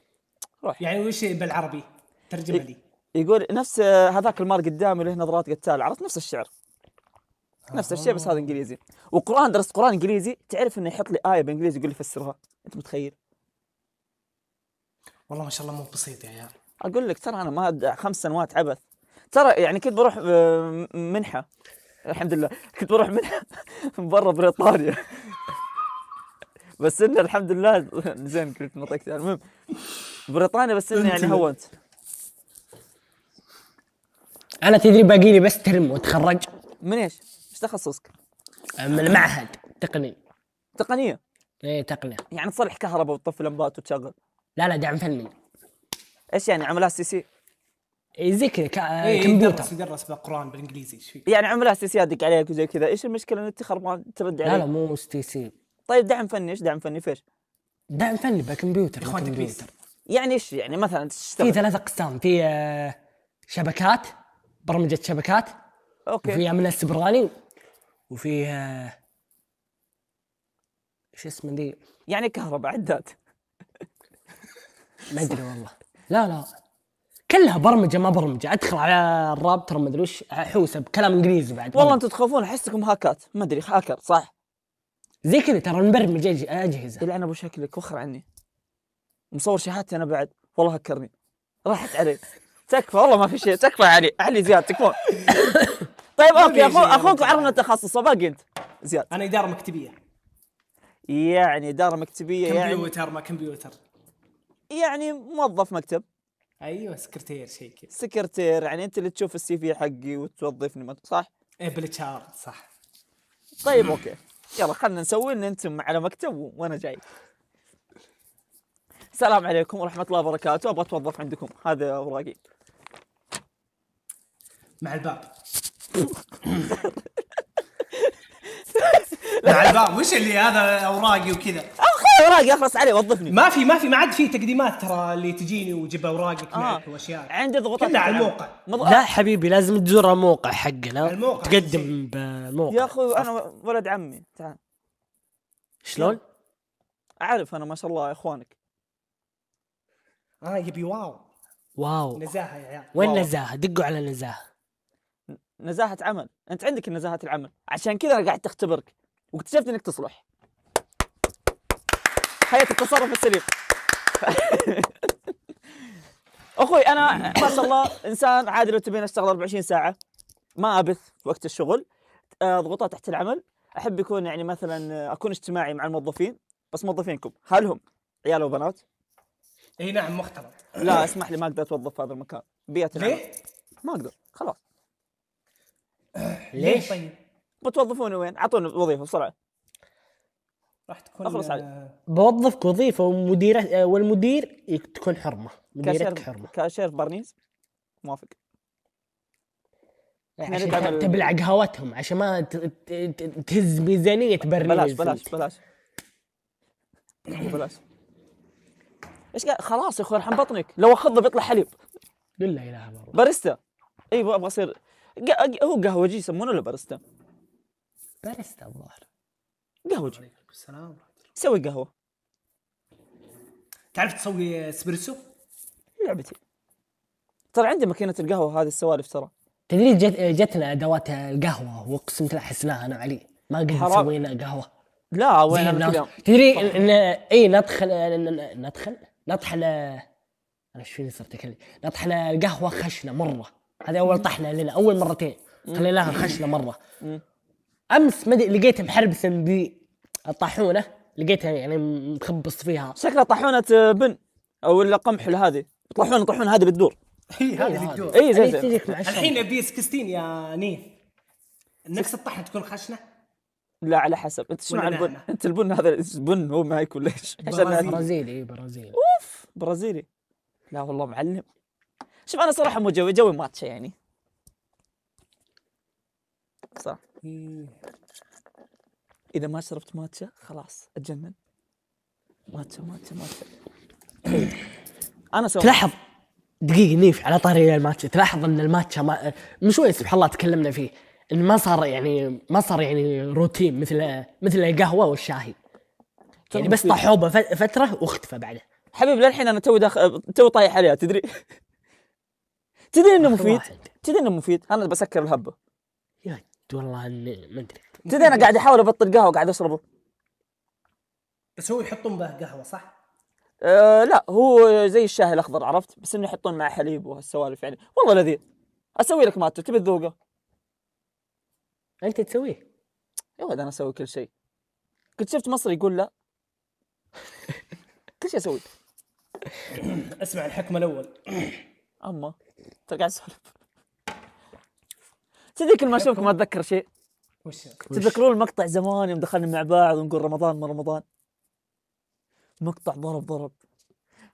روح يعني وش بالعربي ترجمه لي يقول نفس هذاك المار قدامي له نظرات قتال عرفت نفس الشعر آه. نفس الشيء بس هذا انجليزي وقران درست قران انجليزي تعرف انه يحط لي ايه بالانجليزي يقول لي فسرها انت متخيل والله ما شاء الله مو بسيط يا عيال اقول لك ترى انا ما خمس سنوات عبث ترى يعني كنت بروح آه، منحه الحمد لله كنت بروح منحه من برا بريطانيا بس انه الحمد لله زين كنت نطقت يعني. المهم بريطانيا بس انه يعني هونت انا تدري باقي لي بس ترم واتخرج من ايش؟ ايش تخصصك؟ من المعهد تقني تقنيه؟ ايه تقنيه يعني تصلح كهرباء وتطفي لمبات وتشغل لا لا دعم فني ايش يعني عملاء اي زي كذا إيه، إيه، كمبيوتر يدرس قران بالانجليزي ايش يعني عملاء سي ادق عليك وزي كذا ايش المشكله انك تخرب ترد عليه؟ لا لا مو اس تي سي طيب دعم فني ايش دعم فني فيش؟ دعم فني بالكمبيوتر اخوان كمبيوتر يعني ايش يعني مثلا تشتغل في ثلاث اقسام في آه، شبكات برمجه شبكات اوكي وفي امن استبراني وفي ايش آه، اسمه ذي يعني كهرباء عداد ما ادري والله لا لا كلها برمجه ما برمجه ادخل على الرابتر ما ادري وش احوسه بكلام انجليزي بعد والله انتم تخافون احسكم هاكات ما ادري هاكر صح زي كذا ترى نبرمج اجهزه انا ابو شكلك وخر عني مصور شهادتي انا بعد والله هكرني راحت علي تكفى والله ما في شيء تكفى علي علي زياد تكفون طيب اوكي اخو اخوك عرفنا تخصصه باقي انت زياد انا اداره مكتبيه يعني اداره مكتبيه يعني كمبيوتر ما كمبيوتر يعني موظف مكتب ايوه سكرتير شيء كذا سكرتير يعني انت اللي تشوف السي في حقي وتوظفني صح؟ ايه بالتشارت صح طيب اوكي يلا خلنا نسوي ان انتم على مكتب وانا جاي السلام عليكم ورحمه الله وبركاته ابغى اتوظف عندكم هذا اوراقي مع الباب مع الباب وش اللي هذا اوراقي وكذا آه، خلي اوراقي اخلص عليه وظفني ما في ما في ما عاد في تقديمات ترى اللي تجيني وجيب اوراقك آه. معك واشياء عندي ضغوطات كلها على الموقع مضغط. لا حبيبي لازم تزور الموقع حقنا الموقع تقدم بالموقع يا اخوي انا ولد عمي تعال شلون؟ اعرف انا ما شاء الله اخوانك اه يبي واو واو نزاهه يا عيال وين نزاهه؟ دقوا على نزاهه نزاهه عمل انت عندك نزاهه العمل عشان كذا انا قاعد تختبرك واكتشفت انك تصلح حياه التصرف السليم اخوي انا ما شاء الله انسان عادل وتبين اشتغل 24 ساعه ما ابث وقت الشغل آه، ضغوطات تحت العمل احب يكون يعني مثلا اكون اجتماعي مع الموظفين بس موظفينكم هل هم عيال وبنات؟ اي نعم مختلط لا اسمح لي ما اقدر اتوظف في هذا المكان بيئه العمل ليه؟ ما اقدر خلاص ليش؟ طيب بتوظفوني وين؟ اعطوني وظيفه بسرعه راح تكون اخلص عليك. بوظفك وظيفه ومديره والمدير تكون حرمه مديرتك حرمه كاشير بارنيز موافق عشان تبلع قهوتهم عشان ما تهز ميزانيه برنيز بلاش بلاش بلاش بلاش ايش قال خلاص يا اخوي ارحم بطنك لو اخذه بيطلع حليب لا اله الا الله باريستا اي ابغى اصير هو قهوجي يسمونه ولا باريستا؟ باريستا الظاهر قهوجي عليكم السلام سوي قهوه تعرف تسوي اسبريسو؟ لعبتي ترى عندي ماكينه القهوه هذه السوالف ترى تدري جت جتنا ادوات القهوه واقسم بالله حسناها انا وعلي ما قد سوينا قهوه لا وين تدري ان اي ندخل ندخل نطحن انا ايش فيني صرت اكلم نطحن القهوه خشنه مره هذه اول طحنه لنا اول مرتين خليناها خشنه مره امس ما لقيت محربثا بالطاحونه لقيتها يعني مخبص فيها شكلها طاحونه آه، بن او ولا قمح ولا هذه طاحونه طاحونه هذه بتدور اي هذه بتدور اي زين الحين ابي سكستين يا نيف نفس الطحنه تكون خشنه لا على حسب انت شنو البن انت البن هذا بن هو ما يكون ليش برازيلي اي برازيلي اوف برازيلي لا والله معلم شوف انا صراحه مو جوي جوي ماتشه يعني صح إيه. اذا ما شربت ماتشا خلاص اتجنن ماتشا ماتشا ماتشا انا سويت تلاحظ دقيقة نيف على طاري الماتشا تلاحظ ان الماتشا ما من شوي سبحان الله تكلمنا فيه ان ما صار يعني ما صار يعني روتين مثل مثل القهوة والشاهي يعني بس طحوبه فترة واختفى بعده حبيب للحين انا توي داخل توي طايح عليها تدري تدري انه مفيد تدري انه مفيد انا بسكر الهبة يعني. والله اني ما ادري تدري انا قاعد احاول ابطل قهوه قاعد اشربه بس هو يحطون به قهوه صح؟ أه لا هو زي الشاهي الاخضر عرفت بس انه يحطون معه حليب وهالسوالف يعني والله لذيذ اسوي لك ماتو تبي تذوقه انت تسويه يا ولد انا اسوي كل شيء كنت شفت مصري يقول لا كل شيء اسوي اسمع الحكم الاول اما ترى قاعد تسولف تدري كل ما اشوفك ما اتذكر شيء وش تذكرون المقطع زمان يوم دخلنا مع بعض ونقول رمضان ما رمضان مقطع ضرب ضرب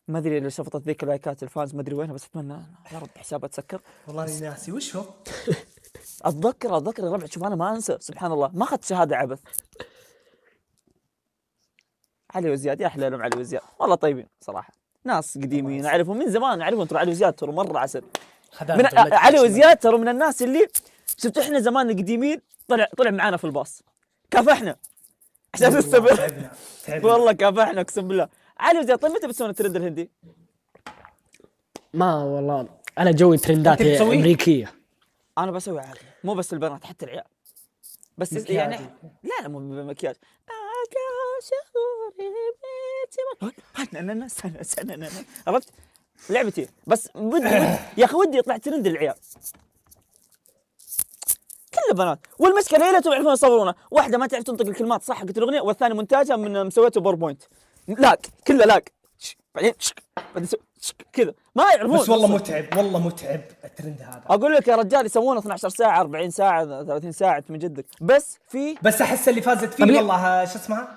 ما ادري لو شفطت ذيك اللايكات الفانز ما ادري وينها بس اتمنى يا رب حسابها تسكر والله اني ناسي وش هو؟ اتذكر اتذكر يا ربع شوف انا ما انسى سبحان الله ما اخذت شهاده عبث علي وزياد يا احلى لهم علي وزياد والله طيبين صراحه ناس قديمين اعرفهم من زمان اعرفهم ترى علي وزياد ترى مره عسل من علي وزياد ترى من الناس اللي شفت احنا زمان القديمين طلع طلع معانا في الباص كافحنا عشان نستمر والله كافحنا اقسم بالله علي وزياد طيب متى بتسوون الترند الهندي؟ ما والله انا جوي ترندات امريكيه انا بسوي عادي مو بس البنات حتى العيال بس مكياج. يعني لا لا مو بمكياج عرفت؟ لعبتي بس ودي يا اخي ودي يطلع ترند العيال كل البنات والمشكله هي لا يعرفون يصورونه واحده ما تعرف تنطق الكلمات صح حقت الاغنيه والثانيه مونتاجها من مسويته باوربوينت لاك كله لاك بعدين بعدين كذا ما يعرفون بس والله متعب والله متعب الترند هذا اقول لك يا رجال يسوونه 12 ساعه 40 ساعه 30 ساعه من جدك بس في بس احس اللي فازت فيه والله شو اسمها؟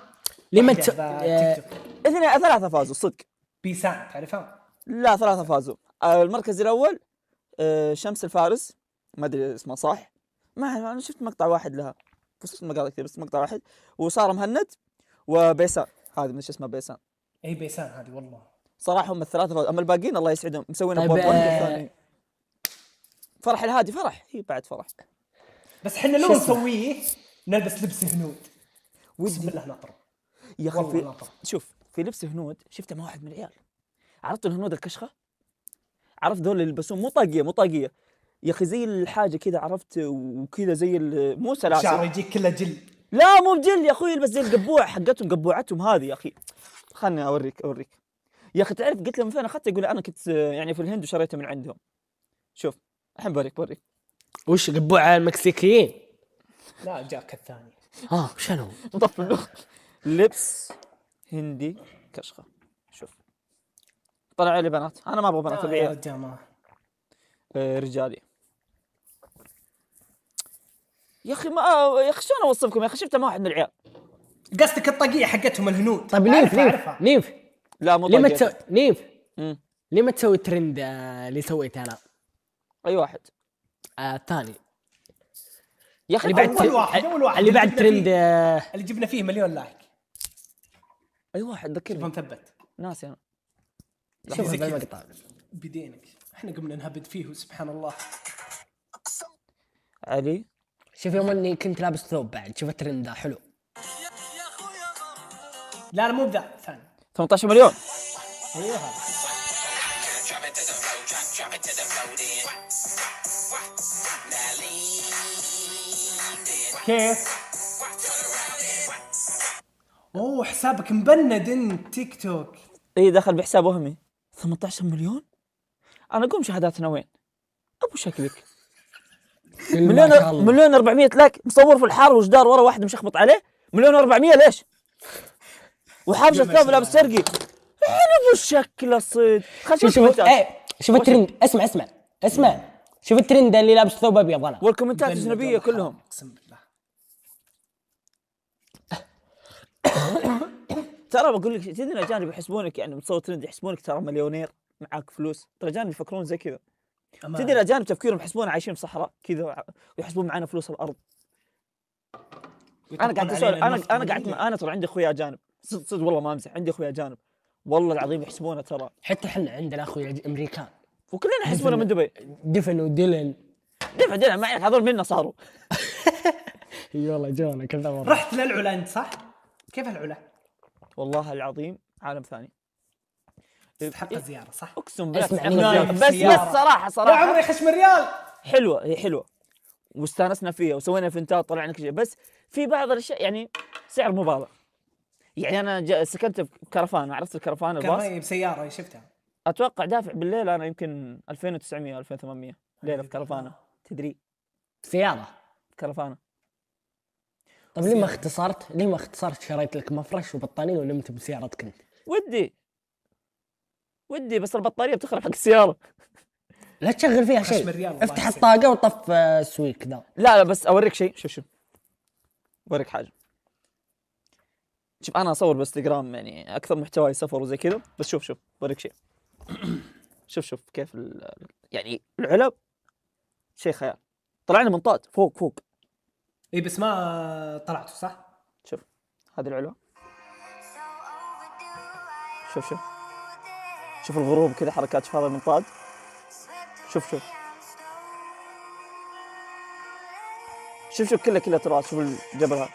لما ت... آه، اثنين ثلاثه فازوا صدق بيسان تعرفها؟ لا ثلاثه فازوا المركز الاول آه، شمس الفارس ما ادري اسمه صح ما انا شفت مقطع واحد لها شفت مقاطع كثير بس مقطع واحد وساره مهند وبيسان هذه من شو اسمها بيسان اي بيسان هذه والله صراحه هم الثلاثه فوز. اما الباقيين الله يسعدهم مسوين طيب آه فرح الهادي فرح هي بعد فرح بس احنا لو نسويه نلبس لبس هنود بسم الله نطر يا اخي في شوف في لبس هنود شفته مع واحد من العيال عرفت الهنود الكشخه عرفت ذول اللي يلبسون مو طاقيه مو طاقيه يا اخي زي الحاجه كذا عرفت وكذا زي مو سلاسل شعر يجيك كله جل لا مو بجل يا اخوي البس زي القبوع حقتهم قبوعتهم هذه يا اخي خلني اوريك اوريك يا اخي تعرف قلت له من فين اخذته يقول انا كنت يعني في الهند وشريته من عندهم شوف الحين بوريك بوريك وش قبوع المكسيكيين لا جاك الثاني اه شنو مطفل لبس هندي كشخه شوف طلعوا لي بنات انا ما ابغى بنات آه، ابيع يا جماعه آه، رجالي يا اخي ما آه، يا اخي شلون اوصفكم يا اخي شفته ما واحد من العيال قصدك الطاقيه حقتهم الهنود طيب نيف نيف نيف لا مو ليه ما تسوي نيف ليه ما تسوي ترند آه، اللي سويته انا؟ اي واحد؟ آه، الثاني يا اخي اللي بعد اول واحد اول واحد اللي بعد ترند اللي جبنا فيه مليون لايك اي واحد ذكرني شوف مثبت ناسي انا شوف المقطع بدينك احنا قمنا نهبد فيه وسبحان الله علي شوف يوم اني كنت لابس ثوب بعد شوف الترند ذا حلو لا لا مو بذا ثاني 18 مليون ايوه كيف؟ اوه حسابك مبند انت تيك توك اي دخل بحساب وهمي 18 مليون؟ انا اقوم شهاداتنا وين؟ ابو شكلك مليون مليون 400 لك مصور في الحاره وجدار ورا واحد مشخبط عليه مليون 400 ليش؟ وحابس الثوب لابس سرقي انا الشكل الصيد خلينا شوف شوف إيه، الترند اسمع اسمع اسمع شوف الترند اللي لابس ثوب ابيض انا والكومنتات الاجنبيه كلهم اقسم بالله ترى بقول لك تدري الاجانب يحسبونك يعني متصور ترند يحسبونك ترى مليونير معاك فلوس ترى الاجانب يفكرون زي كذا تدري الاجانب تفكيرهم يحسبون عايشين في صحراء كذا ويحسبون معانا فلوس الارض انا قاعد اسال انا انا قاعد انا ترى عندي اخويا اجانب صدق صدق والله ما امزح عندي اخويا اجانب والله العظيم يحسبونه ترى حتى احنا عندنا اخويا امريكان وكلنا يحسبونه من دبي دفن وديلن دفن ديلن ما هذول منا صاروا اي والله جونا كذا مره رحت للعلا انت صح؟ كيف العلا؟ والله العظيم عالم ثاني تستحق الزياره إيه، صح اقسم إيه، بالله اسمع إيه، بس بس صراحه صراحه يا عمري خشم الريال حلوه هي حلوه واستانسنا فيها وسوينا فنتات طلعنا كل شيء بس في بعض الاشياء يعني سعر مبالغ يعني انا سكنت بكرفان عرفت الكرفان الباص كان بسياره شفتها اتوقع دافع بالليل انا يمكن 2900 2800 ليله في كرفانه تدري سياره كرفانه طيب ليه ما اختصرت؟ ليه ما اختصرت شريت لك مفرش وبطانيه ونمت بسيارتك انت؟ ودي ودي بس البطاريه بتخرب حق السياره لا تشغل فيها شيء افتح الطاقه وطف آه، السويك ذا لا لا بس اوريك شيء شوف شوف اوريك حاجه شوف انا اصور بالانستغرام يعني اكثر محتواي سفر وزي كذا بس شوف شوف اوريك شيء شوف شوف كيف يعني العلب شيء خيال طلعنا منطاد فوق فوق اي بس ما طلعته صح؟ شوف هذه العلبه شوف شوف شوف الغروب كذا حركات شوف هذا المنطاد شوف شوف شوف شوف كله كله تراث شوف الجبل هذا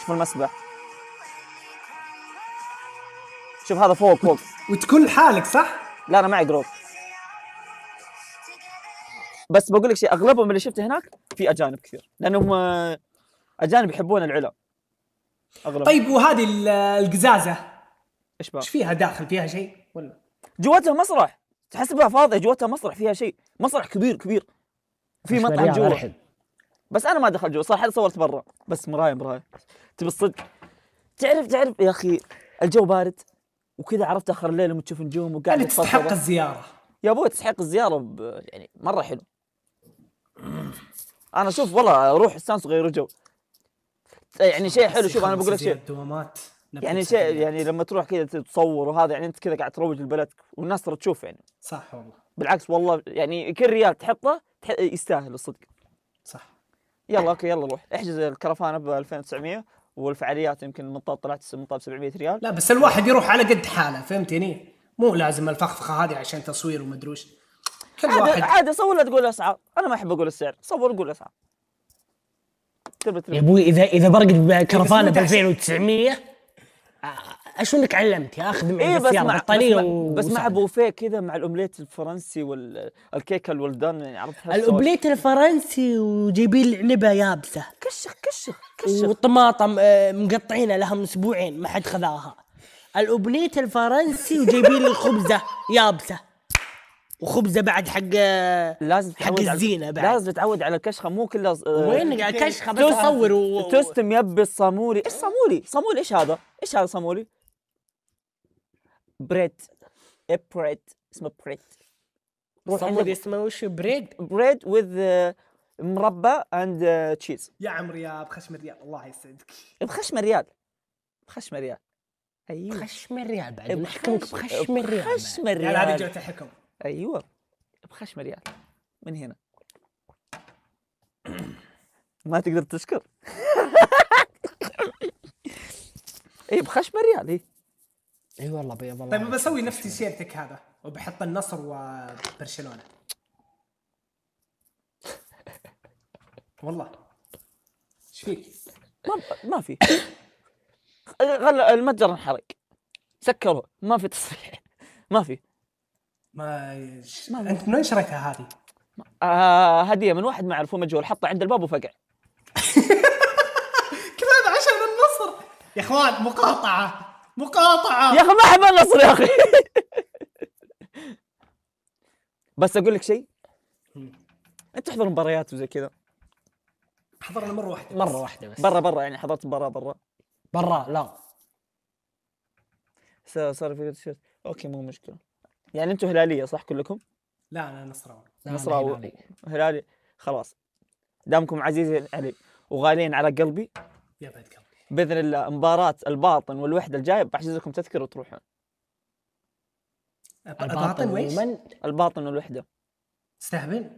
شوف المسبح شوف هذا فوق فوق وتكون لحالك صح؟ لا انا معي جروب بس بقول لك شيء اغلبهم اللي شفته هناك في اجانب كثير لانهم آه، اجانب يحبون العلا اغلب طيب وهذه القزازه ايش بها؟ ايش فيها داخل؟ فيها شيء؟ ولا جواتها مسرح تحسبها فاضيه جواتها مسرح فيها شيء مسرح كبير كبير في مطعم جوا بس انا ما دخلت جوا صح صورت برا بس مرايه مرايه تبي الصدق تعرف تعرف يا اخي الجو بارد وكذا عرفت اخر الليل لما تشوف نجوم وقاعد يعني تستحق الزياره يا ابوي تستحق الزياره ب... يعني مره حلو انا شوف والله اروح استانس غير جو يعني شيء حلو شوف انا بقول لك شيء دوامات يعني شيء يعني لما تروح كذا تصور وهذا يعني انت كذا قاعد تروج لبلدك والناس ترى تشوف يعني صح والله بالعكس والله يعني كل ريال تحطه يستاهل الصدق صح يلا اوكي يلا روح احجز الكرفانه ب 2900 والفعاليات يمكن المنطاد طلعت المنطاد 700 ريال لا بس الواحد يروح على قد حاله فهمتني؟ مو لازم الفخفخه هذه عشان تصوير ومدروش كل عادة واحد عادي صور لا تقول اسعار انا ما احب اقول السعر صور قول اسعار يا ابوي اذا اذا برقد كرفانه ب 2900 اشو انك علمت يا اخذ معي إيه بس مع الطريق بس, بس مع بوفيه كذا مع الاومليت الفرنسي والكيكه الولدان يعني عرفتها الاومليت الفرنسي وجايبين العنبه يابسه كشخ كشخ كشخ والطماطم آه، مقطعينها لها من اسبوعين ما حد خذاها الاومليت الفرنسي وجايبين لي الخبزه يابسه وخبزه بعد حق لازم حق الزينه بعد لازم تتعود على الكشخه مو كلها آه، وين قاعد كشخه بس تصور و... توست يبي صامولي ايش صامولي؟ صامولي ايش هذا؟ ايش هذا صامولي؟ بريد إيه، بريد اسمه بريد صامولي اسمه وش بريد؟ بريد وذ آه، مربى اند آه، تشيز يا عمري يا بخشم الريال الله يسعدك بخشم الريال بخشم الريال ايوه بخشم الريال بعد بخشم الريال بخشم الريال هذه جوته حكم ايوه بخشم ريال من هنا ما تقدر تشكر اي بخشم ريال اي اي والله بيض الله طيب بسوي نفس تيشيرتك هذا وبحط النصر وبرشلونه والله ايش فيك؟ ما ما في المتجر انحرق سكروه ما في تصريح ما في ما, انت من وين شريتها هذه؟ آه هديه من واحد ما اعرفه مجهول حطه عند الباب وفقع كل هذا عشان النصر يا اخوان مقاطعه مقاطعه يا اخي ما احب النصر يا اخي بس اقول لك شيء انت تحضر مباريات وزي كذا حضرنا مره واحده بس. مره واحده بس برا برا يعني حضرت برا برا برا لا صار في اوكي مو مشكله يعني انتم هلاليه صح كلكم؟ لا انا نصراوي نصراوي هلالي خلاص دامكم عزيزين علي وغاليين على قلبي يا بعد قلبي باذن الله مباراه الباطن والوحده الجايه بحجز لكم تذكره وتروحون الباطن ويش؟ الباطن والوحده تستهبل؟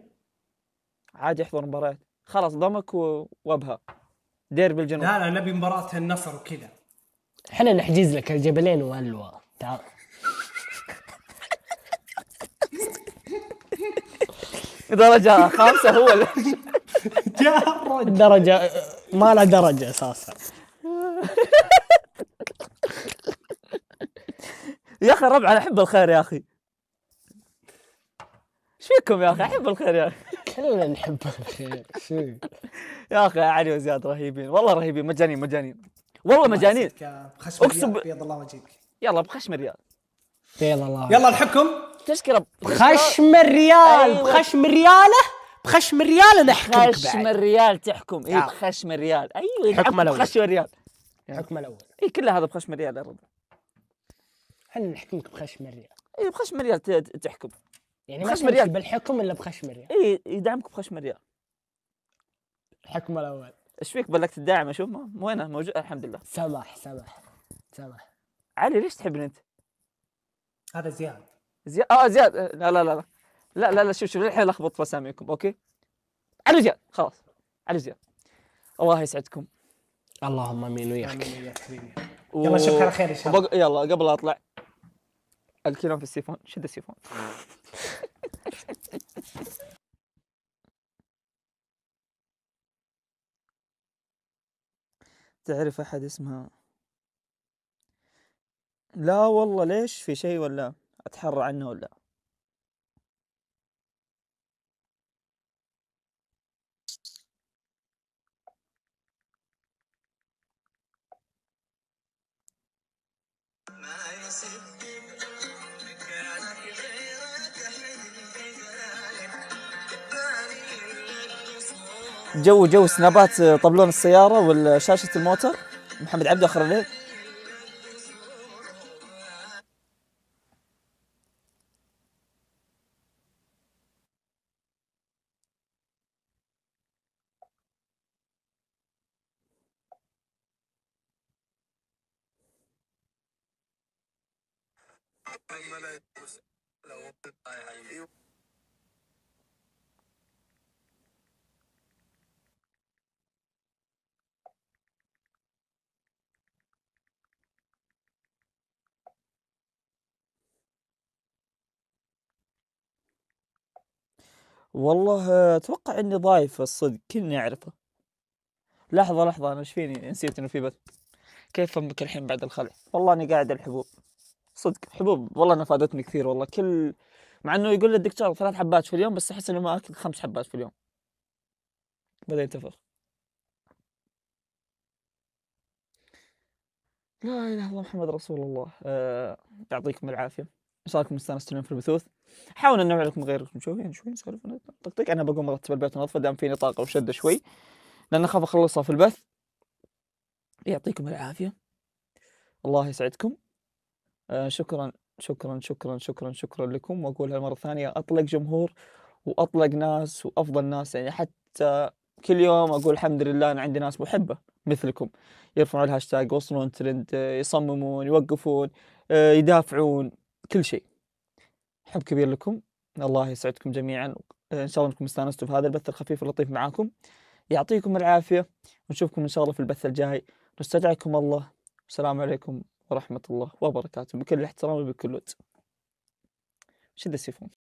عادي احضر مباريات خلاص ضمك وابها ديربي الجنوب لا لا نبي مباراه النصر وكذا احنا نحجز لك الجبلين والوا تعال درجة خامسة هو درجة ما لها درجة اساسا يا اخي ربع انا احب الخير يا اخي ايش فيكم يا اخي احب الخير يا اخي كلنا نحب الخير شو يا اخي علي وزياد رهيبين والله رهيبين مجانين مجانين والله مجانين اقسم بيض الله وجهك يلا بخشم الريال الله يلا الحكم تشكره بخشم الريال أيوة. بخشم رياله بخشم الريال نحكم بعد بخشم الريال تحكم اي بخشم الريال ايوه حكم الاول بخشم الريال الحكم الاول اي كله هذا بخشم الريال الربع احنا نحكمك بخشم الريال اي بخشم الريال تحكم يعني ما بخشم الريال بالحكم الا بخشم الريال اي يدعمك بخشم الريال الحكم الاول ايش فيك بلغت الداعم اشوف وينه موجود الحمد لله سمح سمح سمح علي ليش تحبني انت؟ هذا زياد آه، زياد اه زياد لا لا لا لا لا لا شوف شوف الحين لخبط في اساميكم اوكي علي زياد خلاص علي زياد الله يسعدكم اللهم امين وياك و... يلا نشوفك على خير ان شاء الله يلا قبل لا اطلع الكلام في السيفون شد السيفون تعرف احد اسمها لا والله ليش في شيء ولا اتحرى عنه ولا جو جو سنابات آه، طبلون السيارة والشاشة الموتر محمد عبده آخر الليل والله اتوقع اني ضايف الصدق كني اعرفه لحظة لحظة انا ايش فيني نسيت انه في بث كيف فمك الحين بعد الخلع والله اني قاعد الحبوب صدق حبوب والله انها فادتني كثير والله كل مع انه يقول لي الدكتور ثلاث حبات في اليوم بس احس انه ما اكل خمس حبات في اليوم بدا ينتفخ لا اله الا الله محمد رسول الله أه... يعطيكم العافيه ان شاء الله انكم استانستوا في البثوث حاول ننوع لكم غيركم شوي يعني شوي نسولف طقطق انا بقوم ارتب البيت ونظفه دام فيني طاقه وشده شوي لان اخاف اخلصها في البث يعطيكم العافيه الله يسعدكم آه، شكرا شكرا شكرا شكرا شكرا لكم واقولها مره ثانيه اطلق جمهور واطلق ناس وافضل ناس يعني حتى كل يوم اقول الحمد لله انا عندي ناس محبه مثلكم يرفعون الهاشتاج يوصلون ترند يصممون يوقفون آه، يدافعون كل شيء حب كبير لكم الله يسعدكم جميعا آه، ان شاء الله انكم استانستوا في هذا البث الخفيف اللطيف معاكم يعطيكم العافيه ونشوفكم ان شاء الله في البث الجاي نستدعيكم الله السلام عليكم ورحمة الله وبركاته بكل احترام وبكل ود شد السيفون